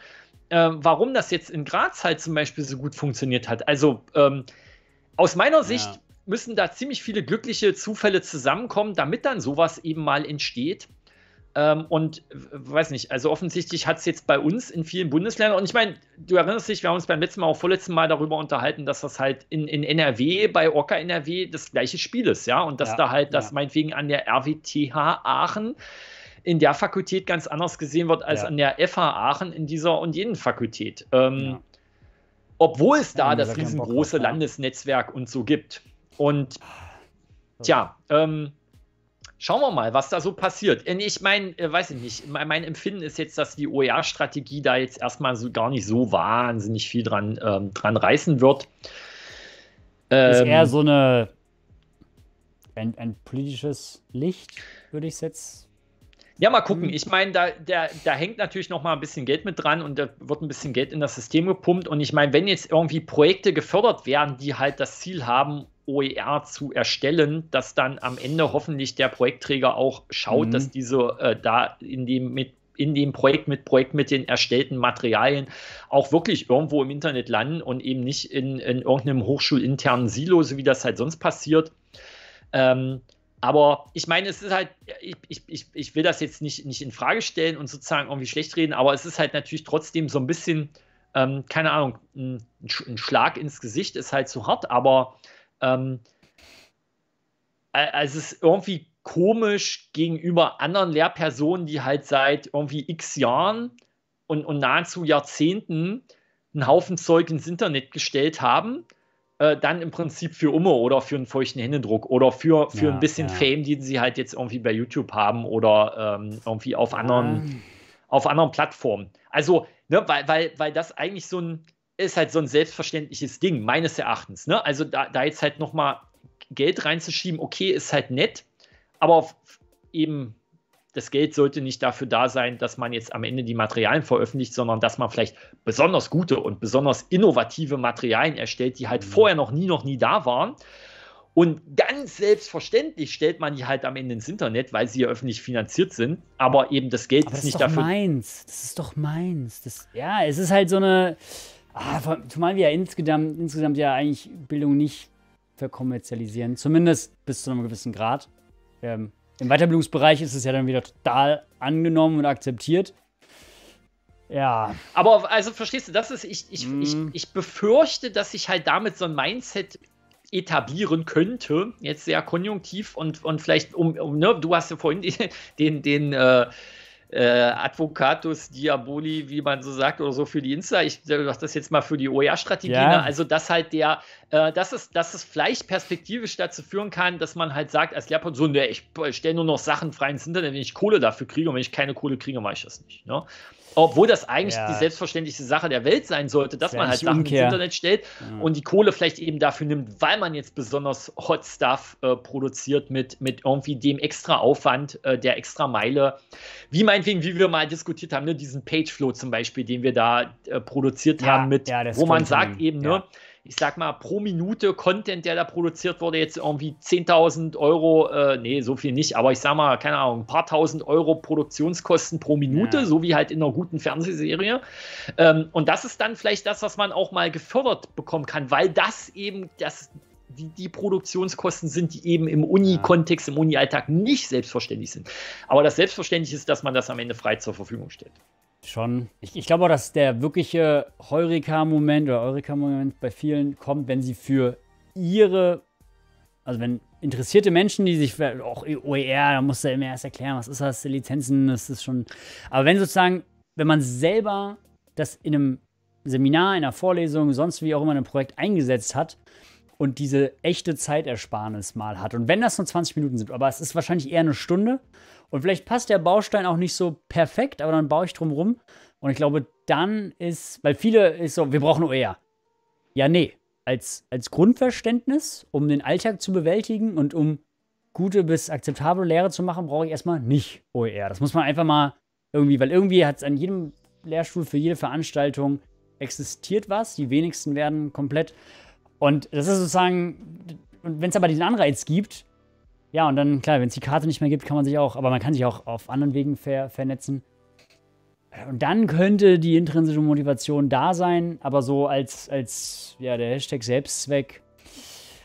äh, warum das jetzt in Graz halt zum Beispiel so gut funktioniert hat. Also ähm, aus meiner Sicht ja. müssen da ziemlich viele glückliche Zufälle zusammenkommen, damit dann sowas eben mal entsteht. Ähm, und weiß nicht, also offensichtlich hat es jetzt bei uns in vielen Bundesländern, und ich meine, du erinnerst dich, wir haben uns beim letzten Mal, auch vorletzten Mal darüber unterhalten, dass das halt in, in NRW, bei Orca NRW, das gleiche Spiel ist, ja, und dass ja, da halt, ja. dass meinetwegen an der RWTH Aachen in der Fakultät ganz anders gesehen wird als ja. an der FH Aachen in dieser und jenen Fakultät. Ähm, obwohl es da das riesengroße Landesnetzwerk und so gibt. Und ah, tja, ähm, schauen wir mal, was da so passiert. Äh, ich meine, äh, weiß ich nicht, mein Empfinden ist jetzt, dass die OER-Strategie da jetzt erstmal so gar nicht so wahnsinnig viel dran, ähm, dran reißen wird. Ähm, ist eher so eine ein, ein politisches Licht, würde ich jetzt ja, mal gucken. Hm. Ich meine, da, da, da hängt natürlich noch mal ein bisschen Geld mit dran und da wird ein bisschen Geld in das System gepumpt. Und ich meine, wenn jetzt irgendwie Projekte gefördert werden, die halt das Ziel haben, OER zu erstellen, dass dann am Ende hoffentlich der Projektträger auch schaut, mhm. dass diese äh, da in dem mit in dem Projekt mit den erstellten Materialien auch wirklich irgendwo im Internet landen und eben nicht in, in irgendeinem hochschulinternen Silo, so wie das halt sonst passiert. Ähm, aber ich meine, es ist halt, ich, ich, ich will das jetzt nicht, nicht in Frage stellen und sozusagen irgendwie schlecht reden, aber es ist halt natürlich trotzdem so ein bisschen, ähm, keine Ahnung, ein, ein Schlag ins Gesicht ist halt zu hart, aber ähm, also es ist irgendwie komisch gegenüber anderen Lehrpersonen, die halt seit irgendwie x Jahren und, und nahezu Jahrzehnten einen Haufen Zeug ins Internet gestellt haben, äh, dann im Prinzip für Umme oder für einen feuchten Händedruck oder für, für ja, ein bisschen ja. Fame, den sie halt jetzt irgendwie bei YouTube haben oder ähm, irgendwie auf anderen, ah. auf anderen Plattformen. Also, ne, weil, weil, weil das eigentlich so ein ist halt so ein selbstverständliches Ding, meines Erachtens. Ne? Also da, da jetzt halt nochmal Geld reinzuschieben, okay, ist halt nett, aber eben das Geld sollte nicht dafür da sein, dass man jetzt am Ende die Materialien veröffentlicht, sondern dass man vielleicht besonders gute und besonders innovative Materialien erstellt, die halt mhm. vorher noch nie, noch nie da waren. Und ganz selbstverständlich stellt man die halt am Ende ins Internet, weil sie ja öffentlich finanziert sind. Aber eben das Geld aber ist das nicht ist doch dafür. Meins, das ist doch meins. Das, ja, es ist halt so eine. Ah, zumal wir ja insgesamt, insgesamt ja eigentlich Bildung nicht verkommerzialisieren. Zumindest bis zu einem gewissen Grad. Ähm, Im Weiterbildungsbereich ist es ja dann wieder total angenommen und akzeptiert. Ja. Aber also verstehst du, das ist, ich, ich, mm. ich, ich befürchte, dass ich halt damit so ein Mindset etablieren könnte, jetzt sehr konjunktiv und, und vielleicht, um, um ne, du hast ja vorhin den, den, den äh, äh, Advocatus Diaboli, wie man so sagt, oder so für die Insta. Ich sage das jetzt mal für die OER-Strategie. Ja. Ne? Also, dass halt der, äh, dass, es, dass es vielleicht perspektivisch dazu führen kann, dass man halt sagt, als Lehrperson, ne, ich stelle nur noch Sachen frei ins Internet, wenn ich Kohle dafür kriege und wenn ich keine Kohle kriege, mache ich das nicht. Ne? Obwohl das eigentlich ja. die selbstverständlichste Sache der Welt sein sollte, dass man halt Sachen ins Internet stellt ja. und die Kohle vielleicht eben dafür nimmt, weil man jetzt besonders Hot Stuff äh, produziert mit, mit irgendwie dem extra Aufwand, äh, der extra Meile. Wie meinetwegen, wie wir mal diskutiert haben, ne, diesen Pageflow zum Beispiel, den wir da äh, produziert ja, haben, mit, wo man sagt eben, ne, ich sag mal, pro Minute Content, der da produziert wurde, jetzt irgendwie 10.000 Euro, äh, nee, so viel nicht, aber ich sag mal, keine Ahnung, ein paar tausend Euro Produktionskosten pro Minute, ja. so wie halt in einer guten Fernsehserie. Ähm, und das ist dann vielleicht das, was man auch mal gefördert bekommen kann, weil das eben das die, die Produktionskosten sind, die eben im Uni-Kontext, im Uni-Alltag nicht selbstverständlich sind. Aber das Selbstverständliche ist, dass man das am Ende frei zur Verfügung stellt. Schon. Ich, ich glaube auch, dass der wirkliche Heureka-Moment oder Eureka-Moment bei vielen kommt, wenn sie für ihre, also wenn interessierte Menschen, die sich auch OER, da musst du immer erst erklären, was ist das, Lizenzen, das ist schon. Aber wenn sozusagen, wenn man selber das in einem Seminar, in einer Vorlesung, sonst wie auch immer in einem Projekt eingesetzt hat, und diese echte Zeitersparnis mal hat. Und wenn das nur 20 Minuten sind, aber es ist wahrscheinlich eher eine Stunde und vielleicht passt der Baustein auch nicht so perfekt, aber dann baue ich drum rum und ich glaube, dann ist, weil viele ist so, wir brauchen OER. Ja, nee, als, als Grundverständnis, um den Alltag zu bewältigen und um gute bis akzeptable Lehre zu machen, brauche ich erstmal nicht OER. Das muss man einfach mal irgendwie, weil irgendwie hat es an jedem Lehrstuhl für jede Veranstaltung existiert was. Die wenigsten werden komplett und das ist sozusagen, wenn es aber diesen Anreiz gibt, ja, und dann, klar, wenn es die Karte nicht mehr gibt, kann man sich auch, aber man kann sich auch auf anderen Wegen ver vernetzen. Und dann könnte die intrinsische Motivation da sein, aber so als, als ja, der Hashtag Selbstzweck.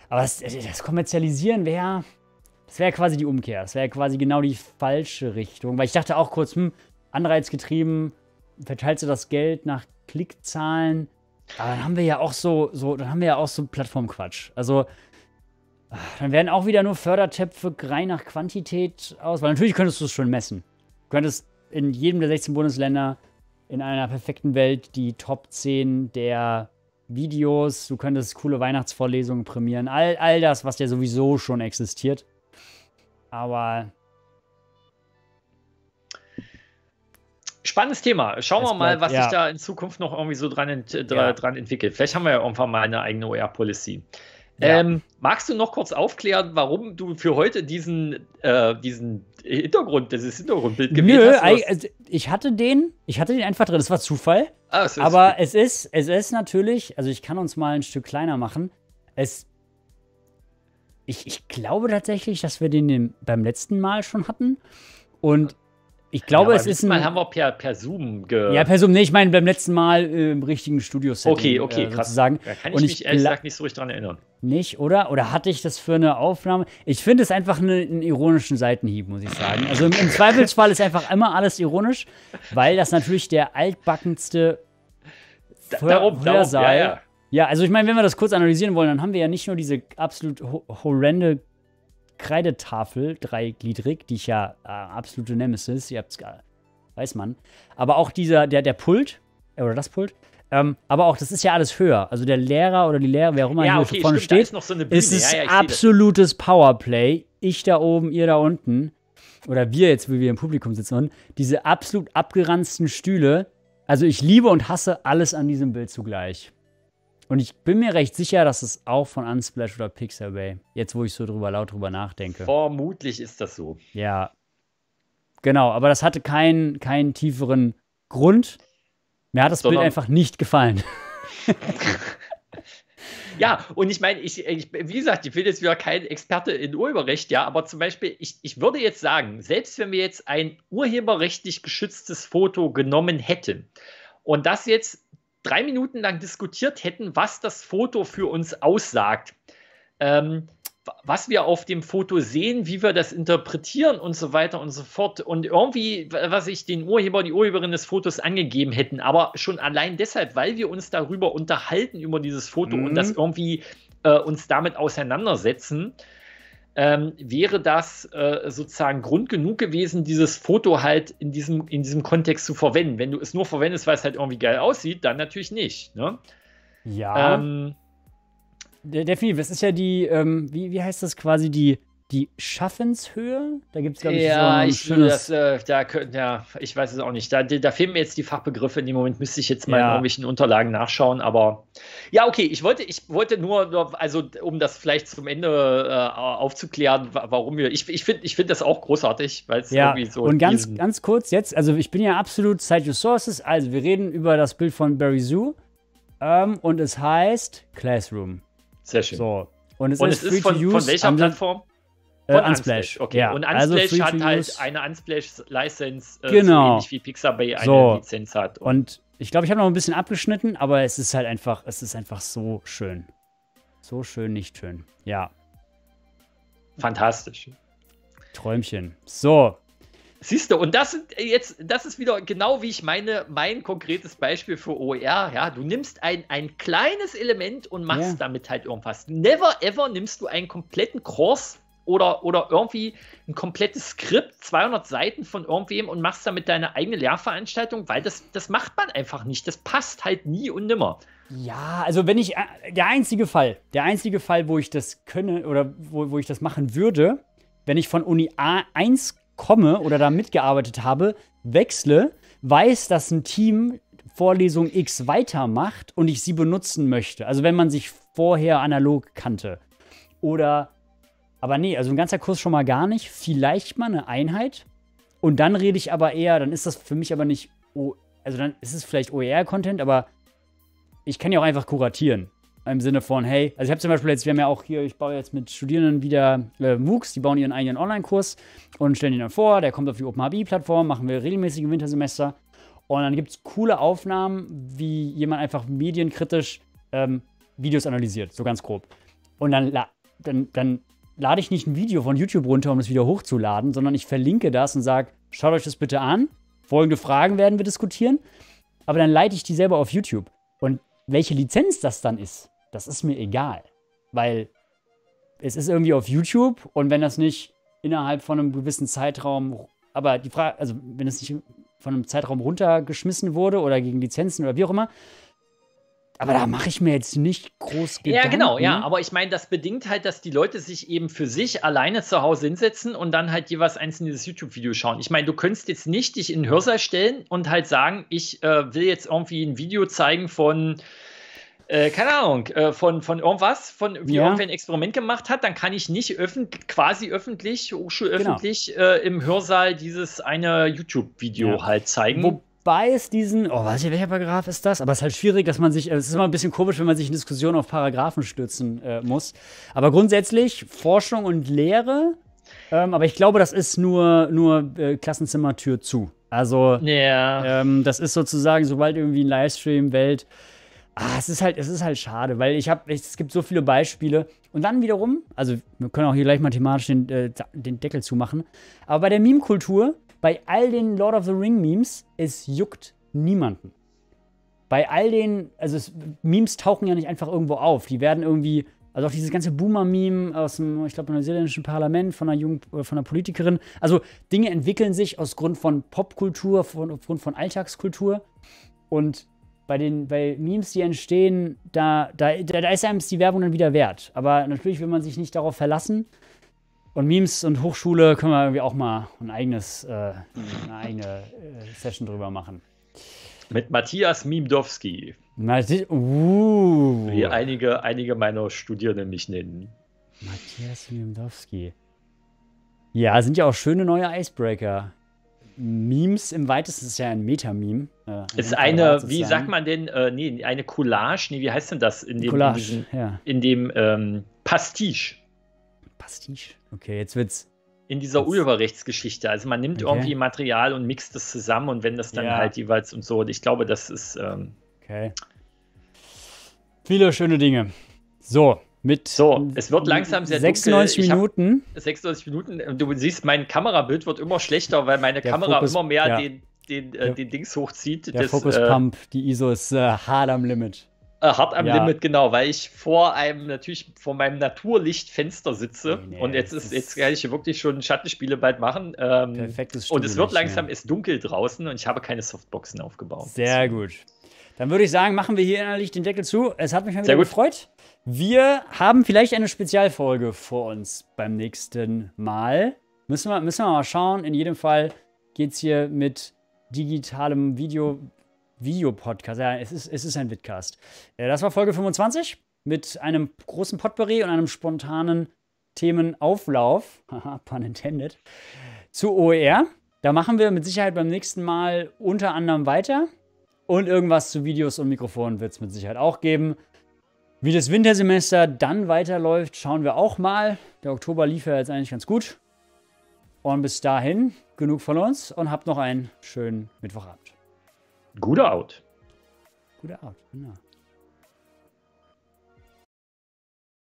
Aber das, das Kommerzialisieren wäre, das wäre quasi die Umkehr. Das wäre quasi genau die falsche Richtung. Weil ich dachte auch kurz, hm, anreizgetrieben, verteilst du das Geld nach Klickzahlen? Aber dann haben wir ja auch so, so, dann haben wir ja auch so Plattformquatsch. Also, ah, dann werden auch wieder nur Fördertöpfe rein nach Quantität aus, weil natürlich könntest du es schon messen. Du könntest in jedem der 16 Bundesländer in einer perfekten Welt die Top 10 der Videos, du könntest coole Weihnachtsvorlesungen prämieren, all, all das, was ja sowieso schon existiert. Aber Spannendes Thema. Schauen es wir mal, bleibt, was ja. sich da in Zukunft noch irgendwie so dran, ent ja. dran entwickelt. Vielleicht haben wir ja irgendwann mal eine eigene OR-Policy. Ja. Ähm, magst du noch kurz aufklären, warum du für heute diesen, äh, diesen Hintergrund, dieses Hintergrundbild gewählt Nö, hast? Nö, also, ich hatte den, ich hatte den einfach drin. Das war Zufall. Ah, es aber es ist, es ist natürlich, also ich kann uns mal ein Stück kleiner machen. Es, ich, ich glaube tatsächlich, dass wir den beim letzten Mal schon hatten. Und ich glaube, ja, es ist ein. Mal haben wir per, per Zoom ge Ja, per Zoom. Nee, ich meine beim letzten Mal im ähm, richtigen Studio-Set. Okay, okay, äh, krass. Sozusagen. Da kann ich, ich mich ehrlich gesagt nicht so richtig dran erinnern. Nicht, oder? Oder hatte ich das für eine Aufnahme? Ich finde es einfach eine, einen ironischen Seitenhieb, muss ich sagen. Also im, Zweifelsfall ist einfach immer alles ironisch, weil das natürlich der altbackenste Vorhersage. Darum, darum, ja, ja. ja, also ich meine, wenn wir das kurz analysieren wollen, dann haben wir ja nicht nur diese absolut horrende Kreidetafel, dreigliedrig, die ich ja äh, absolute Nemesis, ihr habt's, gar, äh, weiß man. Aber auch dieser, der, der Pult, äh, oder das Pult, ähm, aber auch das ist ja alles höher. Also der Lehrer oder die Lehrer, wer auch immer ja, okay, hier vorne stimmt, steht, ist, noch so eine ist es ja, ja, absolutes Powerplay. Ich da oben, ihr da unten. Oder wir jetzt, wie wir im Publikum sitzen. Und diese absolut abgeranzten Stühle. Also ich liebe und hasse alles an diesem Bild zugleich. Und ich bin mir recht sicher, dass es auch von Unsplash oder Pixabay, jetzt wo ich so drüber laut drüber nachdenke. Vermutlich ist das so. Ja. Genau, aber das hatte keinen, keinen tieferen Grund. Mir hat das Sondern Bild einfach nicht gefallen. Ja, und ich meine, ich, ich, wie gesagt, ich bin jetzt wieder kein Experte in Urheberrecht, ja, aber zum Beispiel, ich, ich würde jetzt sagen, selbst wenn wir jetzt ein urheberrechtlich geschütztes Foto genommen hätten und das jetzt drei Minuten lang diskutiert hätten, was das Foto für uns aussagt. Ähm, was wir auf dem Foto sehen, wie wir das interpretieren und so weiter und so fort. Und irgendwie, was ich den Urheber, die Urheberin des Fotos angegeben hätten, aber schon allein deshalb, weil wir uns darüber unterhalten, über dieses Foto mhm. und das irgendwie äh, uns damit auseinandersetzen ähm, wäre das äh, sozusagen Grund genug gewesen, dieses Foto halt in diesem, in diesem Kontext zu verwenden. Wenn du es nur verwendest, weil es halt irgendwie geil aussieht, dann natürlich nicht. Ne? Ja. Ähm, definitiv. Es ist ja die, ähm, wie, wie heißt das quasi, die die Schaffenshöhe. Da gibt es, glaube ich, ja, so ein ich schönes... Das, äh, da, ja, ich weiß es auch nicht. Da, da, fehlen mir jetzt die Fachbegriffe. In dem Moment müsste ich jetzt mal ja. in irgendwelchen Unterlagen nachschauen. Aber ja, okay, ich wollte, ich wollte nur, also um das vielleicht zum Ende äh, aufzuklären, warum wir. Ich, ich finde ich find das auch großartig, weil es ja. irgendwie so. Und ganz, ganz kurz jetzt, also ich bin ja absolut Side Resources. Also wir reden über das Bild von Barry Zoo. Ähm, und es heißt Classroom. Sehr schön. So. Und es und ist, es ist von, von welcher Plattform? Äh, Unsplash. Okay. Ja. Und also Unsplash also hat halt eine Unsplash-License, äh, genau. so ähnlich wie Pixabay eine so. Lizenz hat. Und, und ich glaube, ich habe noch ein bisschen abgeschnitten, aber es ist halt einfach, es ist einfach so schön. So schön, nicht schön. Ja. Fantastisch. Träumchen. So. Siehst du, und das sind jetzt, das ist wieder genau wie ich meine, mein konkretes Beispiel für OER. Ja, du nimmst ein, ein kleines Element und machst ja. damit halt irgendwas. Never ever nimmst du einen kompletten Kurs oder, oder irgendwie ein komplettes Skript, 200 Seiten von irgendwem und machst damit deine eigene Lehrveranstaltung, weil das, das macht man einfach nicht. Das passt halt nie und nimmer. Ja, also wenn ich, äh, der einzige Fall, der einzige Fall, wo ich das könne oder wo, wo ich das machen würde, wenn ich von Uni A1 komme oder da mitgearbeitet habe, wechsle, weiß, dass ein Team Vorlesung X weitermacht und ich sie benutzen möchte. Also wenn man sich vorher analog kannte. Oder aber nee, also ein ganzer Kurs schon mal gar nicht. Vielleicht mal eine Einheit. Und dann rede ich aber eher, dann ist das für mich aber nicht, o also dann ist es vielleicht OER-Content, aber ich kann ja auch einfach kuratieren. Im Sinne von, hey, also ich habe zum Beispiel jetzt, wir haben ja auch hier, ich baue jetzt mit Studierenden wieder äh, MOOCs, die bauen ihren eigenen Online-Kurs und stellen ihn dann vor, der kommt auf die OpenHBI-Plattform, machen wir regelmäßig im Wintersemester. Und dann gibt es coole Aufnahmen, wie jemand einfach medienkritisch ähm, Videos analysiert, so ganz grob. Und dann, dann, dann lade ich nicht ein Video von YouTube runter, um es wieder hochzuladen, sondern ich verlinke das und sage, schaut euch das bitte an. Folgende Fragen werden wir diskutieren. Aber dann leite ich die selber auf YouTube. Und welche Lizenz das dann ist, das ist mir egal. Weil es ist irgendwie auf YouTube und wenn das nicht innerhalb von einem gewissen Zeitraum, aber die Frage, also wenn es nicht von einem Zeitraum runtergeschmissen wurde oder gegen Lizenzen oder wie auch immer, aber da mache ich mir jetzt nicht groß Gedanken. Ja, genau, ja. Aber ich meine, das bedingt halt, dass die Leute sich eben für sich alleine zu Hause hinsetzen und dann halt jeweils dieses YouTube-Video schauen. Ich meine, du könntest jetzt nicht dich in den Hörsaal stellen und halt sagen, ich äh, will jetzt irgendwie ein Video zeigen von, äh, keine Ahnung, äh, von, von irgendwas, von wie ja. irgendwer ein Experiment gemacht hat, dann kann ich nicht öffentlich, quasi öffentlich, hochschulöffentlich genau. Äh, im Hörsaal dieses eine YouTube-Video ja. halt zeigen. Wo beißt diesen, oh, weiß ich, welcher Paragraph ist das? Aber es ist halt schwierig, dass man sich, es ist immer ein bisschen komisch, wenn man sich in Diskussionen auf Paragraphen stürzen äh, muss. Aber grundsätzlich Forschung und Lehre, ähm, aber ich glaube, das ist nur, nur äh, Klassenzimmertür zu. Also, yeah. ähm, das ist sozusagen, sobald irgendwie ein Livestream wählt, ah, es ist halt, es ist halt schade, weil ich habe, es gibt so viele Beispiele. Und dann wiederum, also wir können auch hier gleich mathematisch den, äh, den Deckel zumachen, aber bei der Meme-Kultur bei all den Lord of the Ring Memes, es juckt niemanden. Bei all den, also es, Memes tauchen ja nicht einfach irgendwo auf. Die werden irgendwie, also auch dieses ganze Boomer-Meme aus dem, ich glaube, neuseeländischen Parlament von einer, Jugend, äh, von einer Politikerin. Also Dinge entwickeln sich aus Grund von Popkultur, von, aufgrund von Alltagskultur. Und bei den bei Memes, die entstehen, da, da, da, ist einem die Werbung dann wieder wert. Aber natürlich will man sich nicht darauf verlassen. Und Memes und Hochschule können wir irgendwie auch mal ein eigenes, äh, eine eigene äh, Session drüber machen. Mit Matthias Mimdowski. Mati uh. Wie einige, einige meiner Studierenden mich nennen. Matthias Mimdowski. Ja, sind ja auch schöne neue Icebreaker. Memes im weitesten ist ja ein Meta-Meme. Äh, ist eine, wie sagt man denn, äh, nee, eine Collage, nee, wie heißt denn das? In dem, Collage, in diesem, ja. in dem ähm, Pastiche. Pastiche. Okay, jetzt wird's. In dieser Urheberrechtsgeschichte. Also man nimmt okay. irgendwie Material und mixt es zusammen und wenn das dann ja. halt jeweils und so. Und ich glaube, das ist. Ähm, okay. Viele schöne Dinge. So, mit. So, es wird langsam sehr 96 dunkel. Minuten. 96 Minuten. Du siehst, mein Kamerabild wird immer schlechter, weil meine der Kamera Fokus, immer mehr ja. den, den, äh, den Dings hochzieht. Der das, Fokuspump, äh, die ISO ist äh, hart am Limit. Äh, hart am ja. Limit, genau, weil ich vor einem, natürlich vor meinem Naturlichtfenster sitze nee, nee, und jetzt ist, jetzt kann ich wirklich schon Schattenspiele bald machen. Ähm, perfektes Und es wird langsam, es dunkel draußen und ich habe keine Softboxen aufgebaut. Sehr gut. Dann würde ich sagen, machen wir hier innerlich den Deckel zu. Es hat mich mal wieder gefreut. Wir haben vielleicht eine Spezialfolge vor uns beim nächsten Mal. Müssen wir, müssen wir mal schauen. In jedem Fall geht es hier mit digitalem Video Videopodcast. Ja, es ist, es ist ein Witcast. Äh, das war Folge 25 mit einem großen Potpourri und einem spontanen Themenauflauf. Haha, pun intended. Zu OER. Da machen wir mit Sicherheit beim nächsten Mal unter anderem weiter. Und irgendwas zu Videos und Mikrofonen wird es mit Sicherheit auch geben. Wie das Wintersemester dann weiterläuft, schauen wir auch mal. Der Oktober lief ja jetzt eigentlich ganz gut. Und bis dahin, genug von uns und habt noch einen schönen Mittwochabend. Gute Out. Gute Out, genau.